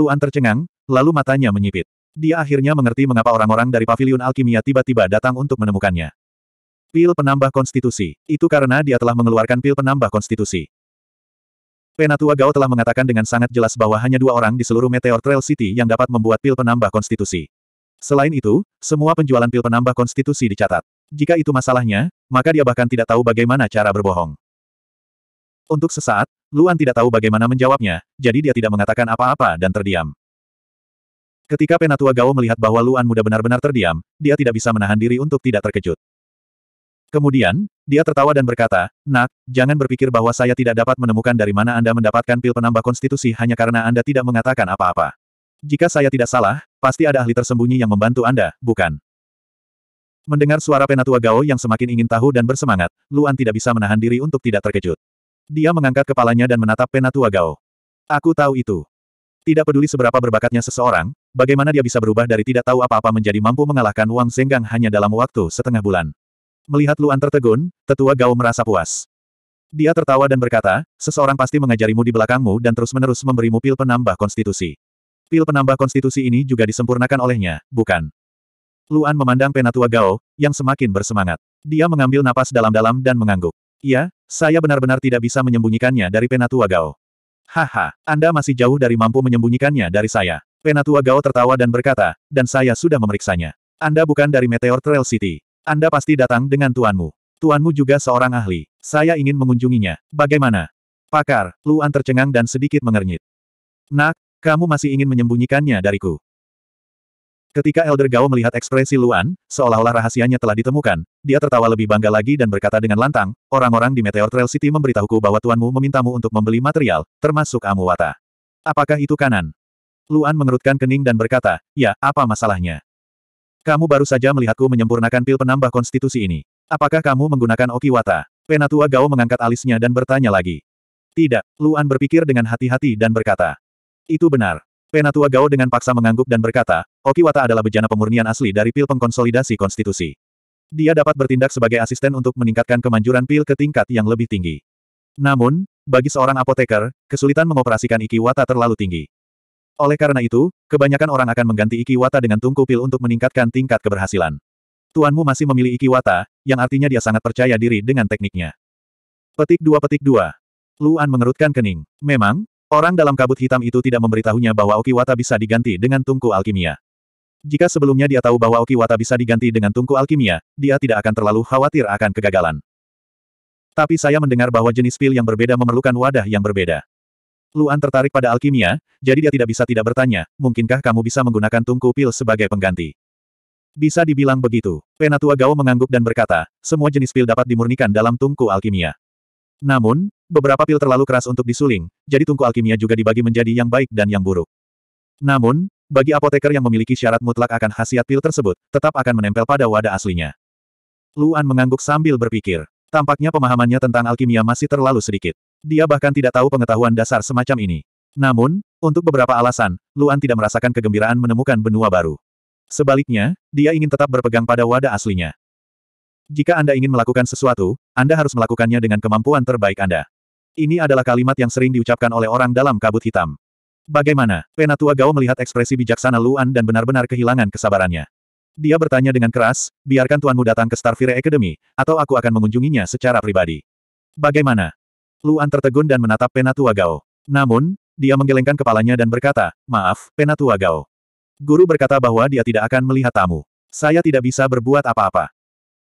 Luan tercengang, lalu matanya menyipit. Dia akhirnya mengerti mengapa orang-orang dari pavilion alkimia tiba-tiba datang untuk menemukannya. Pil penambah konstitusi. Itu karena dia telah mengeluarkan pil penambah konstitusi. Penatua Gao telah mengatakan dengan sangat jelas bahwa hanya dua orang di seluruh Meteor Trail City yang dapat membuat pil penambah konstitusi. Selain itu, semua penjualan pil penambah konstitusi dicatat. Jika itu masalahnya, maka dia bahkan tidak tahu bagaimana cara berbohong. Untuk sesaat, Luan tidak tahu bagaimana menjawabnya, jadi dia tidak mengatakan apa-apa dan terdiam. Ketika Penatua Gao melihat bahwa Luan muda benar-benar terdiam, dia tidak bisa menahan diri untuk tidak terkejut. Kemudian, dia tertawa dan berkata, Nak, jangan berpikir bahwa saya tidak dapat menemukan dari mana Anda mendapatkan pil penambah konstitusi hanya karena Anda tidak mengatakan apa-apa. Jika saya tidak salah, pasti ada ahli tersembunyi yang membantu Anda, bukan? Mendengar suara Penatua Gao yang semakin ingin tahu dan bersemangat, Luan tidak bisa menahan diri untuk tidak terkejut. Dia mengangkat kepalanya dan menatap Penatua Gao. Aku tahu itu. Tidak peduli seberapa berbakatnya seseorang, bagaimana dia bisa berubah dari tidak tahu apa-apa menjadi mampu mengalahkan Wang Zenggang hanya dalam waktu setengah bulan. Melihat Luan tertegun, tetua Gao merasa puas. Dia tertawa dan berkata, seseorang pasti mengajarimu di belakangmu dan terus-menerus memberimu pil penambah konstitusi. Pil penambah konstitusi ini juga disempurnakan olehnya, bukan? Luan memandang Penatua Gao, yang semakin bersemangat. Dia mengambil napas dalam-dalam dan mengangguk. Iya, saya benar-benar tidak bisa menyembunyikannya dari Penatua Gao. Haha, Anda masih jauh dari mampu menyembunyikannya dari saya. Penatua Gao tertawa dan berkata, dan saya sudah memeriksanya. Anda bukan dari Meteor Trail City. Anda pasti datang dengan tuanmu. Tuanmu juga seorang ahli. Saya ingin mengunjunginya. Bagaimana? Pakar, Luan tercengang dan sedikit mengernyit. Nak, kamu masih ingin menyembunyikannya dariku. Ketika Elder Gao melihat ekspresi Luan, seolah-olah rahasianya telah ditemukan, dia tertawa lebih bangga lagi dan berkata dengan lantang, orang-orang di Meteor Trail City memberitahuku bahwa tuanmu memintamu untuk membeli material, termasuk Amuwata. Apakah itu kanan? Luan mengerutkan kening dan berkata, ya, apa masalahnya? Kamu baru saja melihatku menyempurnakan pil penambah konstitusi ini. Apakah kamu menggunakan Okiwata? Penatua Gao mengangkat alisnya dan bertanya lagi. Tidak, Luan berpikir dengan hati-hati dan berkata. Itu benar. Penatua Gao dengan paksa mengangguk dan berkata, Okiwata adalah bejana pemurnian asli dari pil pengkonsolidasi konstitusi. Dia dapat bertindak sebagai asisten untuk meningkatkan kemanjuran pil ke tingkat yang lebih tinggi. Namun, bagi seorang apoteker, kesulitan mengoperasikan Ikiwata terlalu tinggi. Oleh karena itu, kebanyakan orang akan mengganti Ikiwata dengan tungku pil untuk meningkatkan tingkat keberhasilan. Tuanmu masih memilih Ikiwata, yang artinya dia sangat percaya diri dengan tekniknya. Petik dua petik dua. Luan mengerutkan kening. Memang, Orang dalam kabut hitam itu tidak memberitahunya bahwa Okiwata bisa diganti dengan tungku alkimia. Jika sebelumnya dia tahu bahwa Okiwata bisa diganti dengan tungku alkimia, dia tidak akan terlalu khawatir akan kegagalan. Tapi saya mendengar bahwa jenis pil yang berbeda memerlukan wadah yang berbeda. Luan tertarik pada alkimia, jadi dia tidak bisa tidak bertanya, mungkinkah kamu bisa menggunakan tungku pil sebagai pengganti? Bisa dibilang begitu. Penatua Gao mengangguk dan berkata, semua jenis pil dapat dimurnikan dalam tungku alkimia. Namun, Beberapa pil terlalu keras untuk disuling, jadi tungku alkimia juga dibagi menjadi yang baik dan yang buruk. Namun, bagi apoteker yang memiliki syarat mutlak akan khasiat pil tersebut, tetap akan menempel pada wadah aslinya. Luan mengangguk sambil berpikir. Tampaknya pemahamannya tentang alkimia masih terlalu sedikit. Dia bahkan tidak tahu pengetahuan dasar semacam ini. Namun, untuk beberapa alasan, Luan tidak merasakan kegembiraan menemukan benua baru. Sebaliknya, dia ingin tetap berpegang pada wadah aslinya. Jika Anda ingin melakukan sesuatu, Anda harus melakukannya dengan kemampuan terbaik Anda. Ini adalah kalimat yang sering diucapkan oleh orang dalam kabut hitam. Bagaimana? Penatua Gao melihat ekspresi bijaksana Luan dan benar-benar kehilangan kesabarannya. Dia bertanya dengan keras, biarkan tuanmu datang ke Starfire Academy, atau aku akan mengunjunginya secara pribadi. Bagaimana? Luan tertegun dan menatap Penatua Gao. Namun, dia menggelengkan kepalanya dan berkata, maaf, Penatua Gao. Guru berkata bahwa dia tidak akan melihat tamu. Saya tidak bisa berbuat apa-apa.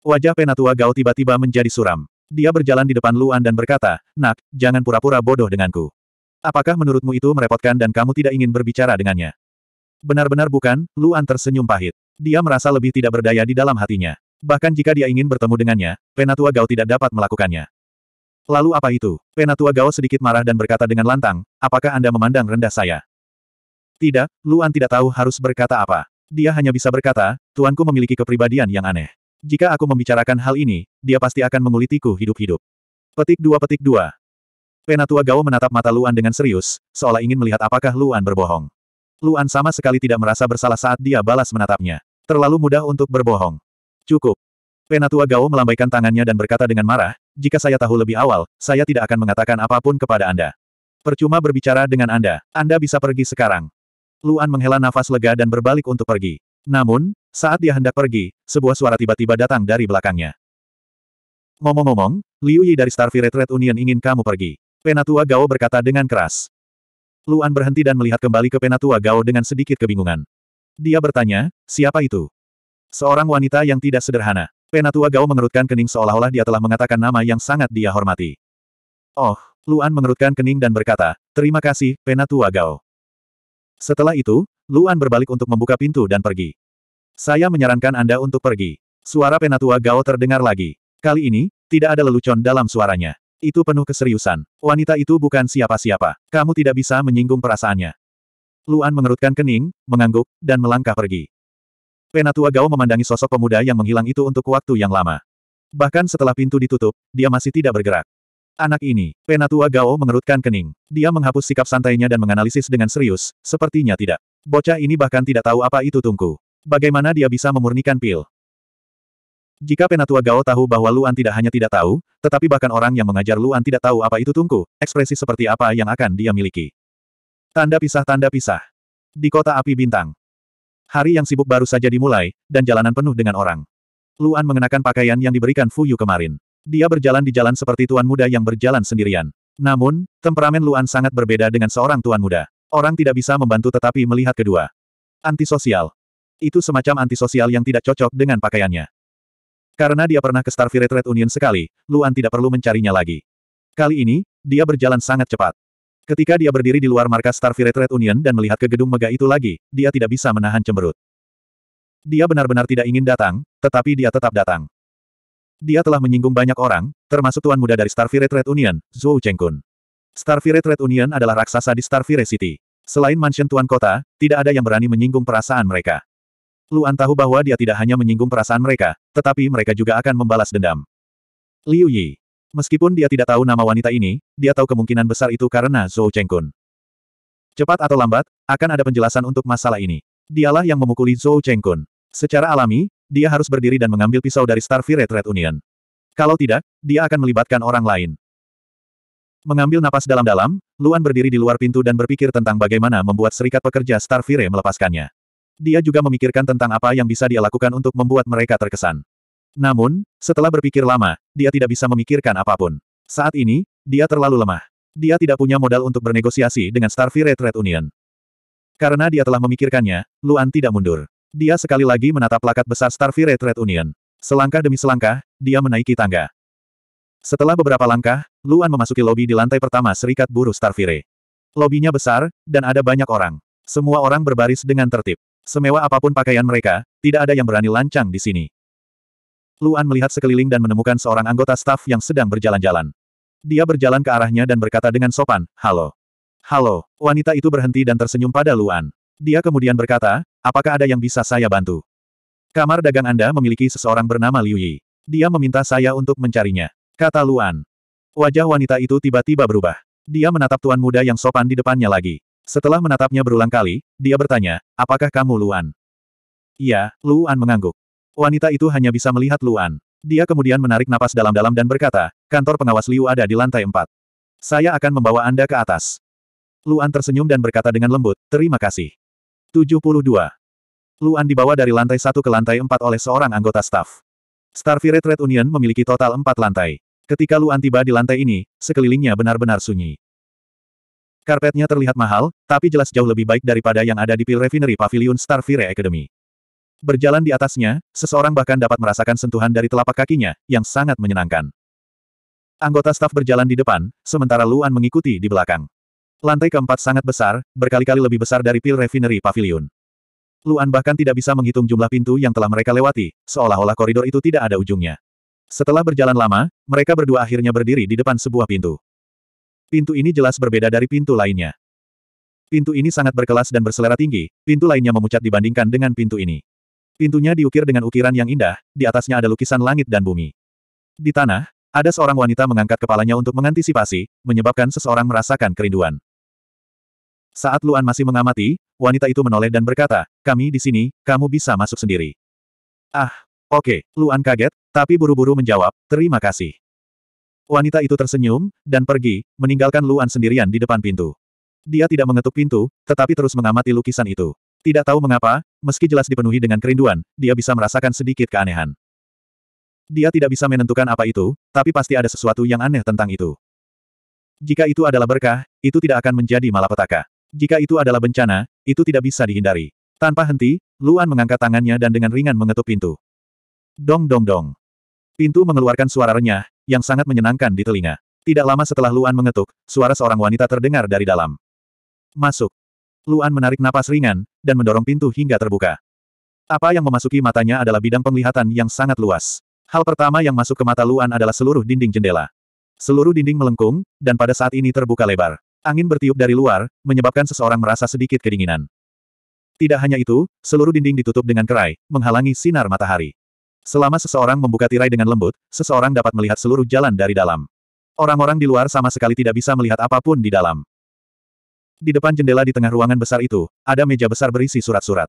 Wajah Penatua Gao tiba-tiba menjadi suram. Dia berjalan di depan Luan dan berkata, Nak, jangan pura-pura bodoh denganku. Apakah menurutmu itu merepotkan dan kamu tidak ingin berbicara dengannya? Benar-benar bukan, Luan tersenyum pahit. Dia merasa lebih tidak berdaya di dalam hatinya. Bahkan jika dia ingin bertemu dengannya, Penatua Gao tidak dapat melakukannya. Lalu apa itu? Penatua Gao sedikit marah dan berkata dengan lantang, apakah Anda memandang rendah saya? Tidak, Luan tidak tahu harus berkata apa. Dia hanya bisa berkata, tuanku memiliki kepribadian yang aneh. Jika aku membicarakan hal ini, dia pasti akan mengulitiku hidup-hidup. Petik dua petik dua. Penatua Gao menatap mata Luan dengan serius, seolah ingin melihat apakah Luan berbohong. Luan sama sekali tidak merasa bersalah saat dia balas menatapnya. Terlalu mudah untuk berbohong. Cukup. Penatua Gao melambaikan tangannya dan berkata dengan marah, jika saya tahu lebih awal, saya tidak akan mengatakan apapun kepada Anda. Percuma berbicara dengan Anda, Anda bisa pergi sekarang. Luan menghela nafas lega dan berbalik untuk pergi. Namun, saat dia hendak pergi, sebuah suara tiba-tiba datang dari belakangnya. Ngomong-ngomong, Liu Yi dari Starfire Red Union ingin kamu pergi. Penatua Gao berkata dengan keras. Luan berhenti dan melihat kembali ke Penatua Gao dengan sedikit kebingungan. Dia bertanya, siapa itu? Seorang wanita yang tidak sederhana. Penatua Gao mengerutkan kening seolah-olah dia telah mengatakan nama yang sangat dia hormati. Oh, Luan mengerutkan kening dan berkata, terima kasih, Penatua Gao. Setelah itu, Luan berbalik untuk membuka pintu dan pergi. Saya menyarankan Anda untuk pergi. Suara penatua Gao terdengar lagi. Kali ini, tidak ada lelucon dalam suaranya. Itu penuh keseriusan. Wanita itu bukan siapa-siapa. Kamu tidak bisa menyinggung perasaannya. Luan mengerutkan kening, mengangguk, dan melangkah pergi. Penatua Gao memandangi sosok pemuda yang menghilang itu untuk waktu yang lama. Bahkan setelah pintu ditutup, dia masih tidak bergerak. Anak ini, Penatua Gao mengerutkan kening. Dia menghapus sikap santainya dan menganalisis dengan serius, sepertinya tidak. Bocah ini bahkan tidak tahu apa itu tungku. Bagaimana dia bisa memurnikan pil? Jika penatua Gao tahu bahwa Luan tidak hanya tidak tahu, tetapi bahkan orang yang mengajar Luan tidak tahu apa itu tungku, ekspresi seperti apa yang akan dia miliki. Tanda pisah-tanda pisah. Di kota api bintang. Hari yang sibuk baru saja dimulai, dan jalanan penuh dengan orang. Luan mengenakan pakaian yang diberikan Fu Yu kemarin. Dia berjalan di jalan seperti tuan muda yang berjalan sendirian. Namun, temperamen Luan sangat berbeda dengan seorang tuan muda. Orang tidak bisa membantu tetapi melihat kedua. Antisosial. Itu semacam antisosial yang tidak cocok dengan pakaiannya. Karena dia pernah ke Starfire Trade Union sekali, Luan tidak perlu mencarinya lagi. Kali ini, dia berjalan sangat cepat. Ketika dia berdiri di luar markas Starfire Trade Union dan melihat ke gedung megah itu lagi, dia tidak bisa menahan cemberut. Dia benar-benar tidak ingin datang, tetapi dia tetap datang. Dia telah menyinggung banyak orang, termasuk tuan muda dari Starfire Trade Union, Zhou Chengkun. Starfire Trade Union adalah raksasa di Starfire City. Selain mansion tuan kota, tidak ada yang berani menyinggung perasaan mereka. Luan tahu bahwa dia tidak hanya menyinggung perasaan mereka, tetapi mereka juga akan membalas dendam. Liu Yi. Meskipun dia tidak tahu nama wanita ini, dia tahu kemungkinan besar itu karena Zhou Chengkun. Cepat atau lambat, akan ada penjelasan untuk masalah ini. Dialah yang memukuli Zhou Chengkun. Secara alami, dia harus berdiri dan mengambil pisau dari Starfire Red Union. Kalau tidak, dia akan melibatkan orang lain. Mengambil napas dalam-dalam, Luan berdiri di luar pintu dan berpikir tentang bagaimana membuat serikat pekerja Starfire melepaskannya. Dia juga memikirkan tentang apa yang bisa dia lakukan untuk membuat mereka terkesan. Namun, setelah berpikir lama, dia tidak bisa memikirkan apapun. Saat ini, dia terlalu lemah. Dia tidak punya modal untuk bernegosiasi dengan Starfire Trade Union. Karena dia telah memikirkannya, Luan tidak mundur. Dia sekali lagi menatap plakat besar Starfire Trade Union. Selangkah demi selangkah, dia menaiki tangga. Setelah beberapa langkah, Luan memasuki lobi di lantai pertama Serikat Buruh Starfire. Lobinya besar, dan ada banyak orang. Semua orang berbaris dengan tertib. Semewa apapun pakaian mereka, tidak ada yang berani lancang di sini. Luan melihat sekeliling dan menemukan seorang anggota staf yang sedang berjalan-jalan. Dia berjalan ke arahnya dan berkata dengan sopan, Halo. Halo, wanita itu berhenti dan tersenyum pada Luan. Dia kemudian berkata, apakah ada yang bisa saya bantu? Kamar dagang Anda memiliki seseorang bernama Liu Yi. Dia meminta saya untuk mencarinya. Kata Luan. Wajah wanita itu tiba-tiba berubah. Dia menatap tuan muda yang sopan di depannya lagi. Setelah menatapnya berulang kali, dia bertanya, apakah kamu Luan? Iya, Luan mengangguk. Wanita itu hanya bisa melihat Luan. Dia kemudian menarik napas dalam-dalam dan berkata, kantor pengawas Liu ada di lantai empat. Saya akan membawa Anda ke atas. Luan tersenyum dan berkata dengan lembut, terima kasih. 72. Luan dibawa dari lantai satu ke lantai empat oleh seorang anggota staf. Starfire Trade Union memiliki total empat lantai. Ketika Luan tiba di lantai ini, sekelilingnya benar-benar sunyi. Karpetnya terlihat mahal, tapi jelas jauh lebih baik daripada yang ada di Pil Refinery Pavilion Starfire Academy. Berjalan di atasnya, seseorang bahkan dapat merasakan sentuhan dari telapak kakinya, yang sangat menyenangkan. Anggota staf berjalan di depan, sementara Luan mengikuti di belakang. Lantai keempat sangat besar, berkali-kali lebih besar dari Pil Refinery Pavilion. Luan bahkan tidak bisa menghitung jumlah pintu yang telah mereka lewati, seolah-olah koridor itu tidak ada ujungnya. Setelah berjalan lama, mereka berdua akhirnya berdiri di depan sebuah pintu. Pintu ini jelas berbeda dari pintu lainnya. Pintu ini sangat berkelas dan berselera tinggi, pintu lainnya memucat dibandingkan dengan pintu ini. Pintunya diukir dengan ukiran yang indah, di atasnya ada lukisan langit dan bumi. Di tanah, ada seorang wanita mengangkat kepalanya untuk mengantisipasi, menyebabkan seseorang merasakan kerinduan. Saat Luan masih mengamati, wanita itu menoleh dan berkata, kami di sini, kamu bisa masuk sendiri. Ah, oke, okay. Luan kaget, tapi buru-buru menjawab, terima kasih. Wanita itu tersenyum, dan pergi, meninggalkan Luan sendirian di depan pintu. Dia tidak mengetuk pintu, tetapi terus mengamati lukisan itu. Tidak tahu mengapa, meski jelas dipenuhi dengan kerinduan, dia bisa merasakan sedikit keanehan. Dia tidak bisa menentukan apa itu, tapi pasti ada sesuatu yang aneh tentang itu. Jika itu adalah berkah, itu tidak akan menjadi malapetaka. Jika itu adalah bencana, itu tidak bisa dihindari. Tanpa henti, Luan mengangkat tangannya dan dengan ringan mengetuk pintu. Dong dong dong. Pintu mengeluarkan suara renyah, yang sangat menyenangkan di telinga. Tidak lama setelah Luan mengetuk, suara seorang wanita terdengar dari dalam. Masuk. Luan menarik napas ringan, dan mendorong pintu hingga terbuka. Apa yang memasuki matanya adalah bidang penglihatan yang sangat luas. Hal pertama yang masuk ke mata Luan adalah seluruh dinding jendela. Seluruh dinding melengkung, dan pada saat ini terbuka lebar. Angin bertiup dari luar, menyebabkan seseorang merasa sedikit kedinginan. Tidak hanya itu, seluruh dinding ditutup dengan kerai, menghalangi sinar matahari. Selama seseorang membuka tirai dengan lembut, seseorang dapat melihat seluruh jalan dari dalam. Orang-orang di luar sama sekali tidak bisa melihat apapun di dalam. Di depan jendela di tengah ruangan besar itu, ada meja besar berisi surat-surat.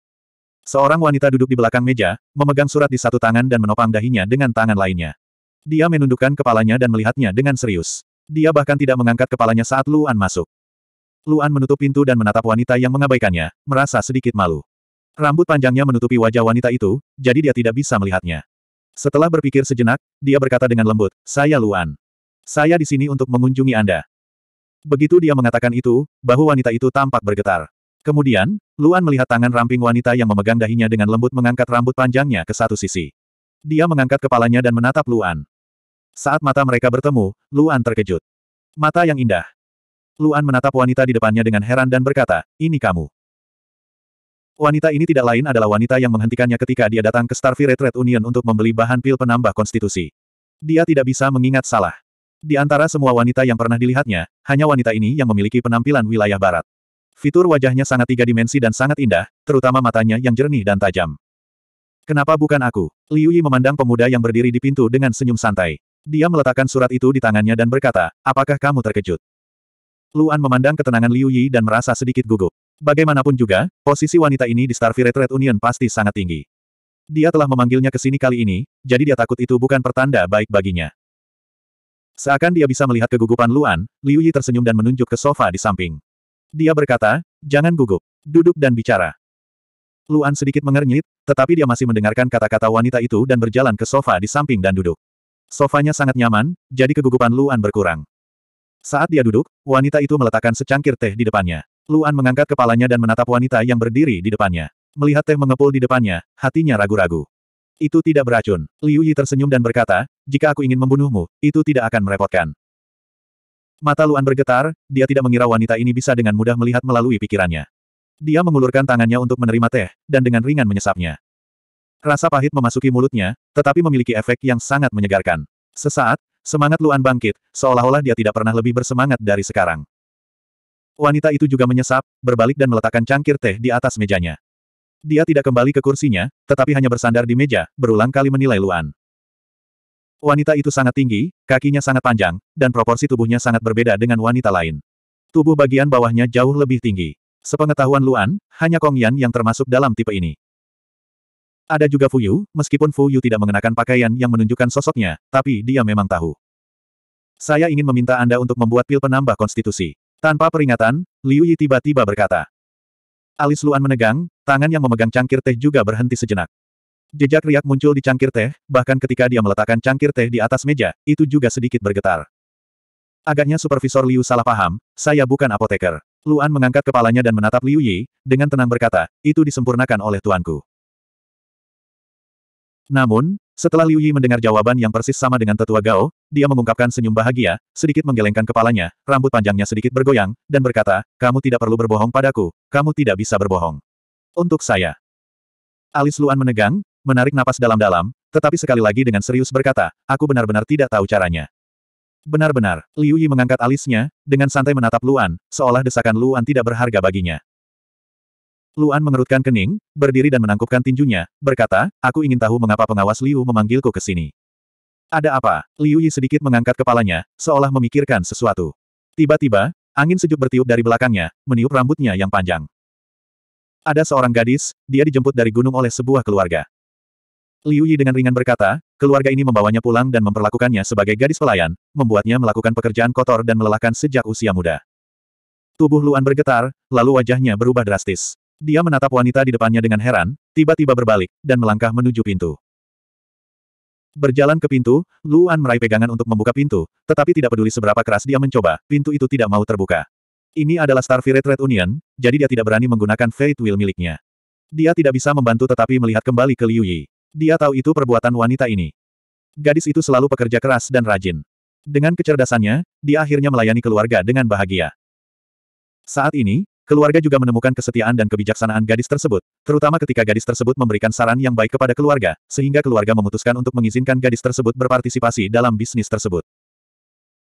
Seorang wanita duduk di belakang meja, memegang surat di satu tangan dan menopang dahinya dengan tangan lainnya. Dia menundukkan kepalanya dan melihatnya dengan serius. Dia bahkan tidak mengangkat kepalanya saat Luan masuk. Luan menutup pintu dan menatap wanita yang mengabaikannya, merasa sedikit malu. Rambut panjangnya menutupi wajah wanita itu, jadi dia tidak bisa melihatnya. Setelah berpikir sejenak, dia berkata dengan lembut, saya Luan. Saya di sini untuk mengunjungi Anda. Begitu dia mengatakan itu, bahu wanita itu tampak bergetar. Kemudian, Luan melihat tangan ramping wanita yang memegang dahinya dengan lembut mengangkat rambut panjangnya ke satu sisi. Dia mengangkat kepalanya dan menatap Luan. Saat mata mereka bertemu, Luan terkejut. Mata yang indah. Luan menatap wanita di depannya dengan heran dan berkata, ini kamu. Wanita ini tidak lain adalah wanita yang menghentikannya ketika dia datang ke Starfy Retreat Union untuk membeli bahan pil penambah konstitusi. Dia tidak bisa mengingat salah. Di antara semua wanita yang pernah dilihatnya, hanya wanita ini yang memiliki penampilan wilayah barat. Fitur wajahnya sangat tiga dimensi dan sangat indah, terutama matanya yang jernih dan tajam. Kenapa bukan aku? Liu Yi memandang pemuda yang berdiri di pintu dengan senyum santai. Dia meletakkan surat itu di tangannya dan berkata, apakah kamu terkejut? Luan memandang ketenangan Liu Yi dan merasa sedikit gugup. Bagaimanapun juga, posisi wanita ini di Starfire Red Union pasti sangat tinggi. Dia telah memanggilnya ke sini kali ini, jadi dia takut itu bukan pertanda baik baginya. Seakan dia bisa melihat kegugupan Luan, Liu Yi tersenyum dan menunjuk ke sofa di samping. Dia berkata, jangan gugup, duduk dan bicara. Luan sedikit mengernyit, tetapi dia masih mendengarkan kata-kata wanita itu dan berjalan ke sofa di samping dan duduk. Sofanya sangat nyaman, jadi kegugupan Luan berkurang. Saat dia duduk, wanita itu meletakkan secangkir teh di depannya. Luan mengangkat kepalanya dan menatap wanita yang berdiri di depannya. Melihat teh mengepul di depannya, hatinya ragu-ragu. Itu tidak beracun. Liu Yi tersenyum dan berkata, jika aku ingin membunuhmu, itu tidak akan merepotkan. Mata Luan bergetar, dia tidak mengira wanita ini bisa dengan mudah melihat melalui pikirannya. Dia mengulurkan tangannya untuk menerima teh, dan dengan ringan menyesapnya. Rasa pahit memasuki mulutnya, tetapi memiliki efek yang sangat menyegarkan. Sesaat, semangat Luan bangkit, seolah-olah dia tidak pernah lebih bersemangat dari sekarang. Wanita itu juga menyesap, berbalik dan meletakkan cangkir teh di atas mejanya. Dia tidak kembali ke kursinya, tetapi hanya bersandar di meja, berulang kali menilai Luan. Wanita itu sangat tinggi, kakinya sangat panjang, dan proporsi tubuhnya sangat berbeda dengan wanita lain. Tubuh bagian bawahnya jauh lebih tinggi. Sepengetahuan Luan, hanya Kong Yan yang termasuk dalam tipe ini. Ada juga Fu Yu, meskipun Fu Yu tidak mengenakan pakaian yang menunjukkan sosoknya, tapi dia memang tahu. Saya ingin meminta Anda untuk membuat pil penambah konstitusi. Tanpa peringatan, Liu Yi tiba-tiba berkata. Alis Luan menegang, tangan yang memegang cangkir teh juga berhenti sejenak. Jejak riak muncul di cangkir teh, bahkan ketika dia meletakkan cangkir teh di atas meja, itu juga sedikit bergetar. Agaknya supervisor Liu salah paham, saya bukan apoteker. Luan mengangkat kepalanya dan menatap Liu Yi, dengan tenang berkata, itu disempurnakan oleh tuanku. Namun, setelah Liu Yi mendengar jawaban yang persis sama dengan tetua Gao, dia mengungkapkan senyum bahagia, sedikit menggelengkan kepalanya, rambut panjangnya sedikit bergoyang, dan berkata, kamu tidak perlu berbohong padaku, kamu tidak bisa berbohong. Untuk saya. Alis Luan menegang, menarik napas dalam-dalam, tetapi sekali lagi dengan serius berkata, aku benar-benar tidak tahu caranya. Benar-benar, Liu Yi mengangkat alisnya, dengan santai menatap Luan, seolah desakan Luan tidak berharga baginya. Luan mengerutkan kening, berdiri dan menangkupkan tinjunya, berkata, aku ingin tahu mengapa pengawas Liu memanggilku ke sini. Ada apa? Liu Yi sedikit mengangkat kepalanya, seolah memikirkan sesuatu. Tiba-tiba, angin sejuk bertiup dari belakangnya, meniup rambutnya yang panjang. Ada seorang gadis, dia dijemput dari gunung oleh sebuah keluarga. Liu Yi dengan ringan berkata, keluarga ini membawanya pulang dan memperlakukannya sebagai gadis pelayan, membuatnya melakukan pekerjaan kotor dan melelahkan sejak usia muda. Tubuh Luan bergetar, lalu wajahnya berubah drastis. Dia menatap wanita di depannya dengan heran, tiba-tiba berbalik, dan melangkah menuju pintu. Berjalan ke pintu, Luan meraih pegangan untuk membuka pintu, tetapi tidak peduli seberapa keras dia mencoba, pintu itu tidak mau terbuka. Ini adalah Starfire Red Union, jadi dia tidak berani menggunakan Fate Wheel miliknya. Dia tidak bisa membantu tetapi melihat kembali ke Liu Yi. Dia tahu itu perbuatan wanita ini. Gadis itu selalu pekerja keras dan rajin. Dengan kecerdasannya, dia akhirnya melayani keluarga dengan bahagia. Saat ini, Keluarga juga menemukan kesetiaan dan kebijaksanaan gadis tersebut, terutama ketika gadis tersebut memberikan saran yang baik kepada keluarga, sehingga keluarga memutuskan untuk mengizinkan gadis tersebut berpartisipasi dalam bisnis tersebut.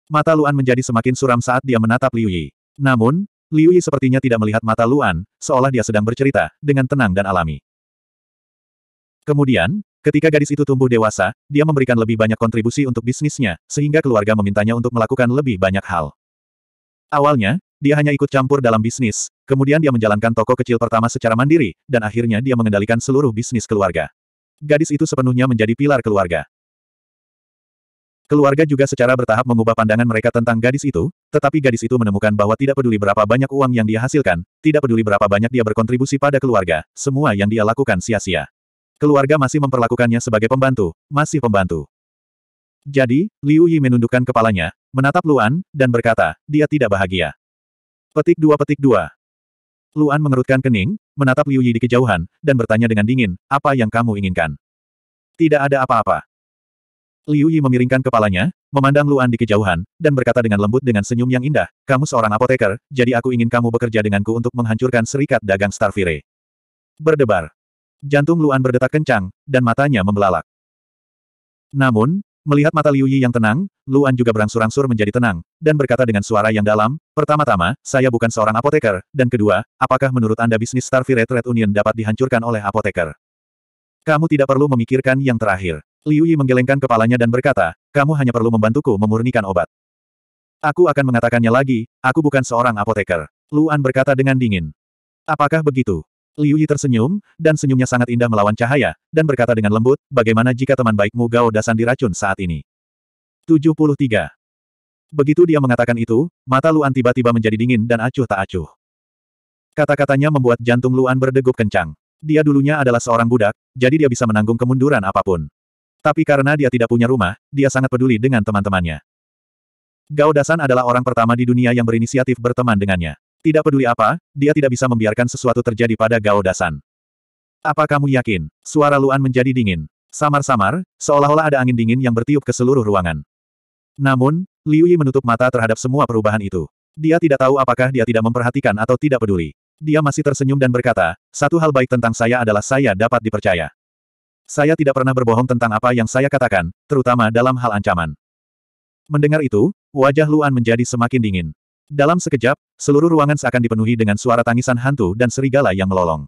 Mata Luan menjadi semakin suram saat dia menatap Liu Yi. Namun, Liu Yi sepertinya tidak melihat mata Luan, seolah dia sedang bercerita, dengan tenang dan alami. Kemudian, Ketika gadis itu tumbuh dewasa, dia memberikan lebih banyak kontribusi untuk bisnisnya, sehingga keluarga memintanya untuk melakukan lebih banyak hal. Awalnya, dia hanya ikut campur dalam bisnis, kemudian dia menjalankan toko kecil pertama secara mandiri, dan akhirnya dia mengendalikan seluruh bisnis keluarga. Gadis itu sepenuhnya menjadi pilar keluarga. Keluarga juga secara bertahap mengubah pandangan mereka tentang gadis itu, tetapi gadis itu menemukan bahwa tidak peduli berapa banyak uang yang dia hasilkan, tidak peduli berapa banyak dia berkontribusi pada keluarga, semua yang dia lakukan sia-sia. Keluarga masih memperlakukannya sebagai pembantu, masih pembantu. Jadi, Liu Yi menundukkan kepalanya, menatap Luan, dan berkata, dia tidak bahagia. Petik dua petik dua. Luan mengerutkan kening, menatap Liu Yi di kejauhan, dan bertanya dengan dingin, apa yang kamu inginkan? Tidak ada apa-apa. Liu Yi memiringkan kepalanya, memandang Luan di kejauhan, dan berkata dengan lembut dengan senyum yang indah, kamu seorang apoteker, jadi aku ingin kamu bekerja denganku untuk menghancurkan serikat dagang Starfire. Berdebar. Jantung Luan berdetak kencang, dan matanya membelalak. Namun, Melihat mata Liu Yi yang tenang, Luan juga berangsur-angsur menjadi tenang, dan berkata dengan suara yang dalam, pertama-tama, saya bukan seorang apoteker, dan kedua, apakah menurut Anda bisnis Starfire Red Union dapat dihancurkan oleh apoteker? Kamu tidak perlu memikirkan yang terakhir. Liu Yi menggelengkan kepalanya dan berkata, kamu hanya perlu membantuku memurnikan obat. Aku akan mengatakannya lagi, aku bukan seorang apoteker. Luan berkata dengan dingin. Apakah begitu? Liu Yi tersenyum, dan senyumnya sangat indah melawan cahaya, dan berkata dengan lembut, bagaimana jika teman baikmu Gao Dasan diracun saat ini? 73. Begitu dia mengatakan itu, mata Luan tiba-tiba menjadi dingin dan acuh tak acuh. Kata-katanya membuat jantung Luan berdegup kencang. Dia dulunya adalah seorang budak, jadi dia bisa menanggung kemunduran apapun. Tapi karena dia tidak punya rumah, dia sangat peduli dengan teman-temannya. Gao Dasan adalah orang pertama di dunia yang berinisiatif berteman dengannya. Tidak peduli apa, dia tidak bisa membiarkan sesuatu terjadi pada Gao Dasan. Apa kamu yakin? Suara Luan menjadi dingin. Samar-samar, seolah-olah ada angin dingin yang bertiup ke seluruh ruangan. Namun, Liu Yi menutup mata terhadap semua perubahan itu. Dia tidak tahu apakah dia tidak memperhatikan atau tidak peduli. Dia masih tersenyum dan berkata, satu hal baik tentang saya adalah saya dapat dipercaya. Saya tidak pernah berbohong tentang apa yang saya katakan, terutama dalam hal ancaman. Mendengar itu, wajah Luan menjadi semakin dingin. Dalam sekejap, seluruh ruangan seakan dipenuhi dengan suara tangisan hantu dan serigala yang melolong.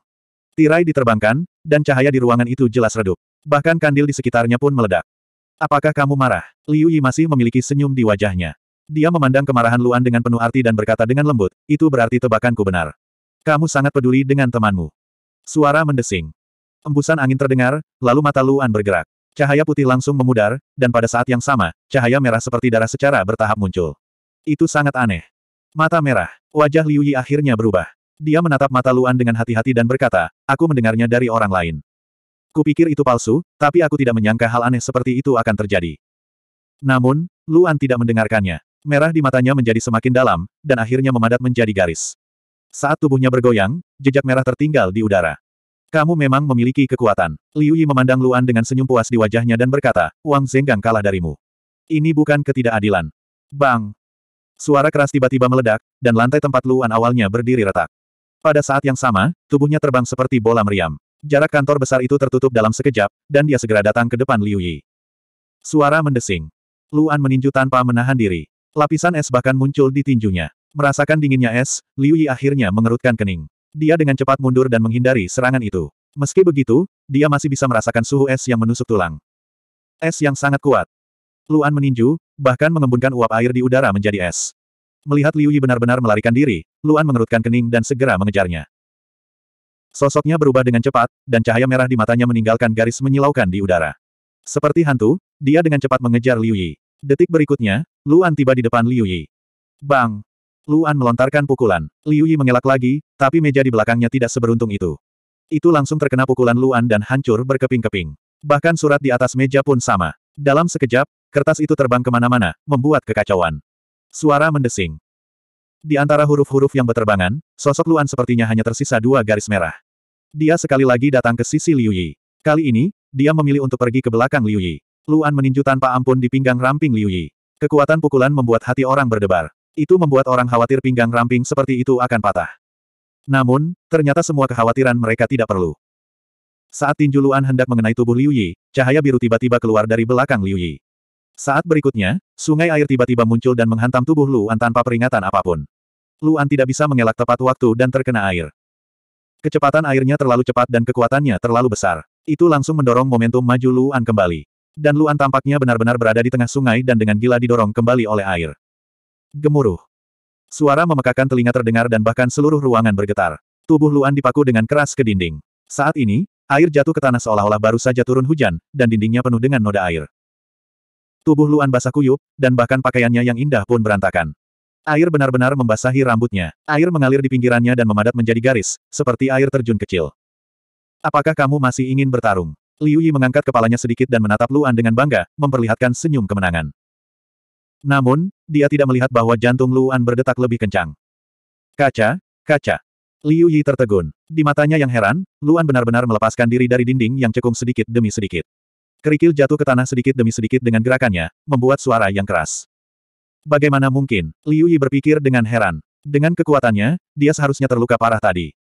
Tirai diterbangkan, dan cahaya di ruangan itu jelas redup. Bahkan kandil di sekitarnya pun meledak. Apakah kamu marah? Liu Yi masih memiliki senyum di wajahnya. Dia memandang kemarahan Luan dengan penuh arti dan berkata dengan lembut, itu berarti tebakanku benar. Kamu sangat peduli dengan temanmu. Suara mendesing. Embusan angin terdengar, lalu mata Luan bergerak. Cahaya putih langsung memudar, dan pada saat yang sama, cahaya merah seperti darah secara bertahap muncul. Itu sangat aneh. Mata merah. Wajah Liu Yi akhirnya berubah. Dia menatap mata Luan dengan hati-hati dan berkata, aku mendengarnya dari orang lain. Kupikir itu palsu, tapi aku tidak menyangka hal aneh seperti itu akan terjadi. Namun, Luan tidak mendengarkannya. Merah di matanya menjadi semakin dalam, dan akhirnya memadat menjadi garis. Saat tubuhnya bergoyang, jejak merah tertinggal di udara. Kamu memang memiliki kekuatan. Liu Yi memandang Luan dengan senyum puas di wajahnya dan berkata, Wang Zenggang kalah darimu. Ini bukan ketidakadilan. Bang! Suara keras tiba-tiba meledak, dan lantai tempat Luan awalnya berdiri retak. Pada saat yang sama, tubuhnya terbang seperti bola meriam. Jarak kantor besar itu tertutup dalam sekejap, dan dia segera datang ke depan Liu Yi. Suara mendesing. Luan meninju tanpa menahan diri. Lapisan es bahkan muncul di tinjunya. Merasakan dinginnya es, Liu Yi akhirnya mengerutkan kening. Dia dengan cepat mundur dan menghindari serangan itu. Meski begitu, dia masih bisa merasakan suhu es yang menusuk tulang. Es yang sangat kuat. Luan meninju, bahkan mengembunkan uap air di udara menjadi es. Melihat Liu Yi benar-benar melarikan diri, Luan mengerutkan kening dan segera mengejarnya. Sosoknya berubah dengan cepat, dan cahaya merah di matanya meninggalkan garis menyilaukan di udara. Seperti hantu, dia dengan cepat mengejar Liu Yi. Detik berikutnya, Luan tiba di depan Liu Yi. Bang! Luan melontarkan pukulan. Liu Yi mengelak lagi, tapi meja di belakangnya tidak seberuntung itu. Itu langsung terkena pukulan Luan dan hancur berkeping-keping. Bahkan surat di atas meja pun sama. Dalam sekejap, Kertas itu terbang kemana-mana, membuat kekacauan. Suara mendesing. Di antara huruf-huruf yang berterbangan, sosok Luan sepertinya hanya tersisa dua garis merah. Dia sekali lagi datang ke sisi Liu Yi. Kali ini, dia memilih untuk pergi ke belakang Liu Yi. Luan meninju tanpa ampun di pinggang ramping Liu Yi. Kekuatan pukulan membuat hati orang berdebar. Itu membuat orang khawatir pinggang ramping seperti itu akan patah. Namun, ternyata semua kekhawatiran mereka tidak perlu. Saat tinju Luan hendak mengenai tubuh Liu Yi, cahaya biru tiba-tiba keluar dari belakang Liu Yi. Saat berikutnya, sungai air tiba-tiba muncul dan menghantam tubuh Luan tanpa peringatan apapun. Luan tidak bisa mengelak tepat waktu dan terkena air. Kecepatan airnya terlalu cepat dan kekuatannya terlalu besar. Itu langsung mendorong momentum maju Luan kembali. Dan Luan tampaknya benar-benar berada di tengah sungai dan dengan gila didorong kembali oleh air. Gemuruh. Suara memekakan telinga terdengar dan bahkan seluruh ruangan bergetar. Tubuh Luan dipaku dengan keras ke dinding. Saat ini, air jatuh ke tanah seolah-olah baru saja turun hujan, dan dindingnya penuh dengan noda air. Tubuh Luan basah kuyup, dan bahkan pakaiannya yang indah pun berantakan. Air benar-benar membasahi rambutnya. Air mengalir di pinggirannya dan memadat menjadi garis, seperti air terjun kecil. Apakah kamu masih ingin bertarung? Liu Yi mengangkat kepalanya sedikit dan menatap Luan dengan bangga, memperlihatkan senyum kemenangan. Namun, dia tidak melihat bahwa jantung Luan berdetak lebih kencang. Kaca, kaca. Liu Yi tertegun. Di matanya yang heran, Luan benar-benar melepaskan diri dari dinding yang cekung sedikit demi sedikit. Kerikil jatuh ke tanah sedikit demi sedikit dengan gerakannya, membuat suara yang keras. Bagaimana mungkin? Liu Yi berpikir dengan heran. Dengan kekuatannya, dia seharusnya terluka parah tadi.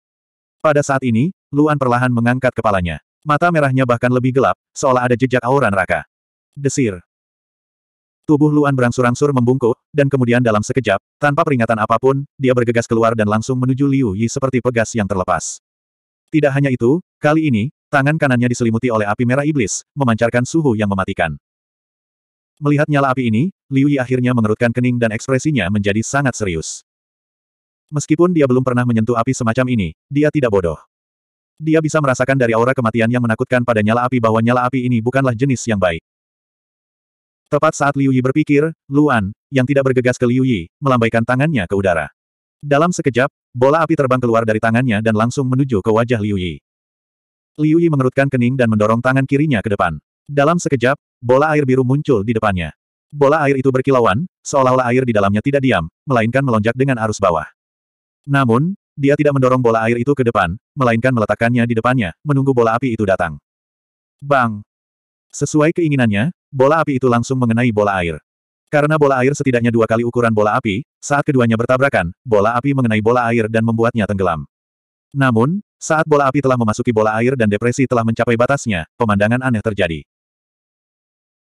Pada saat ini, Luan perlahan mengangkat kepalanya. Mata merahnya bahkan lebih gelap, seolah ada jejak aura neraka. Desir. Tubuh Luan berangsur-angsur membungkuk, dan kemudian dalam sekejap, tanpa peringatan apapun, dia bergegas keluar dan langsung menuju Liu Yi seperti pegas yang terlepas. Tidak hanya itu, kali ini, Tangan kanannya diselimuti oleh api merah iblis, memancarkan suhu yang mematikan. Melihat nyala api ini, Liu Yi akhirnya mengerutkan kening dan ekspresinya menjadi sangat serius. Meskipun dia belum pernah menyentuh api semacam ini, dia tidak bodoh. Dia bisa merasakan dari aura kematian yang menakutkan pada nyala api bahwa nyala api ini bukanlah jenis yang baik. Tepat saat Liu Yi berpikir, Luan, yang tidak bergegas ke Liu Yi, melambaikan tangannya ke udara. Dalam sekejap, bola api terbang keluar dari tangannya dan langsung menuju ke wajah Liu Yi. Liu Yi mengerutkan kening dan mendorong tangan kirinya ke depan. Dalam sekejap, bola air biru muncul di depannya. Bola air itu berkilauan, seolah-olah air di dalamnya tidak diam, melainkan melonjak dengan arus bawah. Namun, dia tidak mendorong bola air itu ke depan, melainkan meletakkannya di depannya, menunggu bola api itu datang. Bang! Sesuai keinginannya, bola api itu langsung mengenai bola air. Karena bola air setidaknya dua kali ukuran bola api, saat keduanya bertabrakan, bola api mengenai bola air dan membuatnya tenggelam. Namun, saat bola api telah memasuki bola air dan depresi telah mencapai batasnya, pemandangan aneh terjadi.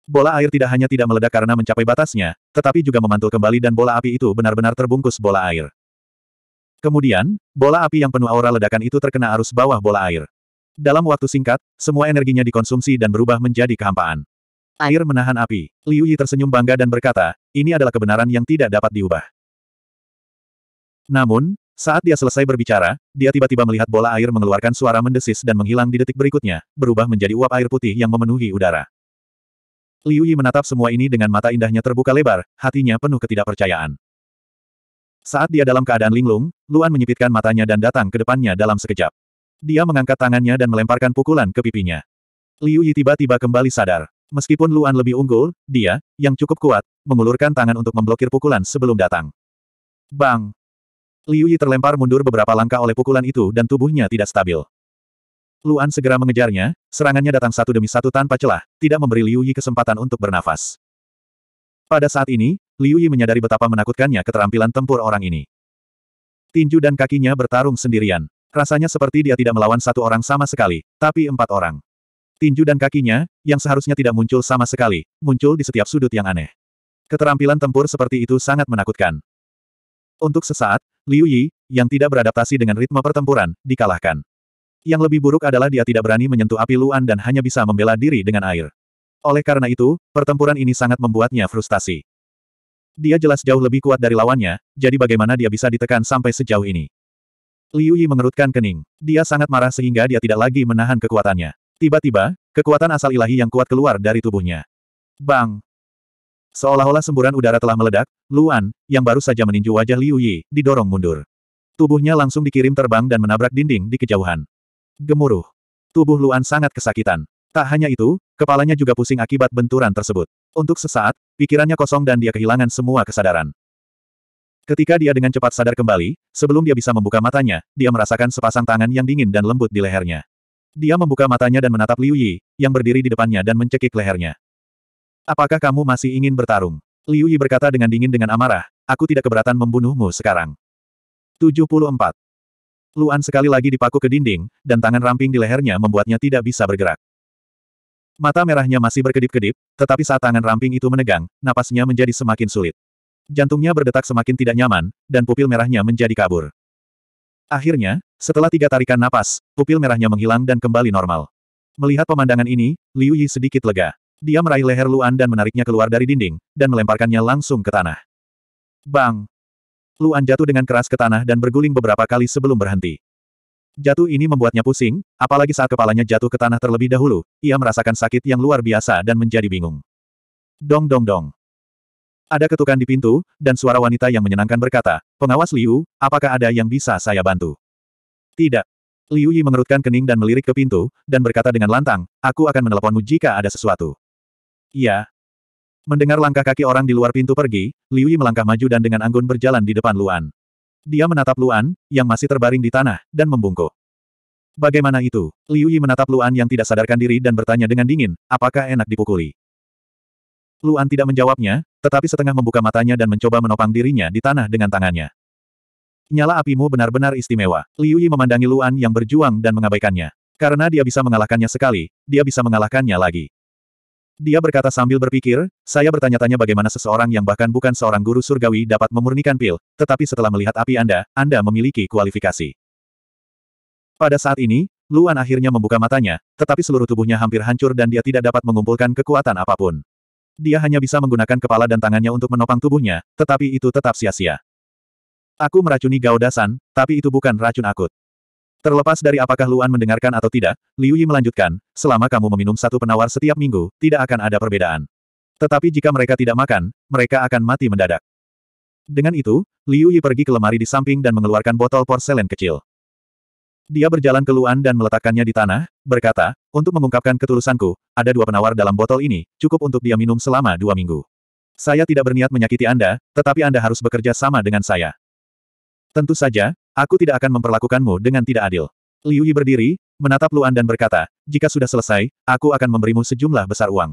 Bola air tidak hanya tidak meledak karena mencapai batasnya, tetapi juga memantul kembali dan bola api itu benar-benar terbungkus bola air. Kemudian, bola api yang penuh aura ledakan itu terkena arus bawah bola air. Dalam waktu singkat, semua energinya dikonsumsi dan berubah menjadi kehampaan. Air menahan api. Liu Yi tersenyum bangga dan berkata, ini adalah kebenaran yang tidak dapat diubah. Namun, saat dia selesai berbicara, dia tiba-tiba melihat bola air mengeluarkan suara mendesis dan menghilang di detik berikutnya, berubah menjadi uap air putih yang memenuhi udara. Liu Yi menatap semua ini dengan mata indahnya terbuka lebar, hatinya penuh ketidakpercayaan. Saat dia dalam keadaan linglung, Luan menyipitkan matanya dan datang ke depannya dalam sekejap. Dia mengangkat tangannya dan melemparkan pukulan ke pipinya. Liu Yi tiba-tiba kembali sadar. Meskipun Luan lebih unggul, dia, yang cukup kuat, mengulurkan tangan untuk memblokir pukulan sebelum datang. Bang! Liu Yi terlempar mundur beberapa langkah oleh pukulan itu dan tubuhnya tidak stabil. Luan segera mengejarnya, serangannya datang satu demi satu tanpa celah, tidak memberi Liu Yi kesempatan untuk bernafas. Pada saat ini, Liu Yi menyadari betapa menakutkannya keterampilan tempur orang ini. Tinju dan kakinya bertarung sendirian. Rasanya seperti dia tidak melawan satu orang sama sekali, tapi empat orang. Tinju dan kakinya, yang seharusnya tidak muncul sama sekali, muncul di setiap sudut yang aneh. Keterampilan tempur seperti itu sangat menakutkan. Untuk sesaat, Liu Yi, yang tidak beradaptasi dengan ritme pertempuran, dikalahkan. Yang lebih buruk adalah dia tidak berani menyentuh api Luan dan hanya bisa membela diri dengan air. Oleh karena itu, pertempuran ini sangat membuatnya frustasi. Dia jelas jauh lebih kuat dari lawannya, jadi bagaimana dia bisa ditekan sampai sejauh ini? Liu Yi mengerutkan kening. Dia sangat marah sehingga dia tidak lagi menahan kekuatannya. Tiba-tiba, kekuatan asal ilahi yang kuat keluar dari tubuhnya. Bang! Seolah-olah semburan udara telah meledak, Luan, yang baru saja meninju wajah Liu Yi, didorong mundur. Tubuhnya langsung dikirim terbang dan menabrak dinding di kejauhan. Gemuruh. Tubuh Luan sangat kesakitan. Tak hanya itu, kepalanya juga pusing akibat benturan tersebut. Untuk sesaat, pikirannya kosong dan dia kehilangan semua kesadaran. Ketika dia dengan cepat sadar kembali, sebelum dia bisa membuka matanya, dia merasakan sepasang tangan yang dingin dan lembut di lehernya. Dia membuka matanya dan menatap Liu Yi, yang berdiri di depannya dan mencekik lehernya. Apakah kamu masih ingin bertarung? Liu Yi berkata dengan dingin dengan amarah, aku tidak keberatan membunuhmu sekarang. 74. Luan sekali lagi dipaku ke dinding, dan tangan ramping di lehernya membuatnya tidak bisa bergerak. Mata merahnya masih berkedip-kedip, tetapi saat tangan ramping itu menegang, napasnya menjadi semakin sulit. Jantungnya berdetak semakin tidak nyaman, dan pupil merahnya menjadi kabur. Akhirnya, setelah tiga tarikan napas, pupil merahnya menghilang dan kembali normal. Melihat pemandangan ini, Liu Yi sedikit lega. Dia meraih leher Luan dan menariknya keluar dari dinding, dan melemparkannya langsung ke tanah. Bang! Luan jatuh dengan keras ke tanah dan berguling beberapa kali sebelum berhenti. Jatuh ini membuatnya pusing, apalagi saat kepalanya jatuh ke tanah terlebih dahulu, ia merasakan sakit yang luar biasa dan menjadi bingung. Dong dong dong. Ada ketukan di pintu, dan suara wanita yang menyenangkan berkata, Pengawas Liu, apakah ada yang bisa saya bantu? Tidak. Liu Yi mengerutkan kening dan melirik ke pintu, dan berkata dengan lantang, aku akan menelponmu jika ada sesuatu. Iya. Mendengar langkah kaki orang di luar pintu pergi, Liu Yi melangkah maju dan dengan anggun berjalan di depan Luan. Dia menatap Luan, yang masih terbaring di tanah, dan membungkuk. Bagaimana itu? Liu Yi menatap Luan yang tidak sadarkan diri dan bertanya dengan dingin, apakah enak dipukuli? Luan tidak menjawabnya, tetapi setengah membuka matanya dan mencoba menopang dirinya di tanah dengan tangannya. Nyala apimu benar-benar istimewa. Liu Yi memandangi Luan yang berjuang dan mengabaikannya. Karena dia bisa mengalahkannya sekali, dia bisa mengalahkannya lagi. Dia berkata sambil berpikir, saya bertanya-tanya bagaimana seseorang yang bahkan bukan seorang guru surgawi dapat memurnikan pil, tetapi setelah melihat api Anda, Anda memiliki kualifikasi. Pada saat ini, Luan akhirnya membuka matanya, tetapi seluruh tubuhnya hampir hancur dan dia tidak dapat mengumpulkan kekuatan apapun. Dia hanya bisa menggunakan kepala dan tangannya untuk menopang tubuhnya, tetapi itu tetap sia-sia. Aku meracuni Gaudasan, tapi itu bukan racun akut. Terlepas dari apakah Luan mendengarkan atau tidak, Liu Yi melanjutkan, selama kamu meminum satu penawar setiap minggu, tidak akan ada perbedaan. Tetapi jika mereka tidak makan, mereka akan mati mendadak. Dengan itu, Liu Yi pergi ke lemari di samping dan mengeluarkan botol porselen kecil. Dia berjalan ke Luan dan meletakkannya di tanah, berkata, untuk mengungkapkan ketulusanku, ada dua penawar dalam botol ini, cukup untuk dia minum selama dua minggu. Saya tidak berniat menyakiti Anda, tetapi Anda harus bekerja sama dengan saya. Tentu saja, Aku tidak akan memperlakukanmu dengan tidak adil. Liu Yi berdiri, menatap Luan dan berkata, jika sudah selesai, aku akan memberimu sejumlah besar uang.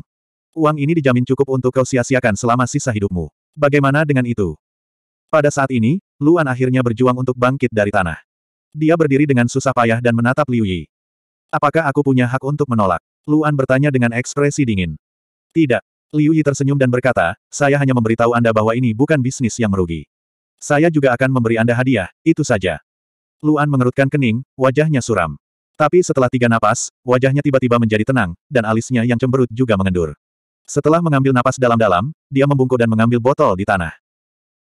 Uang ini dijamin cukup untuk kau sia-siakan selama sisa hidupmu. Bagaimana dengan itu? Pada saat ini, Luan akhirnya berjuang untuk bangkit dari tanah. Dia berdiri dengan susah payah dan menatap Liu Yi. Apakah aku punya hak untuk menolak? Luan bertanya dengan ekspresi dingin. Tidak. Liu Yi tersenyum dan berkata, saya hanya memberitahu Anda bahwa ini bukan bisnis yang merugi. Saya juga akan memberi Anda hadiah, itu saja. Luan mengerutkan kening, wajahnya suram. Tapi setelah tiga napas, wajahnya tiba-tiba menjadi tenang, dan alisnya yang cemberut juga mengendur. Setelah mengambil napas dalam-dalam, dia membungkuk dan mengambil botol di tanah.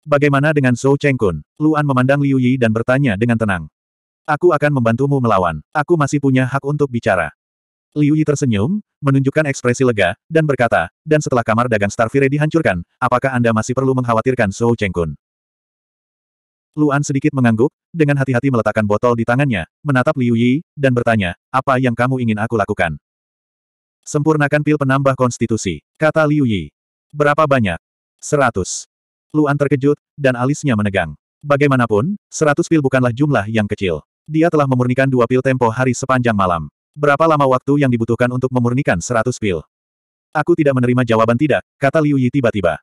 Bagaimana dengan Zhou Chengkun? Luan memandang Liu Yi dan bertanya dengan tenang. Aku akan membantumu melawan. Aku masih punya hak untuk bicara. Liu Yi tersenyum, menunjukkan ekspresi lega, dan berkata, dan setelah kamar dagang Starfire dihancurkan, apakah Anda masih perlu mengkhawatirkan Zhou Kun? Luan sedikit mengangguk, dengan hati-hati meletakkan botol di tangannya, menatap Liu Yi, dan bertanya, apa yang kamu ingin aku lakukan? Sempurnakan pil penambah konstitusi, kata Liu Yi. Berapa banyak? Seratus. Luan terkejut, dan alisnya menegang. Bagaimanapun, seratus pil bukanlah jumlah yang kecil. Dia telah memurnikan dua pil tempo hari sepanjang malam. Berapa lama waktu yang dibutuhkan untuk memurnikan seratus pil? Aku tidak menerima jawaban tidak, kata Liu Yi tiba-tiba.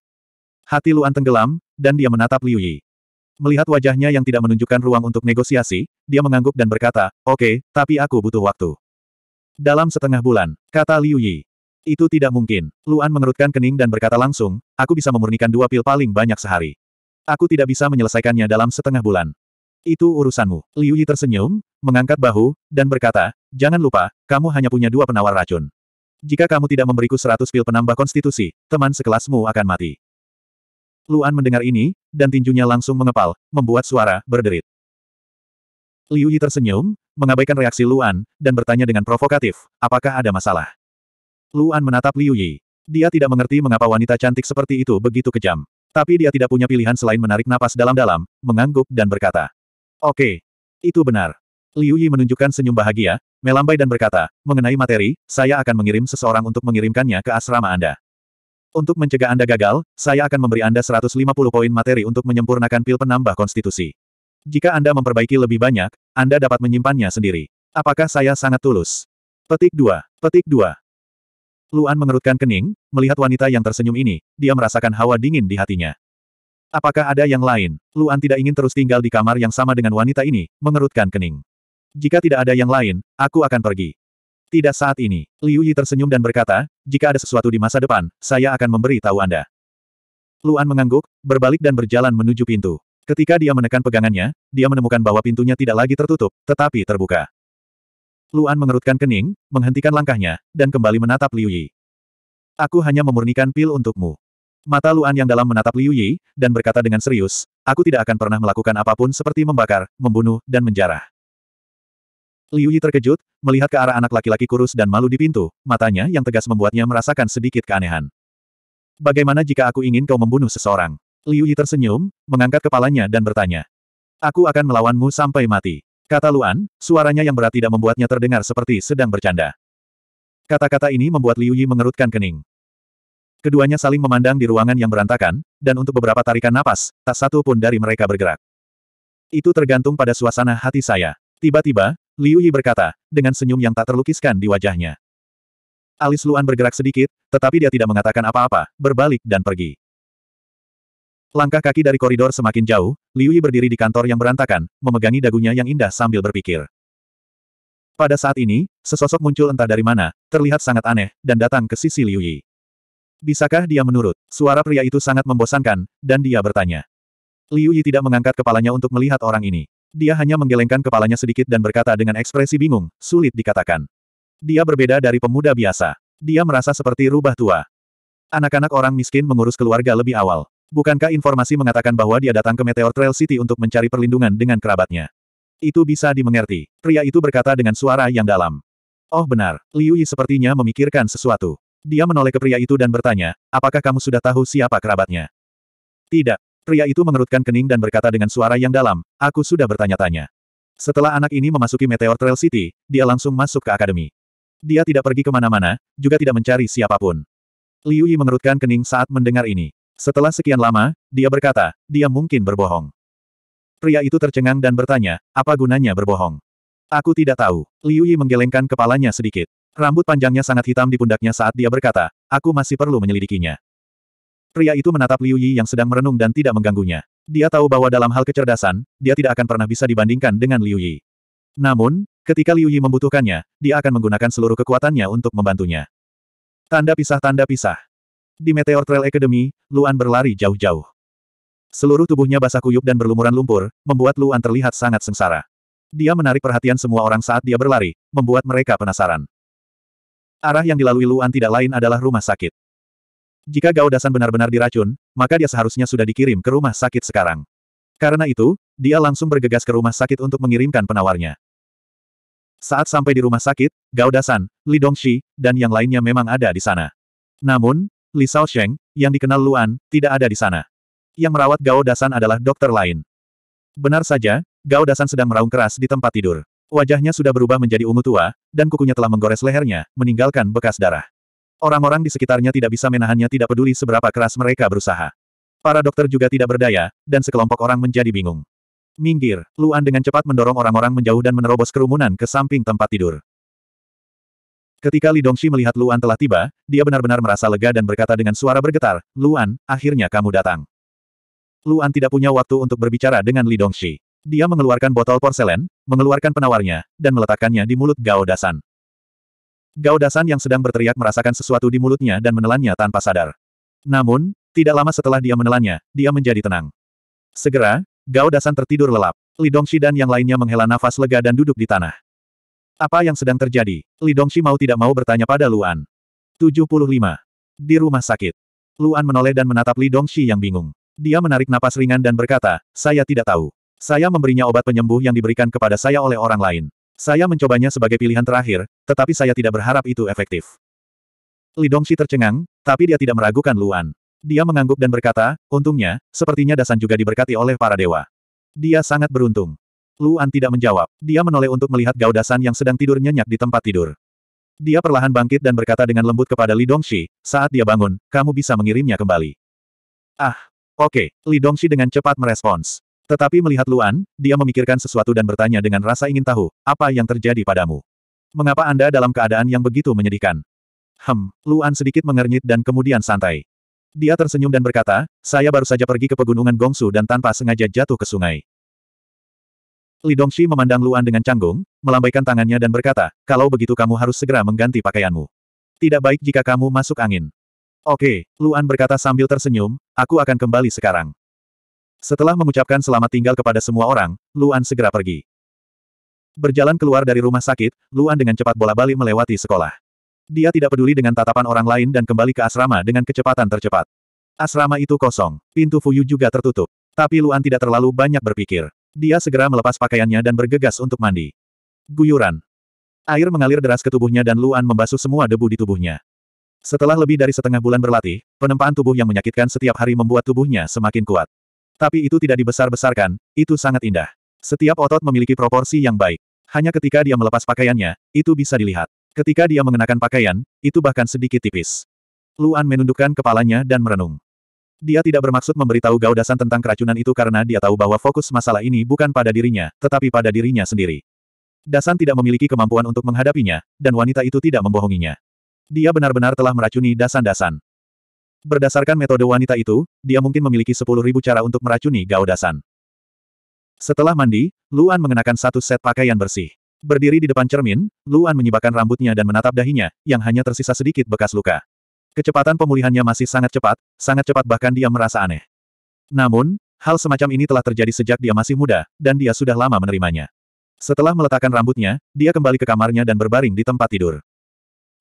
Hati Luan tenggelam, dan dia menatap Liu Yi. Melihat wajahnya yang tidak menunjukkan ruang untuk negosiasi, dia mengangguk dan berkata, oke, okay, tapi aku butuh waktu. Dalam setengah bulan, kata Liu Yi. Itu tidak mungkin. Luan mengerutkan kening dan berkata langsung, aku bisa memurnikan dua pil paling banyak sehari. Aku tidak bisa menyelesaikannya dalam setengah bulan. Itu urusanmu. Liu Yi tersenyum, mengangkat bahu, dan berkata, jangan lupa, kamu hanya punya dua penawar racun. Jika kamu tidak memberiku seratus pil penambah konstitusi, teman sekelasmu akan mati. Luan mendengar ini, dan tinjunya langsung mengepal, membuat suara berderit. Liu Yi tersenyum, mengabaikan reaksi Luan, dan bertanya dengan provokatif, apakah ada masalah? Luan menatap Liu Yi. Dia tidak mengerti mengapa wanita cantik seperti itu begitu kejam. Tapi dia tidak punya pilihan selain menarik napas dalam-dalam, mengangguk dan berkata. Oke, itu benar. Liu Yi menunjukkan senyum bahagia, melambai dan berkata, mengenai materi, saya akan mengirim seseorang untuk mengirimkannya ke asrama Anda. Untuk mencegah Anda gagal, saya akan memberi Anda 150 poin materi untuk menyempurnakan pil penambah konstitusi. Jika Anda memperbaiki lebih banyak, Anda dapat menyimpannya sendiri. Apakah saya sangat tulus? Petik 2. Petik 2. Luan mengerutkan kening, melihat wanita yang tersenyum ini, dia merasakan hawa dingin di hatinya. Apakah ada yang lain? Luan tidak ingin terus tinggal di kamar yang sama dengan wanita ini, mengerutkan kening. Jika tidak ada yang lain, aku akan pergi. Tidak saat ini. Liu Yi tersenyum dan berkata, jika ada sesuatu di masa depan, saya akan memberi tahu Anda. Luan mengangguk, berbalik dan berjalan menuju pintu. Ketika dia menekan pegangannya, dia menemukan bahwa pintunya tidak lagi tertutup, tetapi terbuka. Luan mengerutkan kening, menghentikan langkahnya, dan kembali menatap Liu Yi. Aku hanya memurnikan pil untukmu. Mata Luan yang dalam menatap Liu Yi, dan berkata dengan serius, aku tidak akan pernah melakukan apapun seperti membakar, membunuh, dan menjarah. Liu Yi terkejut, melihat ke arah anak laki-laki kurus dan malu di pintu, matanya yang tegas membuatnya merasakan sedikit keanehan. Bagaimana jika aku ingin kau membunuh seseorang? Liu Yi tersenyum, mengangkat kepalanya dan bertanya. Aku akan melawanmu sampai mati. Kata Luan, suaranya yang berat tidak membuatnya terdengar seperti sedang bercanda. Kata-kata ini membuat Liu Yi mengerutkan kening. Keduanya saling memandang di ruangan yang berantakan, dan untuk beberapa tarikan napas, tak satu pun dari mereka bergerak. Itu tergantung pada suasana hati saya. Tiba-tiba, Liu Yi berkata, dengan senyum yang tak terlukiskan di wajahnya. Alis Luan bergerak sedikit, tetapi dia tidak mengatakan apa-apa, berbalik dan pergi. Langkah kaki dari koridor semakin jauh, Liu Yi berdiri di kantor yang berantakan, memegangi dagunya yang indah sambil berpikir. Pada saat ini, sesosok muncul entah dari mana, terlihat sangat aneh, dan datang ke sisi Liu Yi. Bisakah dia menurut? Suara pria itu sangat membosankan, dan dia bertanya. Liu Yi tidak mengangkat kepalanya untuk melihat orang ini. Dia hanya menggelengkan kepalanya sedikit dan berkata dengan ekspresi bingung, sulit dikatakan. Dia berbeda dari pemuda biasa. Dia merasa seperti rubah tua. Anak-anak orang miskin mengurus keluarga lebih awal. Bukankah informasi mengatakan bahwa dia datang ke Meteor Trail City untuk mencari perlindungan dengan kerabatnya? Itu bisa dimengerti. Pria itu berkata dengan suara yang dalam. Oh benar, Liu Yi sepertinya memikirkan sesuatu. Dia menoleh ke pria itu dan bertanya, apakah kamu sudah tahu siapa kerabatnya? Tidak. Pria itu mengerutkan kening dan berkata dengan suara yang dalam, aku sudah bertanya-tanya. Setelah anak ini memasuki Meteor Trail City, dia langsung masuk ke akademi. Dia tidak pergi kemana-mana, juga tidak mencari siapapun. Liu Yi mengerutkan kening saat mendengar ini. Setelah sekian lama, dia berkata, dia mungkin berbohong. Pria itu tercengang dan bertanya, apa gunanya berbohong? Aku tidak tahu. Liu Yi menggelengkan kepalanya sedikit. Rambut panjangnya sangat hitam di pundaknya saat dia berkata, aku masih perlu menyelidikinya. Pria itu menatap Liu Yi yang sedang merenung dan tidak mengganggunya. Dia tahu bahwa dalam hal kecerdasan, dia tidak akan pernah bisa dibandingkan dengan Liu Yi. Namun, ketika Liu Yi membutuhkannya, dia akan menggunakan seluruh kekuatannya untuk membantunya. Tanda pisah-tanda pisah. Di Meteor Trail Academy, Luan berlari jauh-jauh. Seluruh tubuhnya basah kuyup dan berlumuran lumpur, membuat Luan terlihat sangat sengsara. Dia menarik perhatian semua orang saat dia berlari, membuat mereka penasaran. Arah yang dilalui Luan tidak lain adalah rumah sakit. Jika Gao Dasan benar-benar diracun, maka dia seharusnya sudah dikirim ke rumah sakit sekarang. Karena itu, dia langsung bergegas ke rumah sakit untuk mengirimkan penawarnya. Saat sampai di rumah sakit, Gao Dasan, Li Dongxi, dan yang lainnya memang ada di sana. Namun, Li Shaosheng, yang dikenal Luan, tidak ada di sana. Yang merawat Gao Dasan adalah dokter lain. Benar saja, Gao Dasan sedang meraung keras di tempat tidur. Wajahnya sudah berubah menjadi ungu tua, dan kukunya telah menggores lehernya, meninggalkan bekas darah. Orang-orang di sekitarnya tidak bisa menahannya tidak peduli seberapa keras mereka berusaha. Para dokter juga tidak berdaya, dan sekelompok orang menjadi bingung. Minggir, Luan dengan cepat mendorong orang-orang menjauh dan menerobos kerumunan ke samping tempat tidur. Ketika Li Dongxi melihat Luan telah tiba, dia benar-benar merasa lega dan berkata dengan suara bergetar, Luan, akhirnya kamu datang. Luan tidak punya waktu untuk berbicara dengan Li Dongxi. Dia mengeluarkan botol porselen, mengeluarkan penawarnya, dan meletakkannya di mulut Gao Dasan. Gaudasan yang sedang berteriak merasakan sesuatu di mulutnya dan menelannya tanpa sadar. Namun, tidak lama setelah dia menelannya, dia menjadi tenang. Segera, Gaudasan tertidur lelap. Li Dongxi dan yang lainnya menghela nafas lega dan duduk di tanah. Apa yang sedang terjadi? Li Dongxi mau tidak mau bertanya pada Luan. 75. Di rumah sakit. Luan menoleh dan menatap Li Dongxi yang bingung. Dia menarik napas ringan dan berkata, saya tidak tahu. Saya memberinya obat penyembuh yang diberikan kepada saya oleh orang lain. Saya mencobanya sebagai pilihan terakhir, tetapi saya tidak berharap itu efektif. Li Dongxi tercengang, tapi dia tidak meragukan Luan. Dia mengangguk dan berkata, untungnya, sepertinya Dasan juga diberkati oleh para dewa. Dia sangat beruntung. Luan tidak menjawab. Dia menoleh untuk melihat Gao Dasan yang sedang tidur nyenyak di tempat tidur. Dia perlahan bangkit dan berkata dengan lembut kepada Li Dongxi, saat dia bangun, kamu bisa mengirimnya kembali. Ah, oke, okay. Li Dongxi dengan cepat merespons. Tetapi melihat Luan, dia memikirkan sesuatu dan bertanya dengan rasa ingin tahu, apa yang terjadi padamu? Mengapa Anda dalam keadaan yang begitu menyedihkan? Hem, Luan sedikit mengernyit dan kemudian santai. Dia tersenyum dan berkata, saya baru saja pergi ke pegunungan Gongsu dan tanpa sengaja jatuh ke sungai. Li Dongxi memandang Luan dengan canggung, melambaikan tangannya dan berkata, kalau begitu kamu harus segera mengganti pakaianmu. Tidak baik jika kamu masuk angin. Oke, Luan berkata sambil tersenyum, aku akan kembali sekarang. Setelah mengucapkan selamat tinggal kepada semua orang, Luan segera pergi. Berjalan keluar dari rumah sakit, Luan dengan cepat bola-balik melewati sekolah. Dia tidak peduli dengan tatapan orang lain dan kembali ke asrama dengan kecepatan tercepat. Asrama itu kosong, pintu Fuyu juga tertutup. Tapi Luan tidak terlalu banyak berpikir. Dia segera melepas pakaiannya dan bergegas untuk mandi. Guyuran. Air mengalir deras ke tubuhnya dan Luan membasuh semua debu di tubuhnya. Setelah lebih dari setengah bulan berlatih, penempaan tubuh yang menyakitkan setiap hari membuat tubuhnya semakin kuat. Tapi itu tidak dibesar-besarkan, itu sangat indah. Setiap otot memiliki proporsi yang baik. Hanya ketika dia melepas pakaiannya, itu bisa dilihat. Ketika dia mengenakan pakaian, itu bahkan sedikit tipis. Luan menundukkan kepalanya dan merenung. Dia tidak bermaksud memberitahu gaudasan Dasan tentang keracunan itu karena dia tahu bahwa fokus masalah ini bukan pada dirinya, tetapi pada dirinya sendiri. Dasan tidak memiliki kemampuan untuk menghadapinya, dan wanita itu tidak membohonginya. Dia benar-benar telah meracuni Dasan-Dasan. Berdasarkan metode wanita itu, dia mungkin memiliki sepuluh ribu cara untuk meracuni Gaudasan. Setelah mandi, Luan mengenakan satu set pakaian bersih. Berdiri di depan cermin, Luan menyibakkan rambutnya dan menatap dahinya, yang hanya tersisa sedikit bekas luka. Kecepatan pemulihannya masih sangat cepat, sangat cepat bahkan dia merasa aneh. Namun, hal semacam ini telah terjadi sejak dia masih muda, dan dia sudah lama menerimanya. Setelah meletakkan rambutnya, dia kembali ke kamarnya dan berbaring di tempat tidur.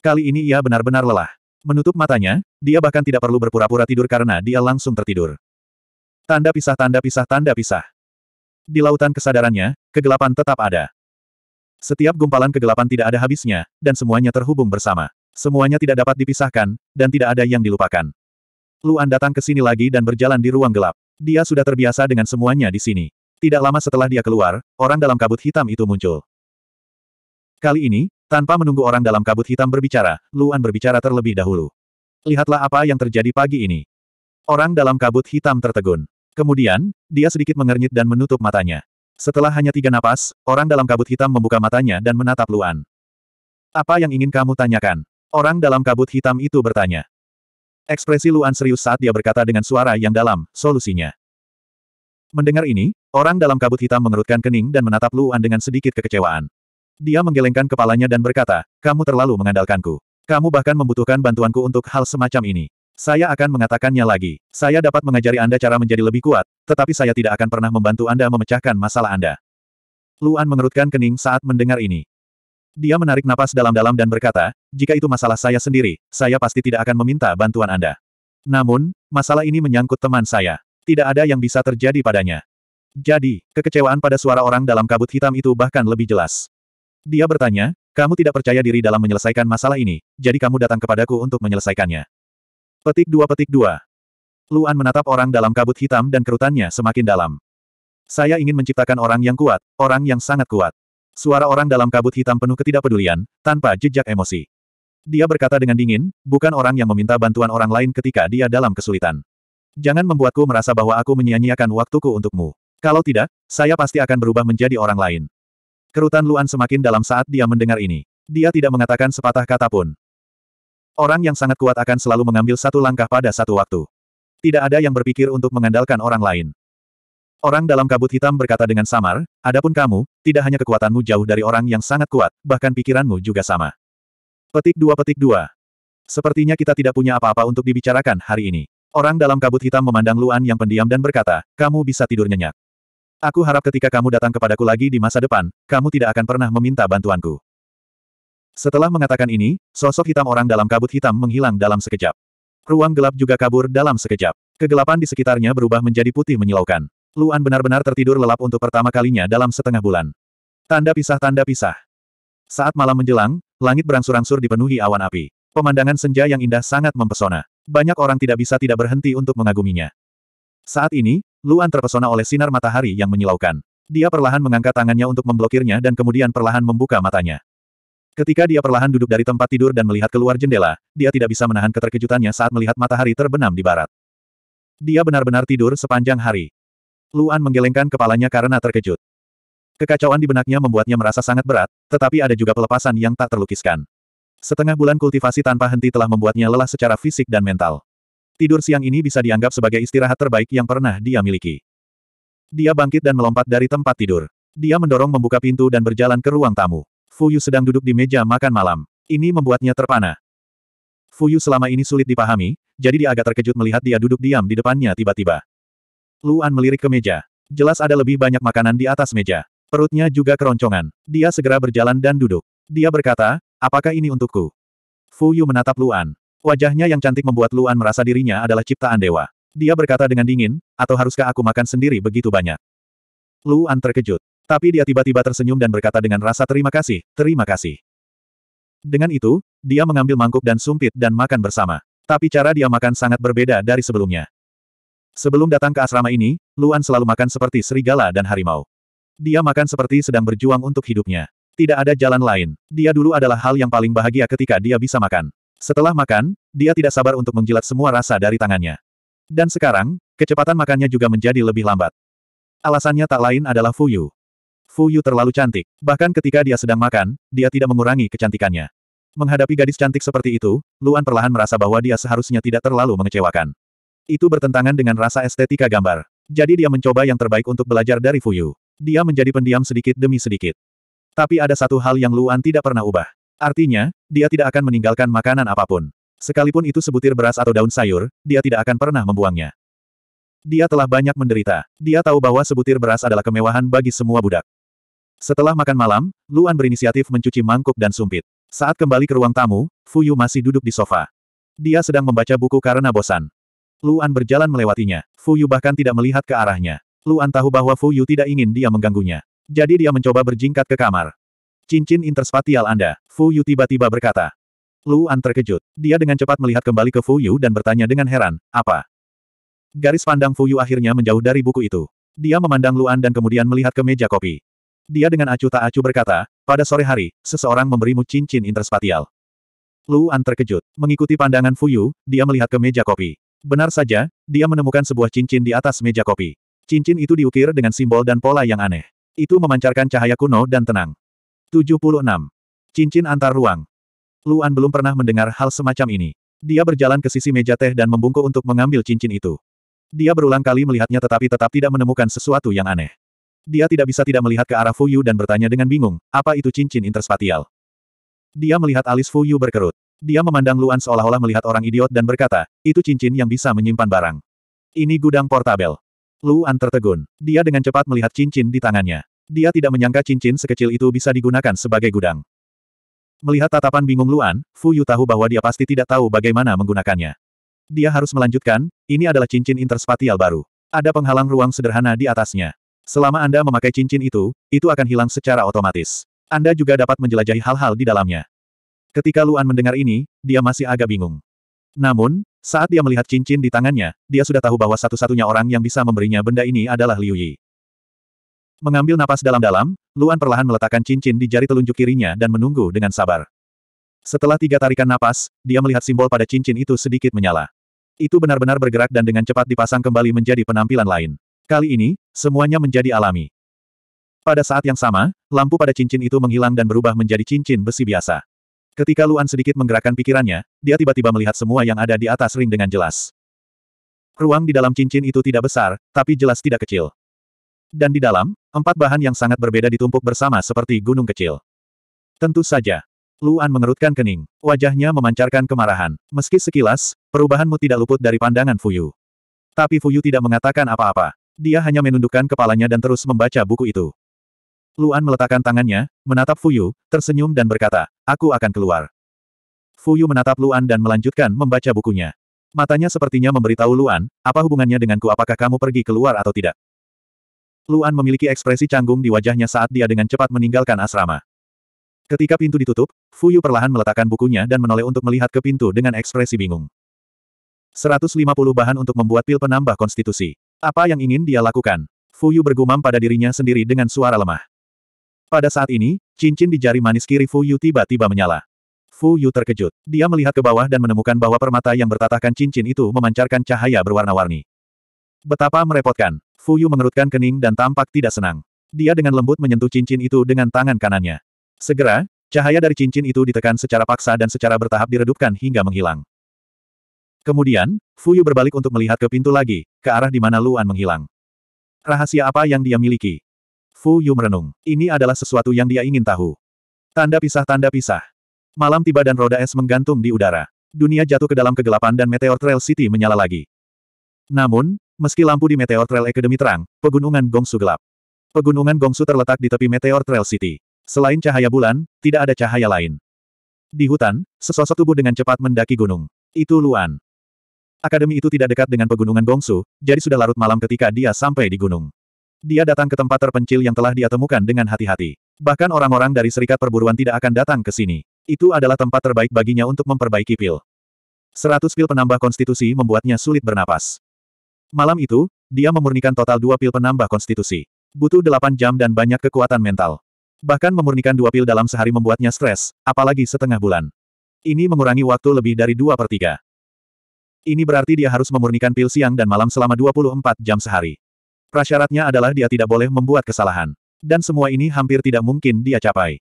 Kali ini ia benar-benar lelah. Menutup matanya, dia bahkan tidak perlu berpura-pura tidur karena dia langsung tertidur. Tanda pisah tanda pisah tanda pisah. Di lautan kesadarannya, kegelapan tetap ada. Setiap gumpalan kegelapan tidak ada habisnya, dan semuanya terhubung bersama. Semuanya tidak dapat dipisahkan, dan tidak ada yang dilupakan. Luan datang ke sini lagi dan berjalan di ruang gelap. Dia sudah terbiasa dengan semuanya di sini. Tidak lama setelah dia keluar, orang dalam kabut hitam itu muncul. Kali ini, tanpa menunggu orang dalam kabut hitam berbicara, Luan berbicara terlebih dahulu. Lihatlah apa yang terjadi pagi ini. Orang dalam kabut hitam tertegun. Kemudian, dia sedikit mengernyit dan menutup matanya. Setelah hanya tiga napas, orang dalam kabut hitam membuka matanya dan menatap Luan. Apa yang ingin kamu tanyakan? Orang dalam kabut hitam itu bertanya. Ekspresi Luan serius saat dia berkata dengan suara yang dalam, solusinya. Mendengar ini, orang dalam kabut hitam mengerutkan kening dan menatap Luan dengan sedikit kekecewaan. Dia menggelengkan kepalanya dan berkata, kamu terlalu mengandalkanku. Kamu bahkan membutuhkan bantuanku untuk hal semacam ini. Saya akan mengatakannya lagi. Saya dapat mengajari Anda cara menjadi lebih kuat, tetapi saya tidak akan pernah membantu Anda memecahkan masalah Anda. Luan mengerutkan kening saat mendengar ini. Dia menarik napas dalam-dalam dan berkata, jika itu masalah saya sendiri, saya pasti tidak akan meminta bantuan Anda. Namun, masalah ini menyangkut teman saya. Tidak ada yang bisa terjadi padanya. Jadi, kekecewaan pada suara orang dalam kabut hitam itu bahkan lebih jelas. Dia bertanya, kamu tidak percaya diri dalam menyelesaikan masalah ini, jadi kamu datang kepadaku untuk menyelesaikannya. Petik dua petik dua. Luan menatap orang dalam kabut hitam dan kerutannya semakin dalam. Saya ingin menciptakan orang yang kuat, orang yang sangat kuat. Suara orang dalam kabut hitam penuh ketidakpedulian, tanpa jejak emosi. Dia berkata dengan dingin, bukan orang yang meminta bantuan orang lain ketika dia dalam kesulitan. Jangan membuatku merasa bahwa aku menyia-nyiakan waktuku untukmu. Kalau tidak, saya pasti akan berubah menjadi orang lain. Kerutan Luan semakin dalam saat dia mendengar ini. Dia tidak mengatakan sepatah kata pun. Orang yang sangat kuat akan selalu mengambil satu langkah pada satu waktu. Tidak ada yang berpikir untuk mengandalkan orang lain. Orang dalam kabut hitam berkata dengan samar, adapun kamu, tidak hanya kekuatanmu jauh dari orang yang sangat kuat, bahkan pikiranmu juga sama. Petik dua petik dua. Sepertinya kita tidak punya apa-apa untuk dibicarakan hari ini. Orang dalam kabut hitam memandang Luan yang pendiam dan berkata, kamu bisa tidur nyenyak. Aku harap ketika kamu datang kepadaku lagi di masa depan, kamu tidak akan pernah meminta bantuanku. Setelah mengatakan ini, sosok hitam orang dalam kabut hitam menghilang dalam sekejap. Ruang gelap juga kabur dalam sekejap. Kegelapan di sekitarnya berubah menjadi putih menyilaukan. Luan benar-benar tertidur lelap untuk pertama kalinya dalam setengah bulan. Tanda pisah-tanda pisah. Saat malam menjelang, langit berangsur-angsur dipenuhi awan api. Pemandangan senja yang indah sangat mempesona. Banyak orang tidak bisa tidak berhenti untuk mengaguminya. Saat ini, Luan terpesona oleh sinar matahari yang menyilaukan. Dia perlahan mengangkat tangannya untuk memblokirnya dan kemudian perlahan membuka matanya. Ketika dia perlahan duduk dari tempat tidur dan melihat keluar jendela, dia tidak bisa menahan keterkejutannya saat melihat matahari terbenam di barat. Dia benar-benar tidur sepanjang hari. Luan menggelengkan kepalanya karena terkejut. Kekacauan di benaknya membuatnya merasa sangat berat, tetapi ada juga pelepasan yang tak terlukiskan. Setengah bulan kultivasi tanpa henti telah membuatnya lelah secara fisik dan mental. Tidur siang ini bisa dianggap sebagai istirahat terbaik yang pernah dia miliki. Dia bangkit dan melompat dari tempat tidur. Dia mendorong membuka pintu dan berjalan ke ruang tamu. Fuyu sedang duduk di meja makan malam. Ini membuatnya terpana. Fuyu selama ini sulit dipahami, jadi dia agak terkejut melihat dia duduk diam di depannya tiba-tiba. Luan melirik ke meja. Jelas ada lebih banyak makanan di atas meja. Perutnya juga keroncongan. Dia segera berjalan dan duduk. Dia berkata, apakah ini untukku? Fuyu menatap Luan. Wajahnya yang cantik membuat Luan merasa dirinya adalah ciptaan dewa. Dia berkata dengan dingin, atau haruskah aku makan sendiri begitu banyak? Luan terkejut. Tapi dia tiba-tiba tersenyum dan berkata dengan rasa terima kasih, terima kasih. Dengan itu, dia mengambil mangkuk dan sumpit dan makan bersama. Tapi cara dia makan sangat berbeda dari sebelumnya. Sebelum datang ke asrama ini, Luan selalu makan seperti serigala dan harimau. Dia makan seperti sedang berjuang untuk hidupnya. Tidak ada jalan lain. Dia dulu adalah hal yang paling bahagia ketika dia bisa makan. Setelah makan, dia tidak sabar untuk menjilat semua rasa dari tangannya. Dan sekarang, kecepatan makannya juga menjadi lebih lambat. Alasannya tak lain adalah Fuyu. Fuyu terlalu cantik, bahkan ketika dia sedang makan, dia tidak mengurangi kecantikannya. Menghadapi gadis cantik seperti itu, Luan perlahan merasa bahwa dia seharusnya tidak terlalu mengecewakan. Itu bertentangan dengan rasa estetika gambar. Jadi dia mencoba yang terbaik untuk belajar dari Fuyu. Dia menjadi pendiam sedikit demi sedikit. Tapi ada satu hal yang Luan tidak pernah ubah. Artinya, dia tidak akan meninggalkan makanan apapun. Sekalipun itu sebutir beras atau daun sayur, dia tidak akan pernah membuangnya. Dia telah banyak menderita. Dia tahu bahwa sebutir beras adalah kemewahan bagi semua budak. Setelah makan malam, Luan berinisiatif mencuci mangkuk dan sumpit. Saat kembali ke ruang tamu, Fuyu masih duduk di sofa. Dia sedang membaca buku karena bosan. Luan berjalan melewatinya. Fuyu bahkan tidak melihat ke arahnya. Luan tahu bahwa Fuyu tidak ingin dia mengganggunya. Jadi dia mencoba berjingkat ke kamar. Cincin interspatial Anda, Fu Yu tiba-tiba berkata. Luan terkejut. Dia dengan cepat melihat kembali ke Fu Yu dan bertanya dengan heran, apa? Garis pandang Fu Yu akhirnya menjauh dari buku itu. Dia memandang Luan dan kemudian melihat ke meja kopi. Dia dengan acuh tak acuh berkata, pada sore hari, seseorang memberimu cincin interspatial. Luan terkejut. Mengikuti pandangan Fu Yu, dia melihat ke meja kopi. Benar saja, dia menemukan sebuah cincin di atas meja kopi. Cincin itu diukir dengan simbol dan pola yang aneh. Itu memancarkan cahaya kuno dan tenang. 76. Cincin antar ruang. Luan belum pernah mendengar hal semacam ini. Dia berjalan ke sisi meja teh dan membungkuk untuk mengambil cincin itu. Dia berulang kali melihatnya tetapi tetap tidak menemukan sesuatu yang aneh. Dia tidak bisa tidak melihat ke arah Fuyu dan bertanya dengan bingung, apa itu cincin interspatial? Dia melihat alis Fuyu berkerut. Dia memandang Luan seolah-olah melihat orang idiot dan berkata, itu cincin yang bisa menyimpan barang. Ini gudang portabel. Luan tertegun. Dia dengan cepat melihat cincin di tangannya. Dia tidak menyangka cincin sekecil itu bisa digunakan sebagai gudang. Melihat tatapan bingung Luan, Fu Yu tahu bahwa dia pasti tidak tahu bagaimana menggunakannya. Dia harus melanjutkan, ini adalah cincin interspatial baru. Ada penghalang ruang sederhana di atasnya. Selama Anda memakai cincin itu, itu akan hilang secara otomatis. Anda juga dapat menjelajahi hal-hal di dalamnya. Ketika Luan mendengar ini, dia masih agak bingung. Namun, saat dia melihat cincin di tangannya, dia sudah tahu bahwa satu-satunya orang yang bisa memberinya benda ini adalah Liu Yi. Mengambil napas dalam-dalam, Luan perlahan meletakkan cincin di jari telunjuk kirinya dan menunggu dengan sabar. Setelah tiga tarikan napas, dia melihat simbol pada cincin itu sedikit menyala. Itu benar-benar bergerak dan dengan cepat dipasang kembali menjadi penampilan lain. Kali ini, semuanya menjadi alami. Pada saat yang sama, lampu pada cincin itu menghilang dan berubah menjadi cincin besi biasa. Ketika Luan sedikit menggerakkan pikirannya, dia tiba-tiba melihat semua yang ada di atas ring dengan jelas. Ruang di dalam cincin itu tidak besar, tapi jelas tidak kecil. Dan di dalam, empat bahan yang sangat berbeda ditumpuk bersama seperti gunung kecil. Tentu saja. Luan mengerutkan kening. Wajahnya memancarkan kemarahan. Meski sekilas, perubahanmu tidak luput dari pandangan Fuyu. Tapi Fuyu tidak mengatakan apa-apa. Dia hanya menundukkan kepalanya dan terus membaca buku itu. Luan meletakkan tangannya, menatap Fuyu, tersenyum dan berkata, aku akan keluar. Fuyu menatap Luan dan melanjutkan membaca bukunya. Matanya sepertinya memberitahu Luan, apa hubungannya denganku apakah kamu pergi keluar atau tidak. Luan memiliki ekspresi canggung di wajahnya saat dia dengan cepat meninggalkan asrama. Ketika pintu ditutup, Fuyu perlahan meletakkan bukunya dan menoleh untuk melihat ke pintu dengan ekspresi bingung. 150 bahan untuk membuat pil penambah konstitusi. Apa yang ingin dia lakukan? Fuyu bergumam pada dirinya sendiri dengan suara lemah. Pada saat ini, cincin di jari manis kiri Fuyu tiba-tiba menyala. Fu Yu terkejut. Dia melihat ke bawah dan menemukan bahwa permata yang bertatahkan cincin itu memancarkan cahaya berwarna-warni. Betapa merepotkan. Fu Yu mengerutkan kening dan tampak tidak senang. Dia dengan lembut menyentuh cincin itu dengan tangan kanannya. Segera, cahaya dari cincin itu ditekan secara paksa dan secara bertahap diredupkan hingga menghilang. Kemudian, Fu Yu berbalik untuk melihat ke pintu lagi, ke arah di mana Luan menghilang. Rahasia apa yang dia miliki? Fu Yu merenung. Ini adalah sesuatu yang dia ingin tahu. Tanda pisah-tanda pisah. Malam tiba dan roda es menggantung di udara. Dunia jatuh ke dalam kegelapan dan Meteor Trail City menyala lagi. Namun, Meski lampu di Meteor Trail Academy terang, pegunungan Gongsu gelap. Pegunungan Gongsu terletak di tepi Meteor Trail City. Selain cahaya bulan, tidak ada cahaya lain. Di hutan, sesosok tubuh dengan cepat mendaki gunung. Itu Luan. Akademi itu tidak dekat dengan pegunungan Gongsu, jadi sudah larut malam ketika dia sampai di gunung. Dia datang ke tempat terpencil yang telah dia temukan dengan hati-hati. Bahkan orang-orang dari serikat perburuan tidak akan datang ke sini. Itu adalah tempat terbaik baginya untuk memperbaiki pil. Seratus pil penambah konstitusi membuatnya sulit bernapas. Malam itu, dia memurnikan total dua pil penambah konstitusi. Butuh delapan jam dan banyak kekuatan mental. Bahkan memurnikan dua pil dalam sehari membuatnya stres, apalagi setengah bulan. Ini mengurangi waktu lebih dari dua per tiga. Ini berarti dia harus memurnikan pil siang dan malam selama 24 jam sehari. Prasyaratnya adalah dia tidak boleh membuat kesalahan. Dan semua ini hampir tidak mungkin dia capai.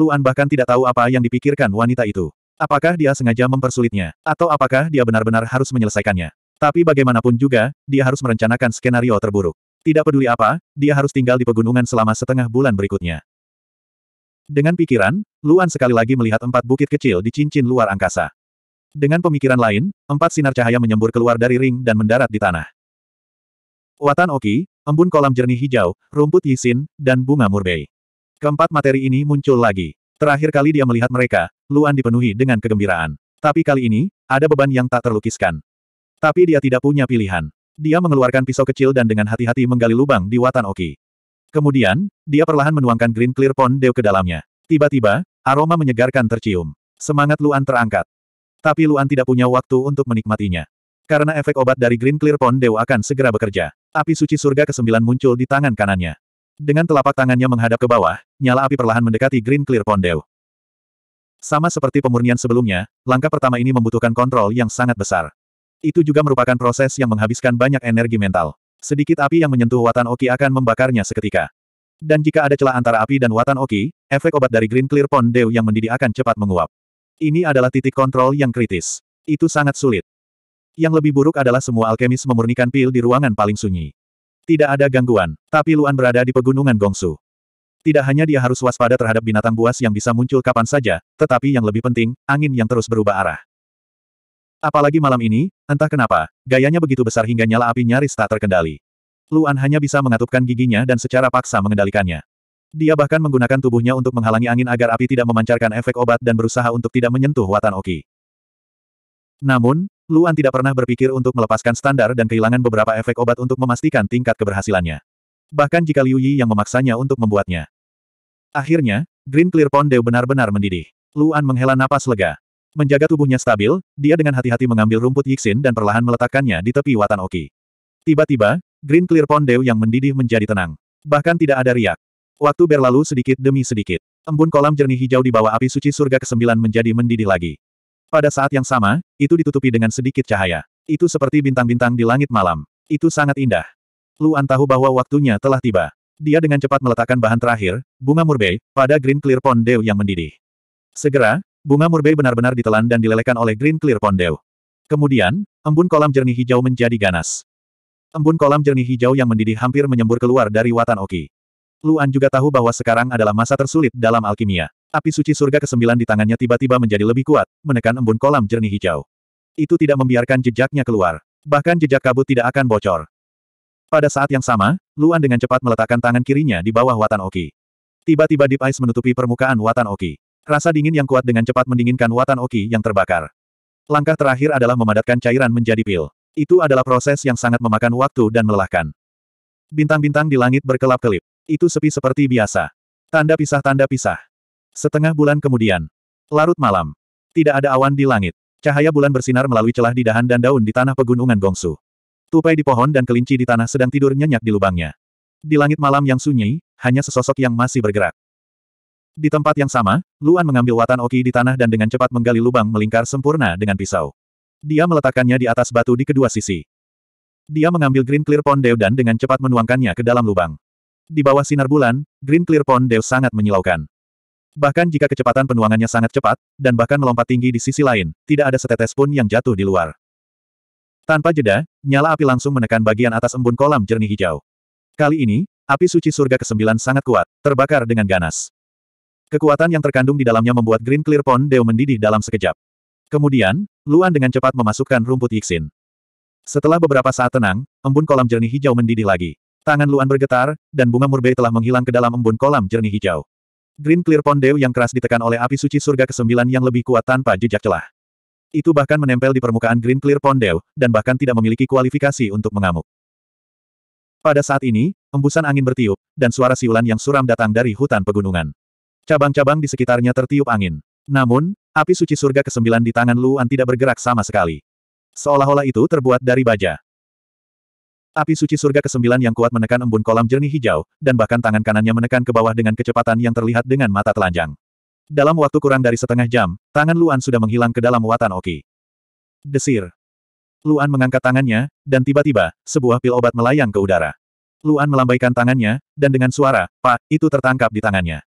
Luan bahkan tidak tahu apa yang dipikirkan wanita itu. Apakah dia sengaja mempersulitnya, atau apakah dia benar-benar harus menyelesaikannya? Tapi bagaimanapun juga, dia harus merencanakan skenario terburuk. Tidak peduli apa, dia harus tinggal di pegunungan selama setengah bulan berikutnya. Dengan pikiran, Luan sekali lagi melihat empat bukit kecil di cincin luar angkasa. Dengan pemikiran lain, empat sinar cahaya menyembur keluar dari ring dan mendarat di tanah. Watan Oki, embun kolam jernih hijau, rumput yisin, dan bunga murbei. Keempat materi ini muncul lagi. Terakhir kali dia melihat mereka, Luan dipenuhi dengan kegembiraan. Tapi kali ini, ada beban yang tak terlukiskan. Tapi dia tidak punya pilihan. Dia mengeluarkan pisau kecil dan dengan hati-hati menggali lubang di watan Oki. Kemudian, dia perlahan menuangkan Green Clear Pond Dew ke dalamnya. Tiba-tiba, aroma menyegarkan tercium. Semangat Luan terangkat. Tapi Luan tidak punya waktu untuk menikmatinya. Karena efek obat dari Green Clear Pond Dew akan segera bekerja. Api suci surga ke-9 muncul di tangan kanannya. Dengan telapak tangannya menghadap ke bawah, nyala api perlahan mendekati Green Clear Pond Dew. Sama seperti pemurnian sebelumnya, langkah pertama ini membutuhkan kontrol yang sangat besar. Itu juga merupakan proses yang menghabiskan banyak energi mental. Sedikit api yang menyentuh Watan Oki akan membakarnya seketika. Dan jika ada celah antara api dan Watan Oki, efek obat dari Green Clear pond dew yang mendidih akan cepat menguap. Ini adalah titik kontrol yang kritis. Itu sangat sulit. Yang lebih buruk adalah semua alkemis memurnikan pil di ruangan paling sunyi. Tidak ada gangguan, tapi Luan berada di pegunungan Gongsu. Tidak hanya dia harus waspada terhadap binatang buas yang bisa muncul kapan saja, tetapi yang lebih penting, angin yang terus berubah arah. Apalagi malam ini, entah kenapa, gayanya begitu besar hingga nyala api nyaris tak terkendali. Luan hanya bisa mengatupkan giginya dan secara paksa mengendalikannya. Dia bahkan menggunakan tubuhnya untuk menghalangi angin agar api tidak memancarkan efek obat dan berusaha untuk tidak menyentuh Watan Oki. Namun, Luan tidak pernah berpikir untuk melepaskan standar dan kehilangan beberapa efek obat untuk memastikan tingkat keberhasilannya. Bahkan jika Liu Yi yang memaksanya untuk membuatnya. Akhirnya, Green Clear Pondeu benar-benar mendidih. Luan menghela napas lega. Menjaga tubuhnya stabil, dia dengan hati-hati mengambil rumput Yixin dan perlahan meletakkannya di tepi watan Oki. Tiba-tiba, Green Clear Pond Dew yang mendidih menjadi tenang. Bahkan tidak ada riak. Waktu berlalu sedikit demi sedikit. Embun kolam jernih hijau di bawah api suci surga ke-9 menjadi mendidih lagi. Pada saat yang sama, itu ditutupi dengan sedikit cahaya. Itu seperti bintang-bintang di langit malam. Itu sangat indah. Luan tahu bahwa waktunya telah tiba. Dia dengan cepat meletakkan bahan terakhir, bunga murbei, pada Green Clear Pond Dew yang mendidih. Segera, bunga murbei benar-benar ditelan dan dilelehkan oleh Green Clear Pondeu. Kemudian, embun kolam jernih hijau menjadi ganas. Embun kolam jernih hijau yang mendidih hampir menyembur keluar dari Watan Oki. Luan juga tahu bahwa sekarang adalah masa tersulit dalam alkimia. Api suci surga ke-9 di tangannya tiba-tiba menjadi lebih kuat, menekan embun kolam jernih hijau. Itu tidak membiarkan jejaknya keluar. Bahkan jejak kabut tidak akan bocor. Pada saat yang sama, Luan dengan cepat meletakkan tangan kirinya di bawah Watan Oki. Tiba-tiba Deep Ice menutupi permukaan Watan Oki. Rasa dingin yang kuat dengan cepat mendinginkan watan Oki yang terbakar. Langkah terakhir adalah memadatkan cairan menjadi pil. Itu adalah proses yang sangat memakan waktu dan melelahkan. Bintang-bintang di langit berkelap-kelip. Itu sepi seperti biasa. Tanda pisah tanda pisah. Setengah bulan kemudian. Larut malam. Tidak ada awan di langit. Cahaya bulan bersinar melalui celah di dahan dan daun di tanah pegunungan Gongsu. Tupai di pohon dan kelinci di tanah sedang tidur nyenyak di lubangnya. Di langit malam yang sunyi, hanya sesosok yang masih bergerak. Di tempat yang sama, Luan mengambil watan Oki di tanah dan dengan cepat menggali lubang melingkar sempurna dengan pisau. Dia meletakkannya di atas batu di kedua sisi. Dia mengambil Green Clear Pond Dew dan dengan cepat menuangkannya ke dalam lubang. Di bawah sinar bulan, Green Clear Pond Dew sangat menyilaukan. Bahkan jika kecepatan penuangannya sangat cepat, dan bahkan melompat tinggi di sisi lain, tidak ada setetes pun yang jatuh di luar. Tanpa jeda, nyala api langsung menekan bagian atas embun kolam jernih hijau. Kali ini, api suci surga ke-9 sangat kuat, terbakar dengan ganas. Kekuatan yang terkandung di dalamnya membuat Green Clear Pond Deo mendidih dalam sekejap. Kemudian, Luan dengan cepat memasukkan rumput Yixin. Setelah beberapa saat tenang, embun kolam jernih hijau mendidih lagi. Tangan Luan bergetar, dan bunga murbei telah menghilang ke dalam embun kolam jernih hijau. Green Clear Pond Deo yang keras ditekan oleh api suci surga ke-9 yang lebih kuat tanpa jejak celah. Itu bahkan menempel di permukaan Green Clear Pond Deo, dan bahkan tidak memiliki kualifikasi untuk mengamuk. Pada saat ini, embusan angin bertiup, dan suara siulan yang suram datang dari hutan pegunungan. Cabang-cabang di sekitarnya tertiup angin. Namun, api suci surga ke-9 di tangan Luan tidak bergerak sama sekali. Seolah-olah itu terbuat dari baja. Api suci surga ke-9 yang kuat menekan embun kolam jernih hijau, dan bahkan tangan kanannya menekan ke bawah dengan kecepatan yang terlihat dengan mata telanjang. Dalam waktu kurang dari setengah jam, tangan Luan sudah menghilang ke dalam watan Oki. Desir. Luan mengangkat tangannya, dan tiba-tiba, sebuah pil obat melayang ke udara. Luan melambaikan tangannya, dan dengan suara, Pak, itu tertangkap di tangannya.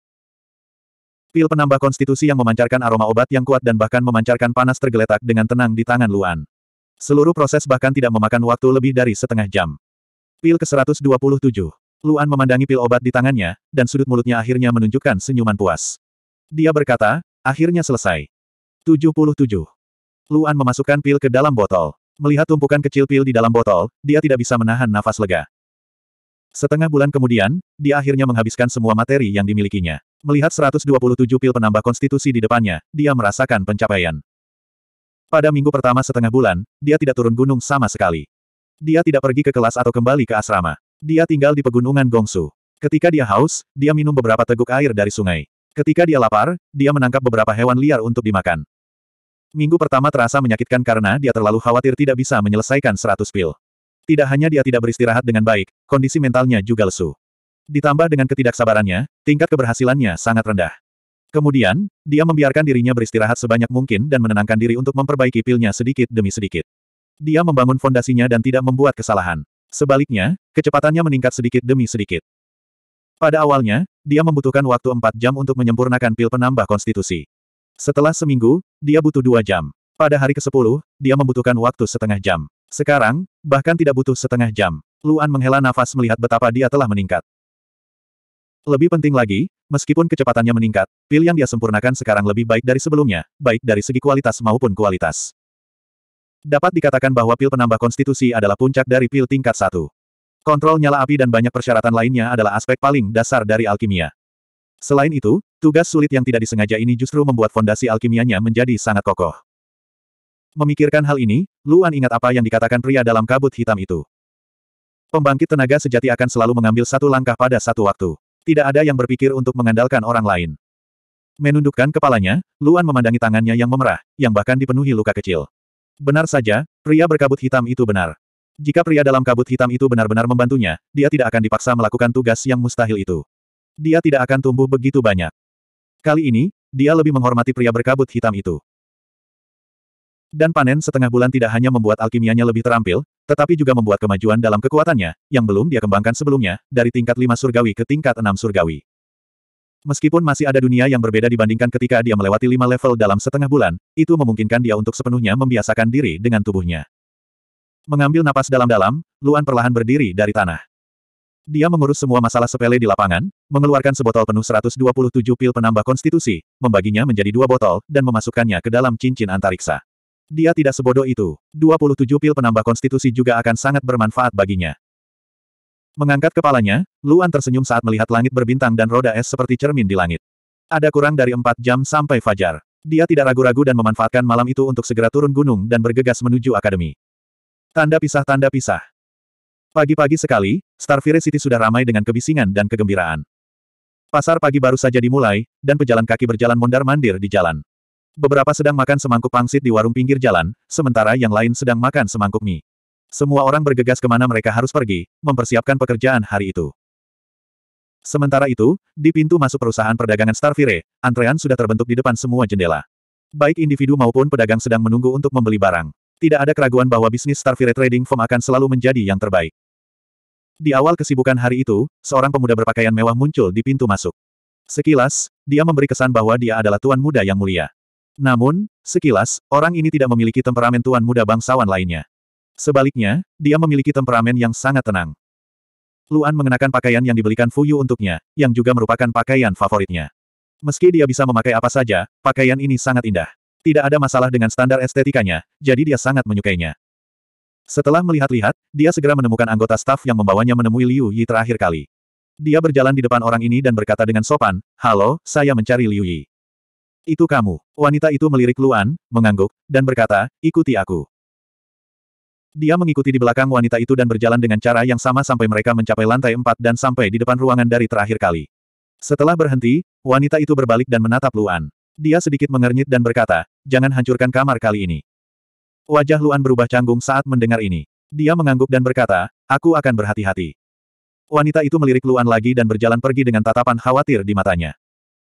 Pil penambah konstitusi yang memancarkan aroma obat yang kuat dan bahkan memancarkan panas tergeletak dengan tenang di tangan Luan. Seluruh proses bahkan tidak memakan waktu lebih dari setengah jam. Pil ke-127. Luan memandangi pil obat di tangannya, dan sudut mulutnya akhirnya menunjukkan senyuman puas. Dia berkata, akhirnya selesai. 77. Luan memasukkan pil ke dalam botol. Melihat tumpukan kecil pil di dalam botol, dia tidak bisa menahan nafas lega. Setengah bulan kemudian, dia akhirnya menghabiskan semua materi yang dimilikinya. Melihat 127 pil penambah konstitusi di depannya, dia merasakan pencapaian. Pada minggu pertama setengah bulan, dia tidak turun gunung sama sekali. Dia tidak pergi ke kelas atau kembali ke asrama. Dia tinggal di pegunungan Gongsu. Ketika dia haus, dia minum beberapa teguk air dari sungai. Ketika dia lapar, dia menangkap beberapa hewan liar untuk dimakan. Minggu pertama terasa menyakitkan karena dia terlalu khawatir tidak bisa menyelesaikan 100 pil. Tidak hanya dia tidak beristirahat dengan baik, kondisi mentalnya juga lesu ditambah dengan ketidaksabarannya, tingkat keberhasilannya sangat rendah. Kemudian, dia membiarkan dirinya beristirahat sebanyak mungkin dan menenangkan diri untuk memperbaiki pilnya sedikit demi sedikit. Dia membangun fondasinya dan tidak membuat kesalahan. Sebaliknya, kecepatannya meningkat sedikit demi sedikit. Pada awalnya, dia membutuhkan waktu 4 jam untuk menyempurnakan pil penambah konstitusi. Setelah seminggu, dia butuh 2 jam. Pada hari ke-10, dia membutuhkan waktu setengah jam. Sekarang, bahkan tidak butuh setengah jam. Luan menghela nafas melihat betapa dia telah meningkat. Lebih penting lagi, meskipun kecepatannya meningkat, pil yang dia sempurnakan sekarang lebih baik dari sebelumnya, baik dari segi kualitas maupun kualitas. Dapat dikatakan bahwa pil penambah konstitusi adalah puncak dari pil tingkat satu. Kontrol nyala api dan banyak persyaratan lainnya adalah aspek paling dasar dari alkimia. Selain itu, tugas sulit yang tidak disengaja ini justru membuat fondasi alkimianya menjadi sangat kokoh. Memikirkan hal ini, Luan ingat apa yang dikatakan pria dalam kabut hitam itu. Pembangkit tenaga sejati akan selalu mengambil satu langkah pada satu waktu. Tidak ada yang berpikir untuk mengandalkan orang lain. Menundukkan kepalanya, Luan memandangi tangannya yang memerah, yang bahkan dipenuhi luka kecil. Benar saja, pria berkabut hitam itu benar. Jika pria dalam kabut hitam itu benar-benar membantunya, dia tidak akan dipaksa melakukan tugas yang mustahil itu. Dia tidak akan tumbuh begitu banyak. Kali ini, dia lebih menghormati pria berkabut hitam itu. Dan panen setengah bulan tidak hanya membuat alkimianya lebih terampil, tetapi juga membuat kemajuan dalam kekuatannya, yang belum dia kembangkan sebelumnya, dari tingkat 5 surgawi ke tingkat 6 surgawi. Meskipun masih ada dunia yang berbeda dibandingkan ketika dia melewati lima level dalam setengah bulan, itu memungkinkan dia untuk sepenuhnya membiasakan diri dengan tubuhnya. Mengambil napas dalam-dalam, Luan perlahan berdiri dari tanah. Dia mengurus semua masalah sepele di lapangan, mengeluarkan sebotol penuh 127 pil penambah konstitusi, membaginya menjadi dua botol, dan memasukkannya ke dalam cincin antariksa. Dia tidak sebodoh itu. 27 pil penambah konstitusi juga akan sangat bermanfaat baginya. Mengangkat kepalanya, Luan tersenyum saat melihat langit berbintang dan roda es seperti cermin di langit. Ada kurang dari empat jam sampai fajar. Dia tidak ragu-ragu dan memanfaatkan malam itu untuk segera turun gunung dan bergegas menuju akademi. Tanda pisah-tanda pisah. Pagi-pagi sekali, Starfire City sudah ramai dengan kebisingan dan kegembiraan. Pasar pagi baru saja dimulai, dan pejalan kaki berjalan mondar-mandir di jalan. Beberapa sedang makan semangkuk pangsit di warung pinggir jalan, sementara yang lain sedang makan semangkuk mie. Semua orang bergegas kemana mereka harus pergi, mempersiapkan pekerjaan hari itu. Sementara itu, di pintu masuk perusahaan perdagangan Starfire, antrean sudah terbentuk di depan semua jendela. Baik individu maupun pedagang sedang menunggu untuk membeli barang. Tidak ada keraguan bahwa bisnis Starfire Trading Firm akan selalu menjadi yang terbaik. Di awal kesibukan hari itu, seorang pemuda berpakaian mewah muncul di pintu masuk. Sekilas, dia memberi kesan bahwa dia adalah tuan muda yang mulia. Namun, sekilas, orang ini tidak memiliki temperamen tuan muda bangsawan lainnya. Sebaliknya, dia memiliki temperamen yang sangat tenang. Luan mengenakan pakaian yang dibelikan Fuyu untuknya, yang juga merupakan pakaian favoritnya. Meski dia bisa memakai apa saja, pakaian ini sangat indah. Tidak ada masalah dengan standar estetikanya, jadi dia sangat menyukainya. Setelah melihat-lihat, dia segera menemukan anggota staf yang membawanya menemui Liu Yi terakhir kali. Dia berjalan di depan orang ini dan berkata dengan sopan, Halo, saya mencari Liu Yi. Itu kamu. Wanita itu melirik Luan, mengangguk, dan berkata, ikuti aku. Dia mengikuti di belakang wanita itu dan berjalan dengan cara yang sama sampai mereka mencapai lantai empat dan sampai di depan ruangan dari terakhir kali. Setelah berhenti, wanita itu berbalik dan menatap Luan. Dia sedikit mengernyit dan berkata, jangan hancurkan kamar kali ini. Wajah Luan berubah canggung saat mendengar ini. Dia mengangguk dan berkata, aku akan berhati-hati. Wanita itu melirik Luan lagi dan berjalan pergi dengan tatapan khawatir di matanya.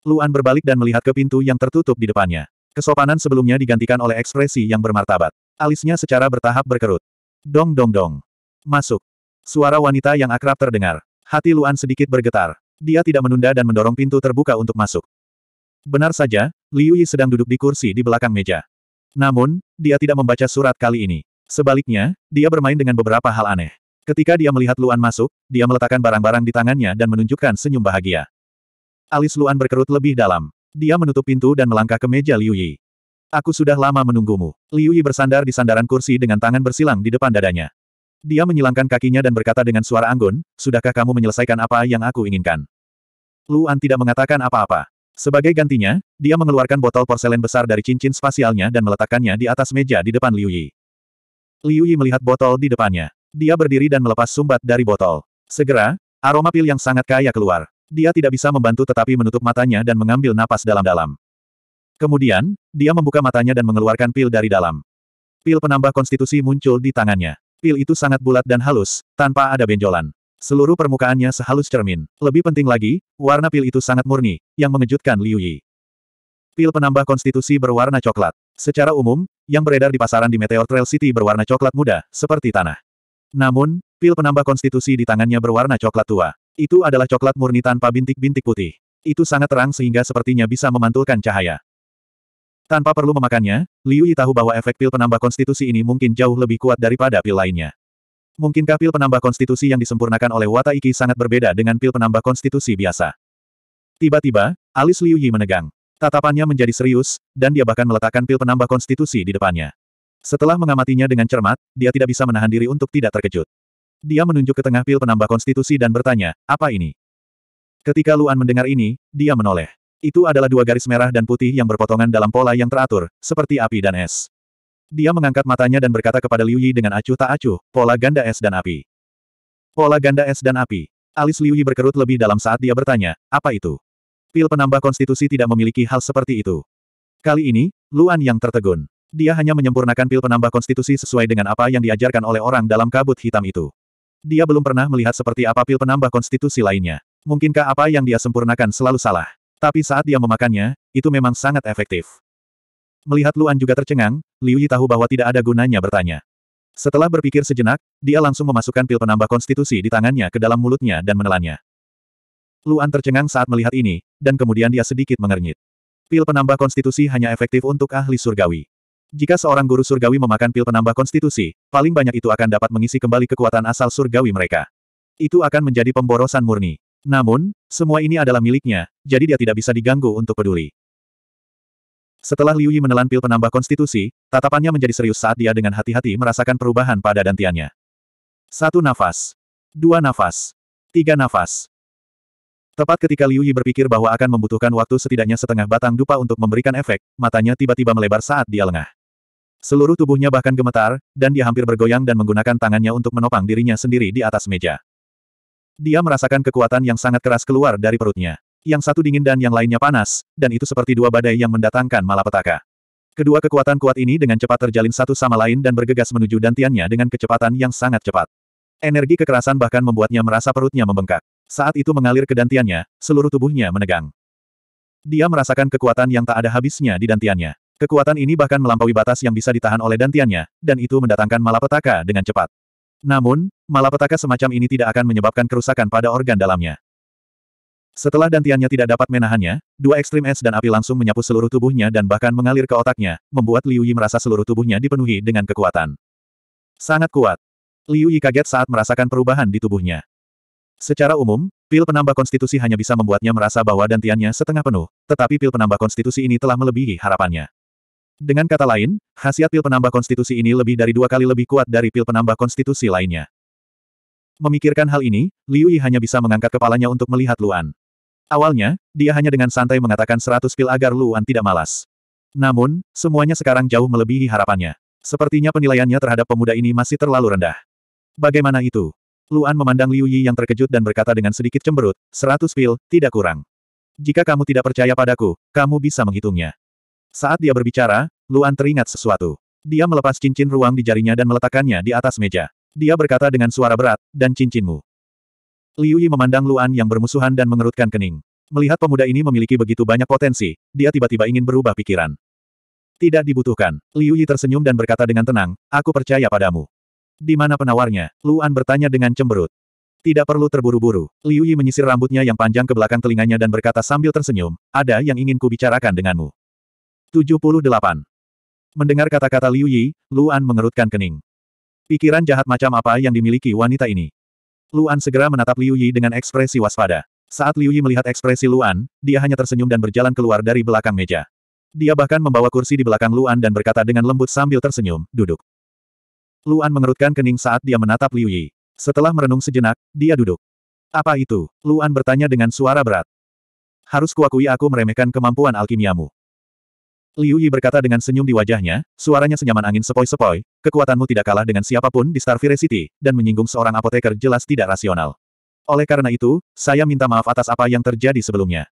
Luan berbalik dan melihat ke pintu yang tertutup di depannya. Kesopanan sebelumnya digantikan oleh ekspresi yang bermartabat. Alisnya secara bertahap berkerut. Dong dong dong. Masuk. Suara wanita yang akrab terdengar. Hati Luan sedikit bergetar. Dia tidak menunda dan mendorong pintu terbuka untuk masuk. Benar saja, Liu Yi sedang duduk di kursi di belakang meja. Namun, dia tidak membaca surat kali ini. Sebaliknya, dia bermain dengan beberapa hal aneh. Ketika dia melihat Luan masuk, dia meletakkan barang-barang di tangannya dan menunjukkan senyum bahagia. Alis Luan berkerut lebih dalam. Dia menutup pintu dan melangkah ke meja Liu Yi. Aku sudah lama menunggumu. Liu Yi bersandar di sandaran kursi dengan tangan bersilang di depan dadanya. Dia menyilangkan kakinya dan berkata dengan suara anggun, Sudahkah kamu menyelesaikan apa yang aku inginkan? Luan tidak mengatakan apa-apa. Sebagai gantinya, dia mengeluarkan botol porselen besar dari cincin spasialnya dan meletakkannya di atas meja di depan Liu Yi. Liu Yi melihat botol di depannya. Dia berdiri dan melepas sumbat dari botol. Segera, aroma pil yang sangat kaya keluar. Dia tidak bisa membantu tetapi menutup matanya dan mengambil napas dalam-dalam. Kemudian, dia membuka matanya dan mengeluarkan pil dari dalam. Pil penambah konstitusi muncul di tangannya. Pil itu sangat bulat dan halus, tanpa ada benjolan. Seluruh permukaannya sehalus cermin. Lebih penting lagi, warna pil itu sangat murni, yang mengejutkan Liu Yi. Pil penambah konstitusi berwarna coklat. Secara umum, yang beredar di pasaran di Meteor Trail City berwarna coklat muda, seperti tanah. Namun, pil penambah konstitusi di tangannya berwarna coklat tua. Itu adalah coklat murni tanpa bintik-bintik putih. Itu sangat terang sehingga sepertinya bisa memantulkan cahaya. Tanpa perlu memakannya, Liu Yi tahu bahwa efek pil penambah konstitusi ini mungkin jauh lebih kuat daripada pil lainnya. Mungkinkah pil penambah konstitusi yang disempurnakan oleh Wata Iki sangat berbeda dengan pil penambah konstitusi biasa? Tiba-tiba, alis Liu Yi menegang. Tatapannya menjadi serius, dan dia bahkan meletakkan pil penambah konstitusi di depannya. Setelah mengamatinya dengan cermat, dia tidak bisa menahan diri untuk tidak terkejut. Dia menunjuk ke tengah pil penambah konstitusi dan bertanya, apa ini? Ketika Luan mendengar ini, dia menoleh. Itu adalah dua garis merah dan putih yang berpotongan dalam pola yang teratur, seperti api dan es. Dia mengangkat matanya dan berkata kepada Liu Yi dengan acuh tak acuh, pola ganda es dan api. Pola ganda es dan api. Alis Liu Yi berkerut lebih dalam saat dia bertanya, apa itu? Pil penambah konstitusi tidak memiliki hal seperti itu. Kali ini, Luan yang tertegun. Dia hanya menyempurnakan pil penambah konstitusi sesuai dengan apa yang diajarkan oleh orang dalam kabut hitam itu. Dia belum pernah melihat seperti apa pil penambah konstitusi lainnya. Mungkinkah apa yang dia sempurnakan selalu salah? Tapi saat dia memakannya, itu memang sangat efektif. Melihat Luan juga tercengang, Liu Yi tahu bahwa tidak ada gunanya bertanya. Setelah berpikir sejenak, dia langsung memasukkan pil penambah konstitusi di tangannya ke dalam mulutnya dan menelannya. Luan tercengang saat melihat ini, dan kemudian dia sedikit mengernyit. Pil penambah konstitusi hanya efektif untuk ahli surgawi. Jika seorang guru surgawi memakan pil penambah konstitusi, paling banyak itu akan dapat mengisi kembali kekuatan asal surgawi mereka. Itu akan menjadi pemborosan murni. Namun, semua ini adalah miliknya, jadi dia tidak bisa diganggu untuk peduli. Setelah Liu Yi menelan pil penambah konstitusi, tatapannya menjadi serius saat dia dengan hati-hati merasakan perubahan pada dantiannya. Satu nafas. Dua nafas. Tiga nafas. Tepat ketika Liu Yi berpikir bahwa akan membutuhkan waktu setidaknya setengah batang dupa untuk memberikan efek, matanya tiba-tiba melebar saat dia lengah. Seluruh tubuhnya bahkan gemetar, dan dia hampir bergoyang dan menggunakan tangannya untuk menopang dirinya sendiri di atas meja. Dia merasakan kekuatan yang sangat keras keluar dari perutnya. Yang satu dingin dan yang lainnya panas, dan itu seperti dua badai yang mendatangkan malapetaka. Kedua kekuatan kuat ini dengan cepat terjalin satu sama lain dan bergegas menuju dantiannya dengan kecepatan yang sangat cepat. Energi kekerasan bahkan membuatnya merasa perutnya membengkak. Saat itu mengalir ke dantiannya, seluruh tubuhnya menegang. Dia merasakan kekuatan yang tak ada habisnya di dantiannya. Kekuatan ini bahkan melampaui batas yang bisa ditahan oleh dantiannya, dan itu mendatangkan malapetaka dengan cepat. Namun, malapetaka semacam ini tidak akan menyebabkan kerusakan pada organ dalamnya. Setelah dantiannya tidak dapat menahannya, dua ekstrim es dan api langsung menyapu seluruh tubuhnya dan bahkan mengalir ke otaknya, membuat Liu Yi merasa seluruh tubuhnya dipenuhi dengan kekuatan. Sangat kuat. Liu Yi kaget saat merasakan perubahan di tubuhnya. Secara umum, pil penambah konstitusi hanya bisa membuatnya merasa bahwa dantiannya setengah penuh, tetapi pil penambah konstitusi ini telah melebihi harapannya. Dengan kata lain, khasiat pil penambah konstitusi ini lebih dari dua kali lebih kuat dari pil penambah konstitusi lainnya. Memikirkan hal ini, Liu Yi hanya bisa mengangkat kepalanya untuk melihat Luan. Awalnya, dia hanya dengan santai mengatakan seratus pil agar Luan tidak malas. Namun, semuanya sekarang jauh melebihi harapannya. Sepertinya penilaiannya terhadap pemuda ini masih terlalu rendah. Bagaimana itu? Luan memandang Liu Yi yang terkejut dan berkata dengan sedikit cemberut, seratus pil, tidak kurang. Jika kamu tidak percaya padaku, kamu bisa menghitungnya. Saat dia berbicara, Luan teringat sesuatu. Dia melepas cincin ruang di jarinya dan meletakkannya di atas meja. Dia berkata dengan suara berat, dan cincinmu. Liu Yi memandang Luan yang bermusuhan dan mengerutkan kening. Melihat pemuda ini memiliki begitu banyak potensi, dia tiba-tiba ingin berubah pikiran. Tidak dibutuhkan. Liu Yi tersenyum dan berkata dengan tenang, aku percaya padamu. Di mana penawarnya? Luan bertanya dengan cemberut. Tidak perlu terburu-buru. Liu Yi menyisir rambutnya yang panjang ke belakang telinganya dan berkata sambil tersenyum, ada yang ingin kubicarakan denganmu. 78. Mendengar kata-kata Liu Yi, Luan mengerutkan kening. Pikiran jahat macam apa yang dimiliki wanita ini? Luan segera menatap Liu Yi dengan ekspresi waspada. Saat Liu Yi melihat ekspresi Luan, dia hanya tersenyum dan berjalan keluar dari belakang meja. Dia bahkan membawa kursi di belakang Luan dan berkata dengan lembut sambil tersenyum, duduk. Luan mengerutkan kening saat dia menatap Liu Yi. Setelah merenung sejenak, dia duduk. Apa itu? Luan bertanya dengan suara berat. Harus kuakui aku meremehkan kemampuan alkimiamu. Liu Yi berkata dengan senyum di wajahnya, suaranya senyaman angin sepoi-sepoi, kekuatanmu tidak kalah dengan siapapun di Starfire City, dan menyinggung seorang apoteker jelas tidak rasional. Oleh karena itu, saya minta maaf atas apa yang terjadi sebelumnya.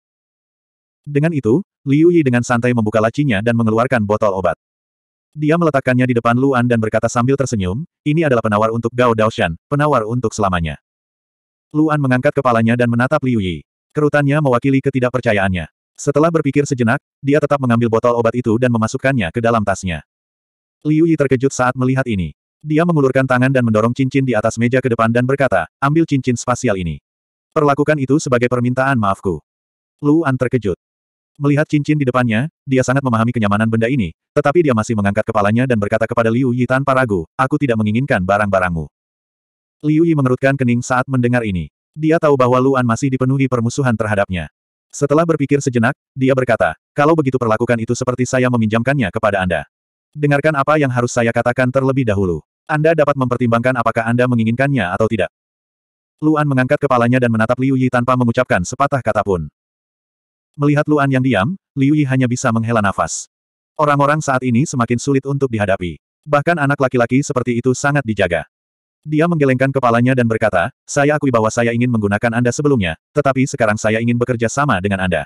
Dengan itu, Liu Yi dengan santai membuka lacinya dan mengeluarkan botol obat. Dia meletakkannya di depan Luan dan berkata sambil tersenyum, ini adalah penawar untuk Gao Daoshan, penawar untuk selamanya. Luan mengangkat kepalanya dan menatap Liu Yi. Kerutannya mewakili ketidakpercayaannya. Setelah berpikir sejenak, dia tetap mengambil botol obat itu dan memasukkannya ke dalam tasnya. Liu Yi terkejut saat melihat ini. Dia mengulurkan tangan dan mendorong cincin di atas meja ke depan dan berkata, ambil cincin spasial ini. Perlakukan itu sebagai permintaan maafku. Lu An terkejut. Melihat cincin di depannya, dia sangat memahami kenyamanan benda ini, tetapi dia masih mengangkat kepalanya dan berkata kepada Liu Yi tanpa ragu, aku tidak menginginkan barang-barangmu. Liu Yi mengerutkan kening saat mendengar ini. Dia tahu bahwa Luan masih dipenuhi permusuhan terhadapnya. Setelah berpikir sejenak, dia berkata, kalau begitu perlakukan itu seperti saya meminjamkannya kepada Anda. Dengarkan apa yang harus saya katakan terlebih dahulu. Anda dapat mempertimbangkan apakah Anda menginginkannya atau tidak. Luan mengangkat kepalanya dan menatap Liu Yi tanpa mengucapkan sepatah kata pun. Melihat Luan yang diam, Liu Yi hanya bisa menghela nafas. Orang-orang saat ini semakin sulit untuk dihadapi. Bahkan anak laki-laki seperti itu sangat dijaga. Dia menggelengkan kepalanya dan berkata, saya akui bahwa saya ingin menggunakan Anda sebelumnya, tetapi sekarang saya ingin bekerja sama dengan Anda.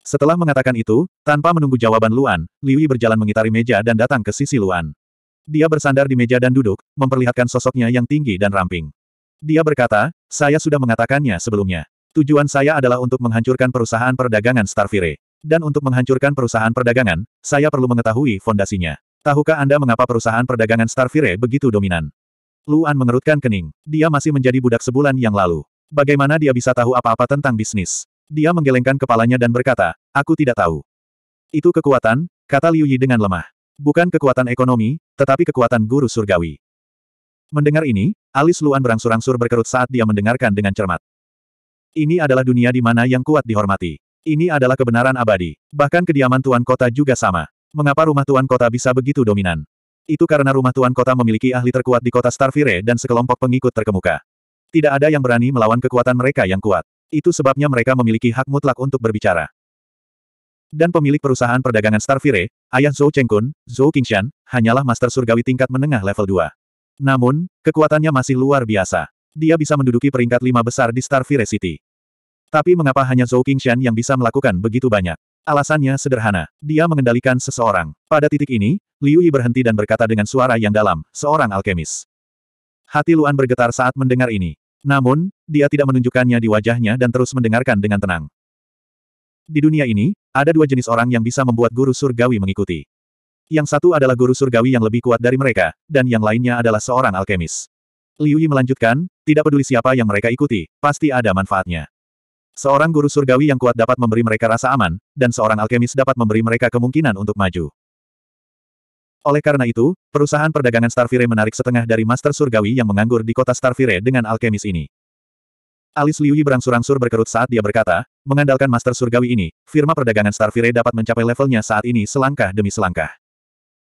Setelah mengatakan itu, tanpa menunggu jawaban Luan, Liwi berjalan mengitari meja dan datang ke sisi Luan. Dia bersandar di meja dan duduk, memperlihatkan sosoknya yang tinggi dan ramping. Dia berkata, saya sudah mengatakannya sebelumnya. Tujuan saya adalah untuk menghancurkan perusahaan perdagangan Starfire. Dan untuk menghancurkan perusahaan perdagangan, saya perlu mengetahui fondasinya. Tahukah Anda mengapa perusahaan perdagangan Starfire begitu dominan? Luan mengerutkan kening. Dia masih menjadi budak sebulan yang lalu. Bagaimana dia bisa tahu apa-apa tentang bisnis? Dia menggelengkan kepalanya dan berkata, aku tidak tahu. Itu kekuatan, kata Liu Yi dengan lemah. Bukan kekuatan ekonomi, tetapi kekuatan guru surgawi. Mendengar ini, alis Luan berangsur-angsur berkerut saat dia mendengarkan dengan cermat. Ini adalah dunia di mana yang kuat dihormati. Ini adalah kebenaran abadi. Bahkan kediaman Tuan Kota juga sama. Mengapa rumah Tuan Kota bisa begitu dominan? Itu karena rumah tuan kota memiliki ahli terkuat di kota Starfire dan sekelompok pengikut terkemuka. Tidak ada yang berani melawan kekuatan mereka yang kuat. Itu sebabnya mereka memiliki hak mutlak untuk berbicara. Dan pemilik perusahaan perdagangan Starfire, ayah Zhou Chengkun, Zhou Qingshan, hanyalah master surgawi tingkat menengah level 2. Namun, kekuatannya masih luar biasa. Dia bisa menduduki peringkat lima besar di Starfire City. Tapi mengapa hanya Zhou Qingshan yang bisa melakukan begitu banyak? Alasannya sederhana, dia mengendalikan seseorang. Pada titik ini, Liu Yi berhenti dan berkata dengan suara yang dalam, seorang alkemis. Hati Luan bergetar saat mendengar ini. Namun, dia tidak menunjukkannya di wajahnya dan terus mendengarkan dengan tenang. Di dunia ini, ada dua jenis orang yang bisa membuat guru surgawi mengikuti. Yang satu adalah guru surgawi yang lebih kuat dari mereka, dan yang lainnya adalah seorang alkemis. Liu Yi melanjutkan, tidak peduli siapa yang mereka ikuti, pasti ada manfaatnya. Seorang guru surgawi yang kuat dapat memberi mereka rasa aman, dan seorang alkemis dapat memberi mereka kemungkinan untuk maju. Oleh karena itu, perusahaan perdagangan Starfire menarik setengah dari master surgawi yang menganggur di kota Starfire dengan alkemis ini. Alis Liuyi berangsur-angsur berkerut saat dia berkata, mengandalkan master surgawi ini, firma perdagangan Starfire dapat mencapai levelnya saat ini selangkah demi selangkah.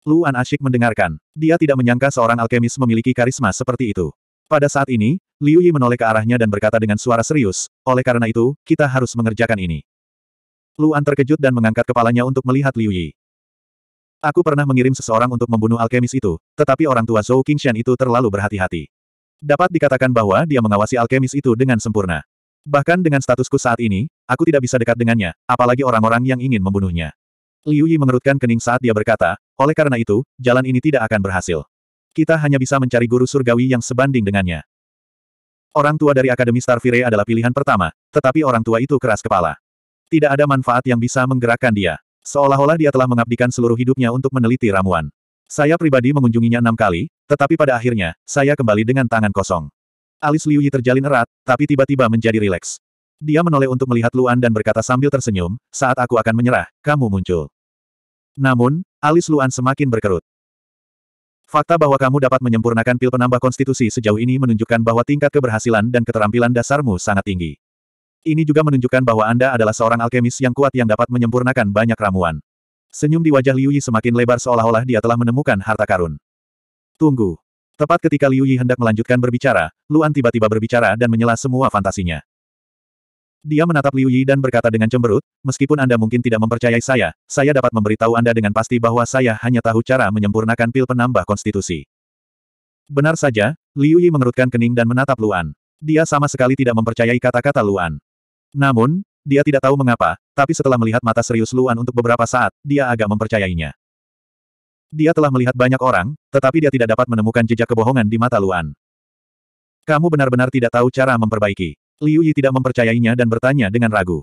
Luan asyik mendengarkan. Dia tidak menyangka seorang alkemis memiliki karisma seperti itu. Pada saat ini, Liu Yi menoleh ke arahnya dan berkata dengan suara serius, oleh karena itu, kita harus mengerjakan ini. Luan terkejut dan mengangkat kepalanya untuk melihat Liu Yi. Aku pernah mengirim seseorang untuk membunuh alkemis itu, tetapi orang tua Zhou Qingshan itu terlalu berhati-hati. Dapat dikatakan bahwa dia mengawasi alkemis itu dengan sempurna. Bahkan dengan statusku saat ini, aku tidak bisa dekat dengannya, apalagi orang-orang yang ingin membunuhnya. Liu Yi mengerutkan kening saat dia berkata, oleh karena itu, jalan ini tidak akan berhasil kita hanya bisa mencari guru surgawi yang sebanding dengannya. Orang tua dari Akademi Starfire adalah pilihan pertama, tetapi orang tua itu keras kepala. Tidak ada manfaat yang bisa menggerakkan dia. Seolah-olah dia telah mengabdikan seluruh hidupnya untuk meneliti ramuan. Saya pribadi mengunjunginya enam kali, tetapi pada akhirnya, saya kembali dengan tangan kosong. Alis Liu Yi terjalin erat, tapi tiba-tiba menjadi rileks. Dia menoleh untuk melihat Luan dan berkata sambil tersenyum, saat aku akan menyerah, kamu muncul. Namun, alis Luan semakin berkerut. Fakta bahwa kamu dapat menyempurnakan pil penambah konstitusi sejauh ini menunjukkan bahwa tingkat keberhasilan dan keterampilan dasarmu sangat tinggi. Ini juga menunjukkan bahwa Anda adalah seorang alkemis yang kuat yang dapat menyempurnakan banyak ramuan. Senyum di wajah Liu Yi semakin lebar seolah-olah dia telah menemukan harta karun. Tunggu. Tepat ketika Liu Yi hendak melanjutkan berbicara, Luan tiba-tiba berbicara dan menyela semua fantasinya. Dia menatap Liu Yi dan berkata dengan cemberut, meskipun Anda mungkin tidak mempercayai saya, saya dapat memberitahu Anda dengan pasti bahwa saya hanya tahu cara menyempurnakan pil penambah konstitusi. Benar saja, Liu Yi mengerutkan kening dan menatap Luan. Dia sama sekali tidak mempercayai kata-kata Luan. Namun, dia tidak tahu mengapa, tapi setelah melihat mata serius Luan untuk beberapa saat, dia agak mempercayainya. Dia telah melihat banyak orang, tetapi dia tidak dapat menemukan jejak kebohongan di mata Luan. Kamu benar-benar tidak tahu cara memperbaiki. Liu Yi tidak mempercayainya dan bertanya dengan ragu.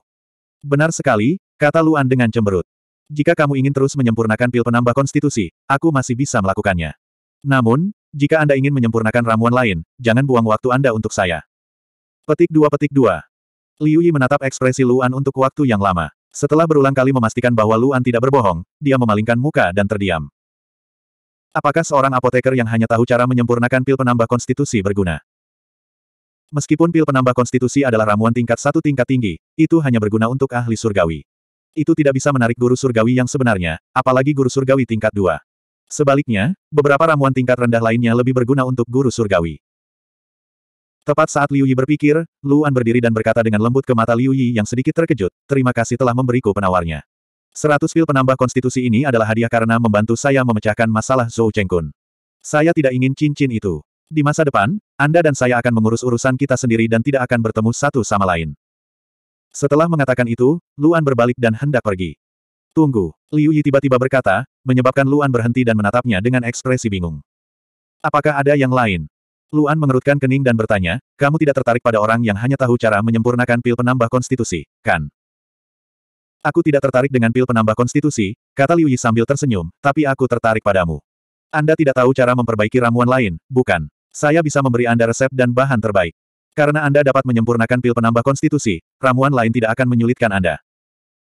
Benar sekali, kata Luan dengan cemberut. Jika kamu ingin terus menyempurnakan pil penambah konstitusi, aku masih bisa melakukannya. Namun, jika Anda ingin menyempurnakan ramuan lain, jangan buang waktu Anda untuk saya. Petik 2 petik 2 Liu Yi menatap ekspresi Luan untuk waktu yang lama. Setelah berulang kali memastikan bahwa Luan tidak berbohong, dia memalingkan muka dan terdiam. Apakah seorang apoteker yang hanya tahu cara menyempurnakan pil penambah konstitusi berguna? Meskipun pil penambah konstitusi adalah ramuan tingkat satu tingkat tinggi, itu hanya berguna untuk ahli surgawi. Itu tidak bisa menarik guru surgawi yang sebenarnya, apalagi guru surgawi tingkat dua. Sebaliknya, beberapa ramuan tingkat rendah lainnya lebih berguna untuk guru surgawi. Tepat saat Liu Yi berpikir, Luan berdiri dan berkata dengan lembut ke mata Liu Yi yang sedikit terkejut, terima kasih telah memberiku penawarnya. Seratus pil penambah konstitusi ini adalah hadiah karena membantu saya memecahkan masalah Zhou Chengkun. Saya tidak ingin cincin itu. Di masa depan, Anda dan saya akan mengurus urusan kita sendiri dan tidak akan bertemu satu sama lain. Setelah mengatakan itu, Luan berbalik dan hendak pergi. Tunggu, Liu Yi tiba-tiba berkata, menyebabkan Luan berhenti dan menatapnya dengan ekspresi bingung. Apakah ada yang lain? Luan mengerutkan kening dan bertanya, kamu tidak tertarik pada orang yang hanya tahu cara menyempurnakan pil penambah konstitusi, kan? Aku tidak tertarik dengan pil penambah konstitusi, kata Liu Yi sambil tersenyum, tapi aku tertarik padamu. Anda tidak tahu cara memperbaiki ramuan lain, bukan? Saya bisa memberi Anda resep dan bahan terbaik. Karena Anda dapat menyempurnakan pil penambah konstitusi, ramuan lain tidak akan menyulitkan Anda.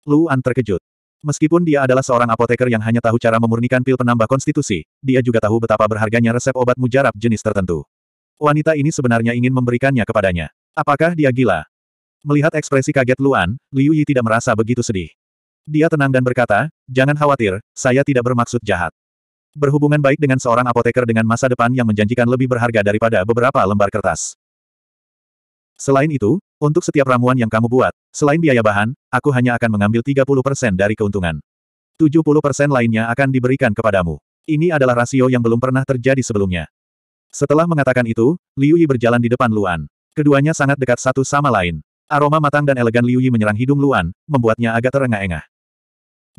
Luan terkejut. Meskipun dia adalah seorang apoteker yang hanya tahu cara memurnikan pil penambah konstitusi, dia juga tahu betapa berharganya resep obat mujarab jenis tertentu. Wanita ini sebenarnya ingin memberikannya kepadanya. Apakah dia gila? Melihat ekspresi kaget Luan, Liu Yi tidak merasa begitu sedih. Dia tenang dan berkata, jangan khawatir, saya tidak bermaksud jahat. Berhubungan baik dengan seorang apoteker dengan masa depan yang menjanjikan lebih berharga daripada beberapa lembar kertas. Selain itu, untuk setiap ramuan yang kamu buat, selain biaya bahan, aku hanya akan mengambil 30% dari keuntungan. 70% lainnya akan diberikan kepadamu. Ini adalah rasio yang belum pernah terjadi sebelumnya. Setelah mengatakan itu, Liu Yi berjalan di depan Luan. Keduanya sangat dekat satu sama lain. Aroma matang dan elegan Liu Yi menyerang hidung Luan, membuatnya agak terengah-engah.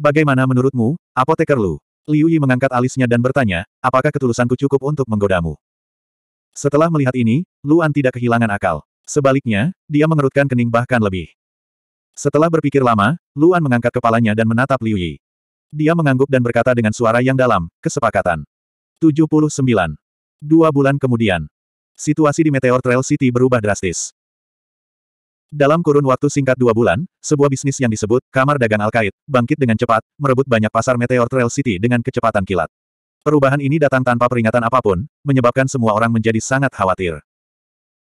Bagaimana menurutmu, apoteker Lu? Liu Yi mengangkat alisnya dan bertanya, apakah ketulusanku cukup untuk menggodamu? Setelah melihat ini, Luan tidak kehilangan akal. Sebaliknya, dia mengerutkan kening bahkan lebih. Setelah berpikir lama, Luan mengangkat kepalanya dan menatap Liu Yi. Dia mengangguk dan berkata dengan suara yang dalam, kesepakatan. 79. Dua bulan kemudian. Situasi di Meteor Trail City berubah drastis. Dalam kurun waktu singkat dua bulan, sebuah bisnis yang disebut Kamar Dagang Al-Qaid bangkit dengan cepat, merebut banyak pasar Meteor Trail City dengan kecepatan kilat. Perubahan ini datang tanpa peringatan apapun, menyebabkan semua orang menjadi sangat khawatir.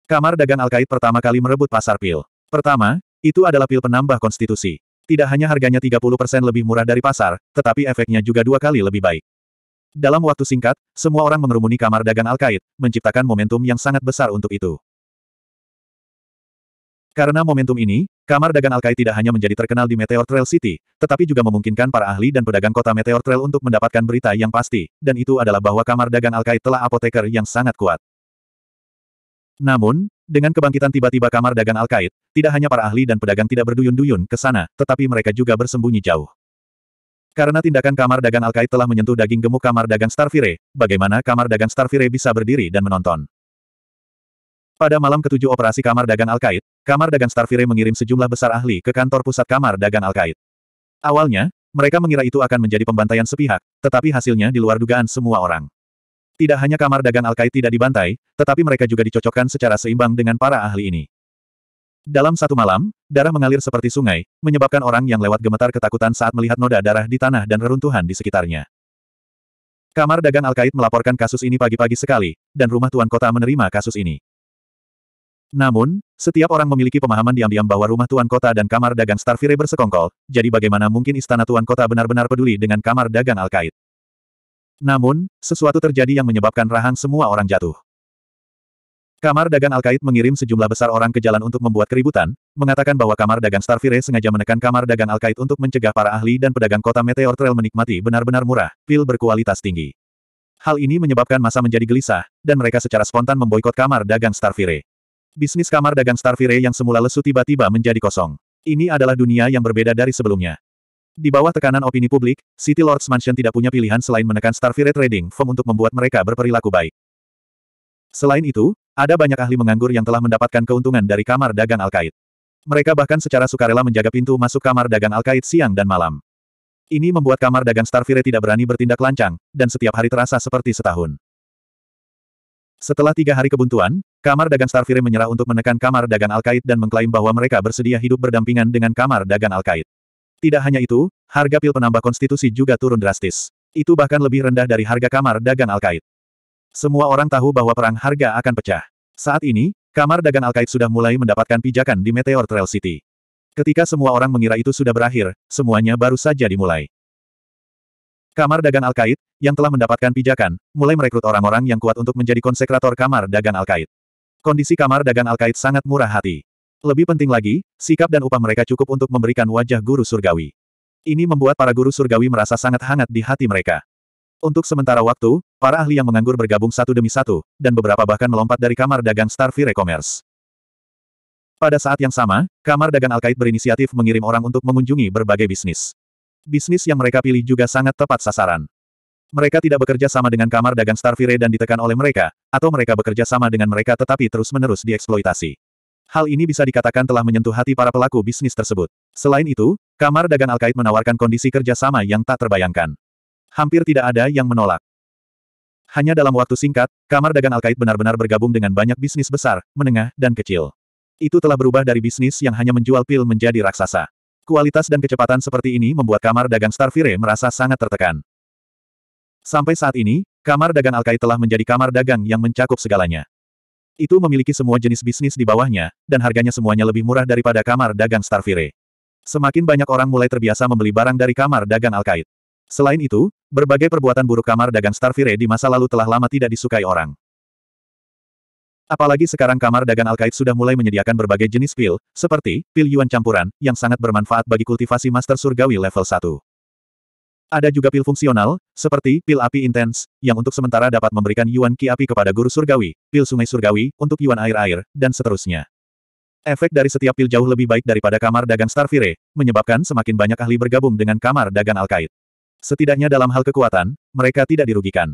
Kamar Dagang Al-Qaid pertama kali merebut pasar pil. Pertama, itu adalah pil penambah konstitusi. Tidak hanya harganya 30% lebih murah dari pasar, tetapi efeknya juga dua kali lebih baik. Dalam waktu singkat, semua orang mengerumuni kamar dagang Al-Qaid, menciptakan momentum yang sangat besar untuk itu. Karena momentum ini, kamar dagang Alkai tidak hanya menjadi terkenal di Meteor Trail City, tetapi juga memungkinkan para ahli dan pedagang kota Meteor Trail untuk mendapatkan berita yang pasti, dan itu adalah bahwa kamar dagang Alkai telah apoteker yang sangat kuat. Namun, dengan kebangkitan tiba-tiba kamar dagang Alkait, tidak hanya para ahli dan pedagang tidak berduyun-duyun ke sana, tetapi mereka juga bersembunyi jauh. Karena tindakan kamar dagang Alkait telah menyentuh daging gemuk kamar dagang Starfire, bagaimana kamar dagang Starfire bisa berdiri dan menonton? Pada malam ketujuh operasi kamar dagang Alkait, kamar dagang Starfire mengirim sejumlah besar ahli ke kantor pusat kamar dagang Alkait. Awalnya, mereka mengira itu akan menjadi pembantaian sepihak, tetapi hasilnya di luar dugaan semua orang. Tidak hanya kamar dagang Alkait tidak dibantai, tetapi mereka juga dicocokkan secara seimbang dengan para ahli ini. Dalam satu malam, darah mengalir seperti sungai, menyebabkan orang yang lewat gemetar ketakutan saat melihat noda darah di tanah dan reruntuhan di sekitarnya. Kamar dagang Alkait melaporkan kasus ini pagi-pagi sekali, dan rumah tuan kota menerima kasus ini. Namun, setiap orang memiliki pemahaman diam-diam bahwa rumah tuan kota dan kamar dagang Starfire bersekongkol, jadi bagaimana mungkin istana tuan kota benar-benar peduli dengan kamar dagang Al-Qaid? Namun, sesuatu terjadi yang menyebabkan rahang semua orang jatuh. Kamar dagang Alkait mengirim sejumlah besar orang ke jalan untuk membuat keributan, mengatakan bahwa kamar dagang Starfire sengaja menekan kamar dagang Alkait untuk mencegah para ahli dan pedagang kota Meteor Trail menikmati benar-benar murah, pil berkualitas tinggi. Hal ini menyebabkan masa menjadi gelisah, dan mereka secara spontan memboikot kamar dagang Starfire. Bisnis kamar dagang Starfire yang semula lesu tiba-tiba menjadi kosong. Ini adalah dunia yang berbeda dari sebelumnya. Di bawah tekanan opini publik, City Lords Mansion tidak punya pilihan selain menekan Starfire Trading Firm untuk membuat mereka berperilaku baik. Selain itu, ada banyak ahli menganggur yang telah mendapatkan keuntungan dari kamar dagang Alkait. Mereka bahkan secara sukarela menjaga pintu masuk kamar dagang Alkait siang dan malam. Ini membuat kamar dagang Starfire tidak berani bertindak lancang, dan setiap hari terasa seperti setahun. Setelah tiga hari kebuntuan, kamar dagang Starfire menyerah untuk menekan kamar dagang Alkait dan mengklaim bahwa mereka bersedia hidup berdampingan dengan kamar dagang Alkait. Tidak hanya itu, harga pil penambah konstitusi juga turun drastis. Itu bahkan lebih rendah dari harga kamar dagang Alkait. Semua orang tahu bahwa perang harga akan pecah. Saat ini, kamar dagang Alkait sudah mulai mendapatkan pijakan di Meteor Trail City. Ketika semua orang mengira itu sudah berakhir, semuanya baru saja dimulai. Kamar Dagang al yang telah mendapatkan pijakan, mulai merekrut orang-orang yang kuat untuk menjadi konsekrator Kamar Dagang al Kondisi Kamar Dagang al sangat murah hati. Lebih penting lagi, sikap dan upah mereka cukup untuk memberikan wajah guru surgawi. Ini membuat para guru surgawi merasa sangat hangat di hati mereka. Untuk sementara waktu, para ahli yang menganggur bergabung satu demi satu, dan beberapa bahkan melompat dari kamar dagang Starfire Commerce. Pada saat yang sama, kamar dagang al berinisiatif mengirim orang untuk mengunjungi berbagai bisnis. Bisnis yang mereka pilih juga sangat tepat sasaran. Mereka tidak bekerja sama dengan kamar dagang Starfire dan ditekan oleh mereka, atau mereka bekerja sama dengan mereka tetapi terus-menerus dieksploitasi. Hal ini bisa dikatakan telah menyentuh hati para pelaku bisnis tersebut. Selain itu, kamar dagang Alkait menawarkan kondisi kerjasama yang tak terbayangkan. Hampir tidak ada yang menolak. Hanya dalam waktu singkat, kamar dagang Alkait benar-benar bergabung dengan banyak bisnis besar, menengah, dan kecil. Itu telah berubah dari bisnis yang hanya menjual pil menjadi raksasa. Kualitas dan kecepatan seperti ini membuat kamar dagang Starfire merasa sangat tertekan. Sampai saat ini, kamar dagang Alkai telah menjadi kamar dagang yang mencakup segalanya. Itu memiliki semua jenis bisnis di bawahnya, dan harganya semuanya lebih murah daripada kamar dagang Starfire. Semakin banyak orang mulai terbiasa membeli barang dari kamar dagang Alkait. Selain itu, berbagai perbuatan buruk kamar dagang Starfire di masa lalu telah lama tidak disukai orang. Apalagi sekarang kamar dagang Alkait sudah mulai menyediakan berbagai jenis pil, seperti pil yuan campuran, yang sangat bermanfaat bagi kultivasi master surgawi level 1. Ada juga pil fungsional, seperti pil api intens, yang untuk sementara dapat memberikan yuan ki api kepada guru surgawi, pil sungai surgawi, untuk yuan air-air, dan seterusnya. Efek dari setiap pil jauh lebih baik daripada kamar dagang Starfire, menyebabkan semakin banyak ahli bergabung dengan kamar dagang Alkait. Setidaknya dalam hal kekuatan, mereka tidak dirugikan.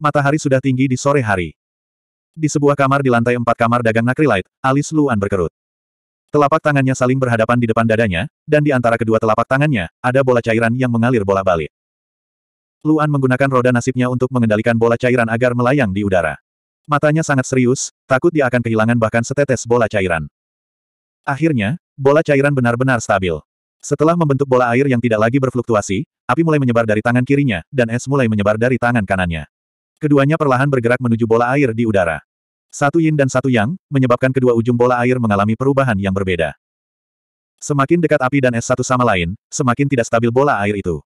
Matahari sudah tinggi di sore hari. Di sebuah kamar di lantai empat kamar dagang Nakrilite, alis Luan berkerut. Telapak tangannya saling berhadapan di depan dadanya, dan di antara kedua telapak tangannya, ada bola cairan yang mengalir bola-balik. Luan menggunakan roda nasibnya untuk mengendalikan bola cairan agar melayang di udara. Matanya sangat serius, takut dia akan kehilangan bahkan setetes bola cairan. Akhirnya, bola cairan benar-benar stabil. Setelah membentuk bola air yang tidak lagi berfluktuasi, api mulai menyebar dari tangan kirinya, dan es mulai menyebar dari tangan kanannya. Keduanya perlahan bergerak menuju bola air di udara. Satu yin dan satu yang, menyebabkan kedua ujung bola air mengalami perubahan yang berbeda. Semakin dekat api dan es satu sama lain, semakin tidak stabil bola air itu.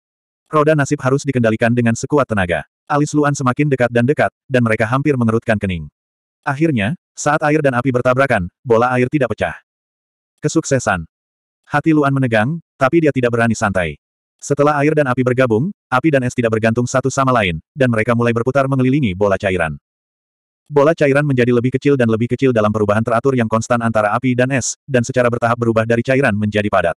Roda nasib harus dikendalikan dengan sekuat tenaga. Alis Luan semakin dekat dan dekat, dan mereka hampir mengerutkan kening. Akhirnya, saat air dan api bertabrakan, bola air tidak pecah. Kesuksesan. Hati Luan menegang, tapi dia tidak berani santai. Setelah air dan api bergabung, api dan es tidak bergantung satu sama lain, dan mereka mulai berputar mengelilingi bola cairan. Bola cairan menjadi lebih kecil dan lebih kecil dalam perubahan teratur yang konstan antara api dan es, dan secara bertahap berubah dari cairan menjadi padat.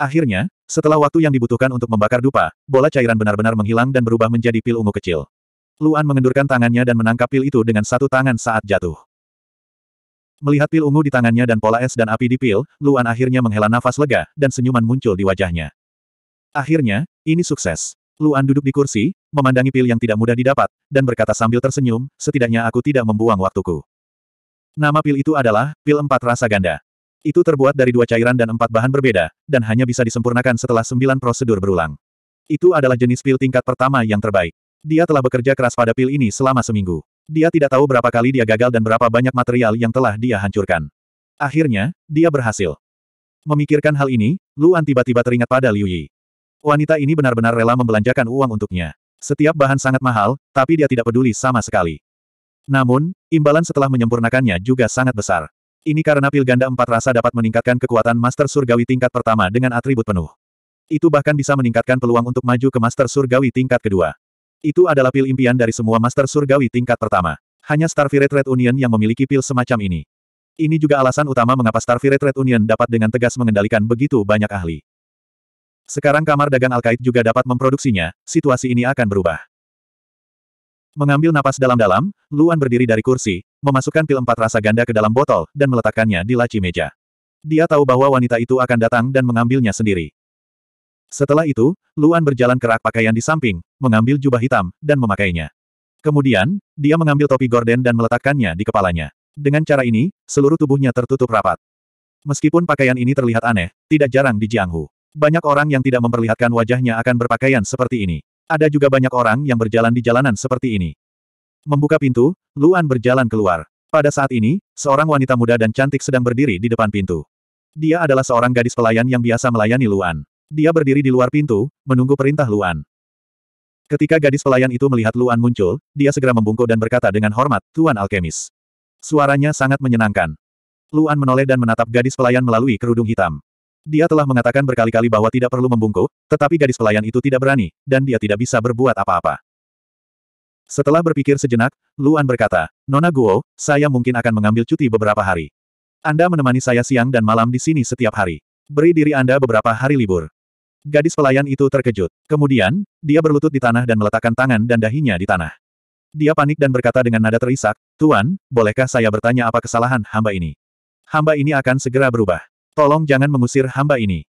Akhirnya, setelah waktu yang dibutuhkan untuk membakar dupa, bola cairan benar-benar menghilang dan berubah menjadi pil ungu kecil. Luan mengendurkan tangannya dan menangkap pil itu dengan satu tangan saat jatuh. Melihat pil ungu di tangannya dan pola es dan api di pil, Luan akhirnya menghela nafas lega, dan senyuman muncul di wajahnya. Akhirnya, ini sukses. Luan duduk di kursi, memandangi pil yang tidak mudah didapat, dan berkata sambil tersenyum, setidaknya aku tidak membuang waktuku. Nama pil itu adalah, pil empat rasa ganda. Itu terbuat dari dua cairan dan empat bahan berbeda, dan hanya bisa disempurnakan setelah sembilan prosedur berulang. Itu adalah jenis pil tingkat pertama yang terbaik. Dia telah bekerja keras pada pil ini selama seminggu. Dia tidak tahu berapa kali dia gagal dan berapa banyak material yang telah dia hancurkan. Akhirnya, dia berhasil. Memikirkan hal ini, Luan tiba-tiba teringat pada Liu Yi. Wanita ini benar-benar rela membelanjakan uang untuknya. Setiap bahan sangat mahal, tapi dia tidak peduli sama sekali. Namun, imbalan setelah menyempurnakannya juga sangat besar. Ini karena pil ganda empat rasa dapat meningkatkan kekuatan Master Surgawi tingkat pertama dengan atribut penuh. Itu bahkan bisa meningkatkan peluang untuk maju ke Master Surgawi tingkat kedua. Itu adalah pil impian dari semua Master Surgawi tingkat pertama. Hanya Starfiret Red Union yang memiliki pil semacam ini. Ini juga alasan utama mengapa Starfiret Red Union dapat dengan tegas mengendalikan begitu banyak ahli. Sekarang kamar dagang Alkait juga dapat memproduksinya, situasi ini akan berubah. Mengambil napas dalam-dalam, Luan berdiri dari kursi, memasukkan pil empat rasa ganda ke dalam botol, dan meletakkannya di laci meja. Dia tahu bahwa wanita itu akan datang dan mengambilnya sendiri. Setelah itu, Luan berjalan ke rak pakaian di samping, mengambil jubah hitam, dan memakainya. Kemudian, dia mengambil topi gorden dan meletakkannya di kepalanya. Dengan cara ini, seluruh tubuhnya tertutup rapat. Meskipun pakaian ini terlihat aneh, tidak jarang di Jianghu. Banyak orang yang tidak memperlihatkan wajahnya akan berpakaian seperti ini. Ada juga banyak orang yang berjalan di jalanan seperti ini. Membuka pintu, Luan berjalan keluar. Pada saat ini, seorang wanita muda dan cantik sedang berdiri di depan pintu. Dia adalah seorang gadis pelayan yang biasa melayani Luan. Dia berdiri di luar pintu, menunggu perintah Luan. Ketika gadis pelayan itu melihat Luan muncul, dia segera membungkuk dan berkata dengan hormat, Tuan Alkemis. Suaranya sangat menyenangkan. Luan menoleh dan menatap gadis pelayan melalui kerudung hitam. Dia telah mengatakan berkali-kali bahwa tidak perlu membungkuk, tetapi gadis pelayan itu tidak berani, dan dia tidak bisa berbuat apa-apa. Setelah berpikir sejenak, Luan berkata, Nona Guo, saya mungkin akan mengambil cuti beberapa hari. Anda menemani saya siang dan malam di sini setiap hari. Beri diri Anda beberapa hari libur. Gadis pelayan itu terkejut. Kemudian, dia berlutut di tanah dan meletakkan tangan dan dahinya di tanah. Dia panik dan berkata dengan nada terisak, Tuan, bolehkah saya bertanya apa kesalahan hamba ini? Hamba ini akan segera berubah. Tolong jangan mengusir hamba ini.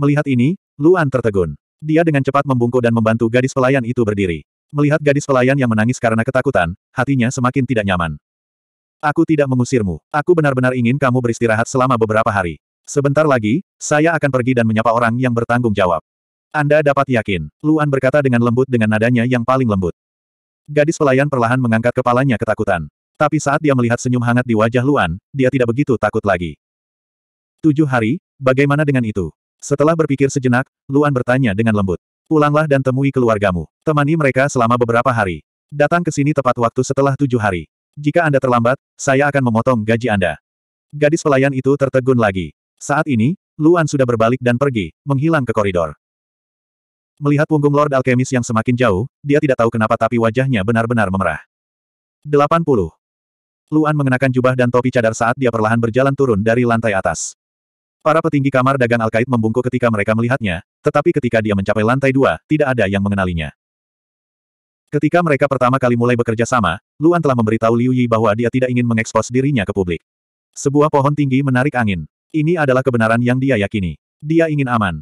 Melihat ini, Luan tertegun. Dia dengan cepat membungkuk dan membantu gadis pelayan itu berdiri. Melihat gadis pelayan yang menangis karena ketakutan, hatinya semakin tidak nyaman. Aku tidak mengusirmu. Aku benar-benar ingin kamu beristirahat selama beberapa hari. Sebentar lagi, saya akan pergi dan menyapa orang yang bertanggung jawab. Anda dapat yakin, Luan berkata dengan lembut dengan nadanya yang paling lembut. Gadis pelayan perlahan mengangkat kepalanya ketakutan. Tapi saat dia melihat senyum hangat di wajah Luan, dia tidak begitu takut lagi. Tujuh hari, bagaimana dengan itu? Setelah berpikir sejenak, Luan bertanya dengan lembut. Pulanglah dan temui keluargamu. Temani mereka selama beberapa hari. Datang ke sini tepat waktu setelah tujuh hari. Jika Anda terlambat, saya akan memotong gaji Anda. Gadis pelayan itu tertegun lagi. Saat ini, Luan sudah berbalik dan pergi, menghilang ke koridor. Melihat punggung Lord Alchemist yang semakin jauh, dia tidak tahu kenapa tapi wajahnya benar-benar memerah. 80. Luan mengenakan jubah dan topi cadar saat dia perlahan berjalan turun dari lantai atas. Para petinggi kamar dagang Alkait membungkuk ketika mereka melihatnya, tetapi ketika dia mencapai lantai dua, tidak ada yang mengenalinya. Ketika mereka pertama kali mulai bekerja sama, Luan telah memberitahu Liu Yi bahwa dia tidak ingin mengekspos dirinya ke publik. Sebuah pohon tinggi menarik angin. Ini adalah kebenaran yang dia yakini. Dia ingin aman.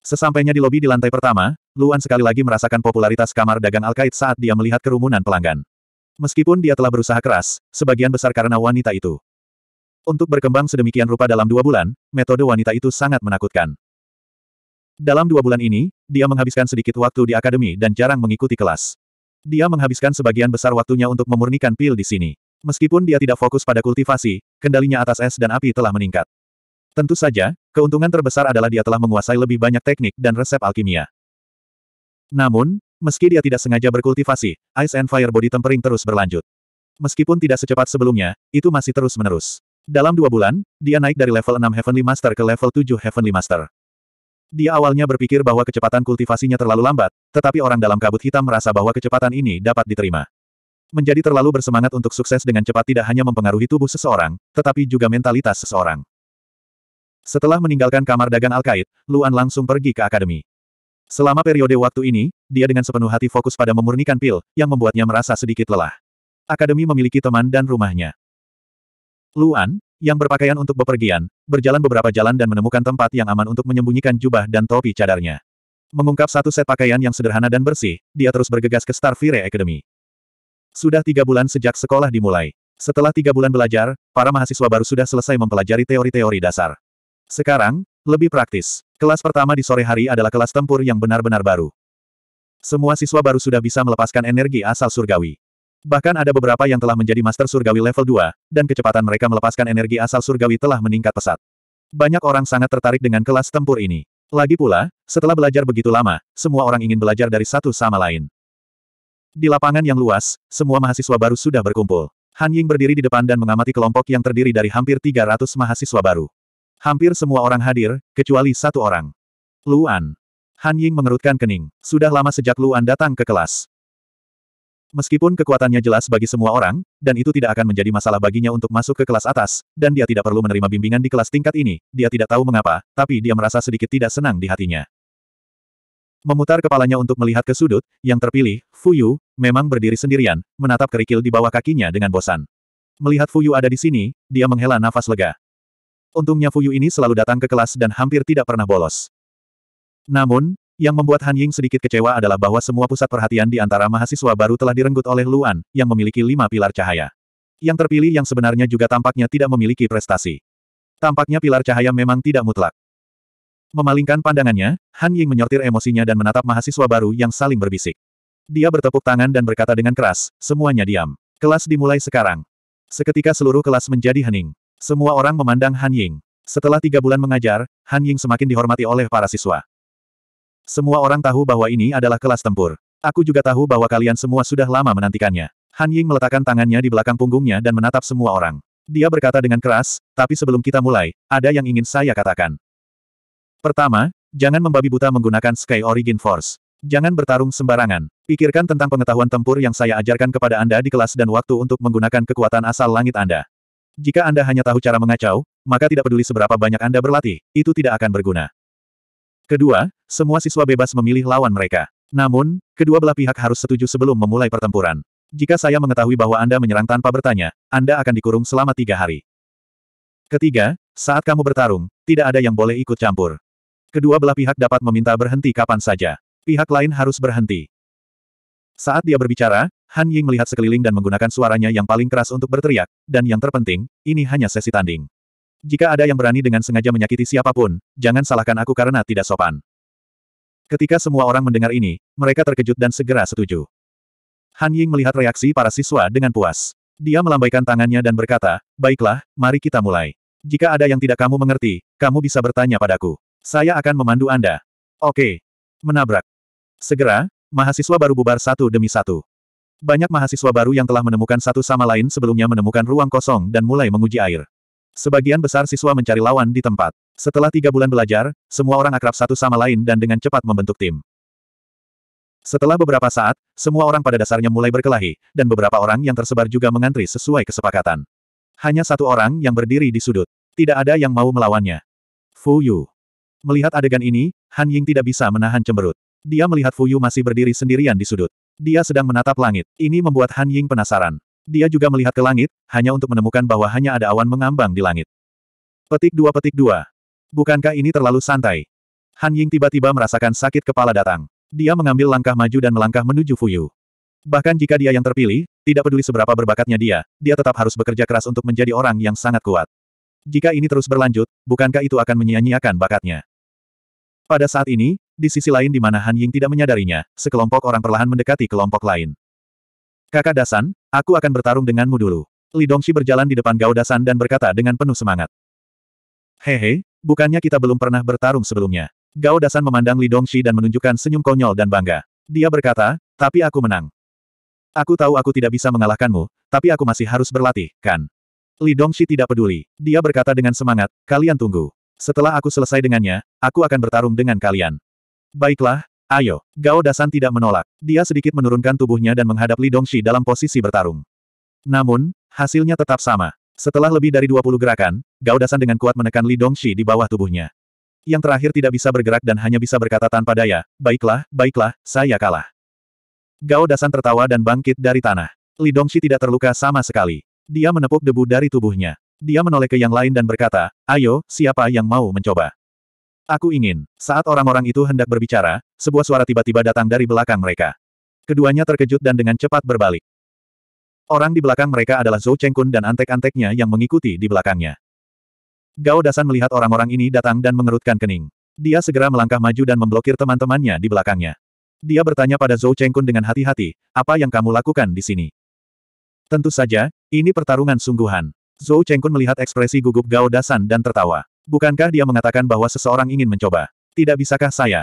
Sesampainya di lobi di lantai pertama, Luan sekali lagi merasakan popularitas kamar dagang Alkait saat dia melihat kerumunan pelanggan. Meskipun dia telah berusaha keras, sebagian besar karena wanita itu. Untuk berkembang sedemikian rupa dalam dua bulan, metode wanita itu sangat menakutkan. Dalam dua bulan ini, dia menghabiskan sedikit waktu di akademi dan jarang mengikuti kelas. Dia menghabiskan sebagian besar waktunya untuk memurnikan pil di sini. Meskipun dia tidak fokus pada kultivasi, kendalinya atas es dan api telah meningkat. Tentu saja, keuntungan terbesar adalah dia telah menguasai lebih banyak teknik dan resep alkimia. Namun, meski dia tidak sengaja berkultivasi, Ice and Fire Body Tempering terus berlanjut. Meskipun tidak secepat sebelumnya, itu masih terus menerus. Dalam dua bulan, dia naik dari level 6 Heavenly Master ke level 7 Heavenly Master. Dia awalnya berpikir bahwa kecepatan kultivasinya terlalu lambat, tetapi orang dalam kabut hitam merasa bahwa kecepatan ini dapat diterima. Menjadi terlalu bersemangat untuk sukses dengan cepat tidak hanya mempengaruhi tubuh seseorang, tetapi juga mentalitas seseorang. Setelah meninggalkan kamar dagang Alkait, Luan langsung pergi ke akademi. Selama periode waktu ini, dia dengan sepenuh hati fokus pada memurnikan pil, yang membuatnya merasa sedikit lelah. Akademi memiliki teman dan rumahnya. Luan, yang berpakaian untuk bepergian, berjalan beberapa jalan dan menemukan tempat yang aman untuk menyembunyikan jubah dan topi cadarnya. Mengungkap satu set pakaian yang sederhana dan bersih, dia terus bergegas ke Starfire Academy. Sudah tiga bulan sejak sekolah dimulai. Setelah tiga bulan belajar, para mahasiswa baru sudah selesai mempelajari teori-teori dasar. Sekarang, lebih praktis. Kelas pertama di sore hari adalah kelas tempur yang benar-benar baru. Semua siswa baru sudah bisa melepaskan energi asal surgawi. Bahkan ada beberapa yang telah menjadi master surgawi level 2, dan kecepatan mereka melepaskan energi asal surgawi telah meningkat pesat. Banyak orang sangat tertarik dengan kelas tempur ini. Lagi pula, setelah belajar begitu lama, semua orang ingin belajar dari satu sama lain. Di lapangan yang luas, semua mahasiswa baru sudah berkumpul. Han Ying berdiri di depan dan mengamati kelompok yang terdiri dari hampir 300 mahasiswa baru. Hampir semua orang hadir, kecuali satu orang. Luan. Han Ying mengerutkan kening. Sudah lama sejak Luan datang ke kelas. Meskipun kekuatannya jelas bagi semua orang, dan itu tidak akan menjadi masalah baginya untuk masuk ke kelas atas, dan dia tidak perlu menerima bimbingan di kelas tingkat ini, dia tidak tahu mengapa, tapi dia merasa sedikit tidak senang di hatinya. Memutar kepalanya untuk melihat ke sudut, yang terpilih, Fuyu, memang berdiri sendirian, menatap kerikil di bawah kakinya dengan bosan. Melihat Fuyu ada di sini, dia menghela nafas lega. Untungnya Fuyu ini selalu datang ke kelas dan hampir tidak pernah bolos. Namun, yang membuat Han Ying sedikit kecewa adalah bahwa semua pusat perhatian di antara mahasiswa baru telah direnggut oleh Luan, yang memiliki lima pilar cahaya. Yang terpilih yang sebenarnya juga tampaknya tidak memiliki prestasi. Tampaknya pilar cahaya memang tidak mutlak. Memalingkan pandangannya, Han Ying menyortir emosinya dan menatap mahasiswa baru yang saling berbisik. Dia bertepuk tangan dan berkata dengan keras, semuanya diam. Kelas dimulai sekarang. Seketika seluruh kelas menjadi hening. Semua orang memandang Han Ying. Setelah tiga bulan mengajar, Han Ying semakin dihormati oleh para siswa. Semua orang tahu bahwa ini adalah kelas tempur. Aku juga tahu bahwa kalian semua sudah lama menantikannya. Han Ying meletakkan tangannya di belakang punggungnya dan menatap semua orang. Dia berkata dengan keras, tapi sebelum kita mulai, ada yang ingin saya katakan. Pertama, jangan membabi buta menggunakan Sky Origin Force. Jangan bertarung sembarangan. Pikirkan tentang pengetahuan tempur yang saya ajarkan kepada Anda di kelas dan waktu untuk menggunakan kekuatan asal langit Anda. Jika Anda hanya tahu cara mengacau, maka tidak peduli seberapa banyak Anda berlatih, itu tidak akan berguna. Kedua, semua siswa bebas memilih lawan mereka. Namun, kedua belah pihak harus setuju sebelum memulai pertempuran. Jika saya mengetahui bahwa Anda menyerang tanpa bertanya, Anda akan dikurung selama tiga hari. Ketiga, saat kamu bertarung, tidak ada yang boleh ikut campur. Kedua belah pihak dapat meminta berhenti kapan saja. Pihak lain harus berhenti. Saat dia berbicara, Han Ying melihat sekeliling dan menggunakan suaranya yang paling keras untuk berteriak, dan yang terpenting, ini hanya sesi tanding. Jika ada yang berani dengan sengaja menyakiti siapapun, jangan salahkan aku karena tidak sopan. Ketika semua orang mendengar ini, mereka terkejut dan segera setuju. Han Ying melihat reaksi para siswa dengan puas. Dia melambaikan tangannya dan berkata, Baiklah, mari kita mulai. Jika ada yang tidak kamu mengerti, kamu bisa bertanya padaku. Saya akan memandu Anda. Oke. Menabrak. Segera, mahasiswa baru bubar satu demi satu. Banyak mahasiswa baru yang telah menemukan satu sama lain sebelumnya menemukan ruang kosong dan mulai menguji air. Sebagian besar siswa mencari lawan di tempat. Setelah tiga bulan belajar, semua orang akrab satu sama lain dan dengan cepat membentuk tim. Setelah beberapa saat, semua orang pada dasarnya mulai berkelahi, dan beberapa orang yang tersebar juga mengantri sesuai kesepakatan. Hanya satu orang yang berdiri di sudut. Tidak ada yang mau melawannya. Fu Yu. Melihat adegan ini, Han Ying tidak bisa menahan cemberut. Dia melihat Fu Yu masih berdiri sendirian di sudut. Dia sedang menatap langit. Ini membuat Han Ying penasaran. Dia juga melihat ke langit, hanya untuk menemukan bahwa hanya ada awan mengambang di langit. Petik dua petik dua. Bukankah ini terlalu santai? Han Ying tiba-tiba merasakan sakit kepala datang. Dia mengambil langkah maju dan melangkah menuju Fuyu. Bahkan jika dia yang terpilih, tidak peduli seberapa berbakatnya dia, dia tetap harus bekerja keras untuk menjadi orang yang sangat kuat. Jika ini terus berlanjut, bukankah itu akan menyia-nyiakan bakatnya? Pada saat ini, di sisi lain di mana Han Ying tidak menyadarinya, sekelompok orang perlahan mendekati kelompok lain. Kakak Dasan, aku akan bertarung denganmu dulu. Li Dongxi berjalan di depan Gao Dasan dan berkata dengan penuh semangat. Hehe, bukannya kita belum pernah bertarung sebelumnya. Gao Dasan memandang Li Dongxi dan menunjukkan senyum konyol dan bangga. Dia berkata, tapi aku menang. Aku tahu aku tidak bisa mengalahkanmu, tapi aku masih harus berlatih, kan? Li Dongxi tidak peduli. Dia berkata dengan semangat, kalian tunggu. Setelah aku selesai dengannya, aku akan bertarung dengan kalian. Baiklah, Ayo, Gao Dasan tidak menolak. Dia sedikit menurunkan tubuhnya dan menghadap Li Dongxi dalam posisi bertarung. Namun, hasilnya tetap sama. Setelah lebih dari 20 gerakan, Gao Dasan dengan kuat menekan Li Dongxi di bawah tubuhnya. Yang terakhir tidak bisa bergerak dan hanya bisa berkata tanpa daya, baiklah, baiklah, saya kalah. Gao Dasan tertawa dan bangkit dari tanah. Li Dongxi tidak terluka sama sekali. Dia menepuk debu dari tubuhnya. Dia menoleh ke yang lain dan berkata, ayo, siapa yang mau mencoba? Aku ingin. Saat orang-orang itu hendak berbicara, sebuah suara tiba-tiba datang dari belakang mereka. Keduanya terkejut dan dengan cepat berbalik. Orang di belakang mereka adalah Zhou Chengkun dan antek-anteknya yang mengikuti di belakangnya. Gao Dasan melihat orang-orang ini datang dan mengerutkan kening. Dia segera melangkah maju dan memblokir teman-temannya di belakangnya. Dia bertanya pada Zhou Chengkun dengan hati-hati, apa yang kamu lakukan di sini? Tentu saja, ini pertarungan sungguhan. Zhou Chengkun melihat ekspresi gugup Gao Dasan dan tertawa. Bukankah dia mengatakan bahwa seseorang ingin mencoba? Tidak bisakah saya?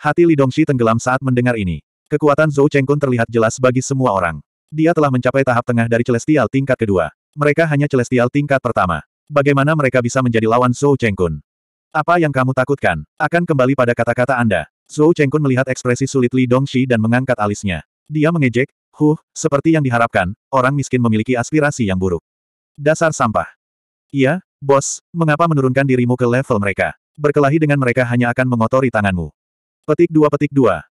Hati Li Dongxi tenggelam saat mendengar ini. Kekuatan Zhou Chengkun terlihat jelas bagi semua orang. Dia telah mencapai tahap tengah dari Celestial tingkat kedua. Mereka hanya Celestial tingkat pertama. Bagaimana mereka bisa menjadi lawan Zhou Chengkun? Apa yang kamu takutkan? Akan kembali pada kata-kata Anda. Zhou Chengkun melihat ekspresi sulit Li Dongxi dan mengangkat alisnya. Dia mengejek, huh, seperti yang diharapkan, orang miskin memiliki aspirasi yang buruk. Dasar sampah. Iya, Bos, mengapa menurunkan dirimu ke level mereka? Berkelahi dengan mereka hanya akan mengotori tanganmu. Petik dua petik dua.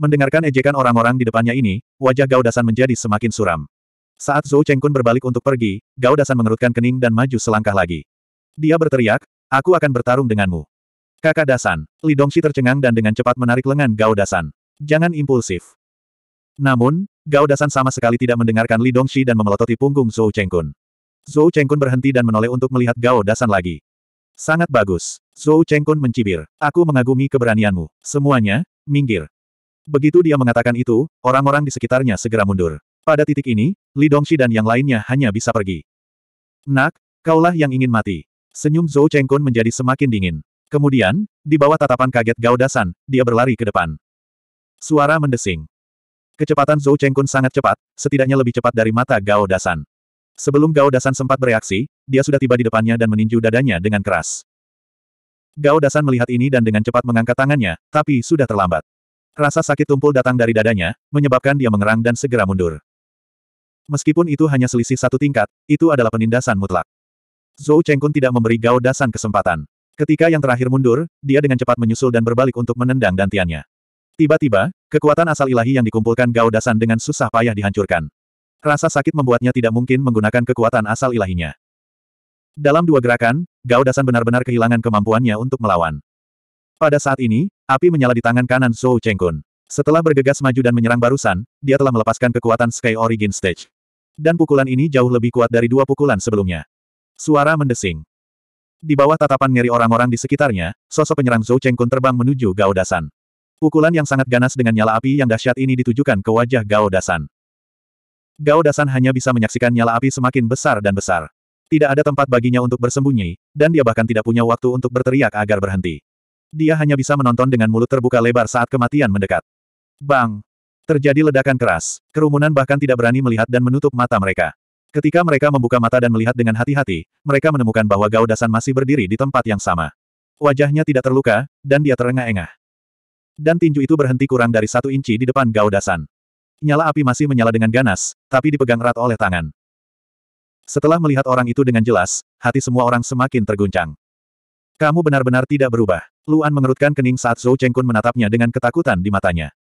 Mendengarkan ejekan orang-orang di depannya ini, wajah Gao Dasan menjadi semakin suram. Saat Zhou Chengkun berbalik untuk pergi, Gao Dasan mengerutkan kening dan maju selangkah lagi. Dia berteriak, aku akan bertarung denganmu. Kakak Dasan, Li Dongxi tercengang dan dengan cepat menarik lengan Gao Dasan. Jangan impulsif. Namun, Gao Dasan sama sekali tidak mendengarkan Li Dongxi dan memelototi punggung Zhou Chengkun. Zhou Chengkun berhenti dan menoleh untuk melihat Gao Dasan lagi. Sangat bagus. Zhou Chengkun mencibir. Aku mengagumi keberanianmu. Semuanya, minggir. Begitu dia mengatakan itu, orang-orang di sekitarnya segera mundur. Pada titik ini, Li Dongxi dan yang lainnya hanya bisa pergi. Nak, kaulah yang ingin mati. Senyum Zhou Chengkun menjadi semakin dingin. Kemudian, di bawah tatapan kaget Gao Dasan, dia berlari ke depan. Suara mendesing. Kecepatan Zhou Chengkun sangat cepat, setidaknya lebih cepat dari mata Gao Dasan. Sebelum Gao Dasan sempat bereaksi, dia sudah tiba di depannya dan meninju dadanya dengan keras. Gao Dasan melihat ini dan dengan cepat mengangkat tangannya, tapi sudah terlambat. Rasa sakit tumpul datang dari dadanya, menyebabkan dia mengerang dan segera mundur. Meskipun itu hanya selisih satu tingkat, itu adalah penindasan mutlak. Zhou Chengkun tidak memberi Gao Dasan kesempatan. Ketika yang terakhir mundur, dia dengan cepat menyusul dan berbalik untuk menendang dantiannya. Tiba-tiba, kekuatan asal ilahi yang dikumpulkan Gao Dasan dengan susah payah dihancurkan. Rasa sakit membuatnya tidak mungkin menggunakan kekuatan asal ilahinya. Dalam dua gerakan, Gao Dasan benar-benar kehilangan kemampuannya untuk melawan. Pada saat ini, api menyala di tangan kanan Zhou Chengkun. Setelah bergegas maju dan menyerang barusan, dia telah melepaskan kekuatan Sky Origin Stage. Dan pukulan ini jauh lebih kuat dari dua pukulan sebelumnya. Suara mendesing. Di bawah tatapan ngeri orang-orang di sekitarnya, sosok penyerang Zhou Chengkun terbang menuju Gao Dasan. Pukulan yang sangat ganas dengan nyala api yang dahsyat ini ditujukan ke wajah Gao Dasan. Gao Dasan hanya bisa menyaksikan nyala api semakin besar dan besar. Tidak ada tempat baginya untuk bersembunyi, dan dia bahkan tidak punya waktu untuk berteriak agar berhenti. Dia hanya bisa menonton dengan mulut terbuka lebar saat kematian mendekat. Bang! Terjadi ledakan keras. Kerumunan bahkan tidak berani melihat dan menutup mata mereka. Ketika mereka membuka mata dan melihat dengan hati-hati, mereka menemukan bahwa Gao Dasan masih berdiri di tempat yang sama. Wajahnya tidak terluka, dan dia terengah-engah. Dan tinju itu berhenti kurang dari satu inci di depan Gao Dasan. Nyala api masih menyala dengan ganas, tapi dipegang erat oleh tangan. Setelah melihat orang itu dengan jelas, hati semua orang semakin terguncang. Kamu benar-benar tidak berubah. Luan mengerutkan kening saat Zhou Chengkun menatapnya dengan ketakutan di matanya.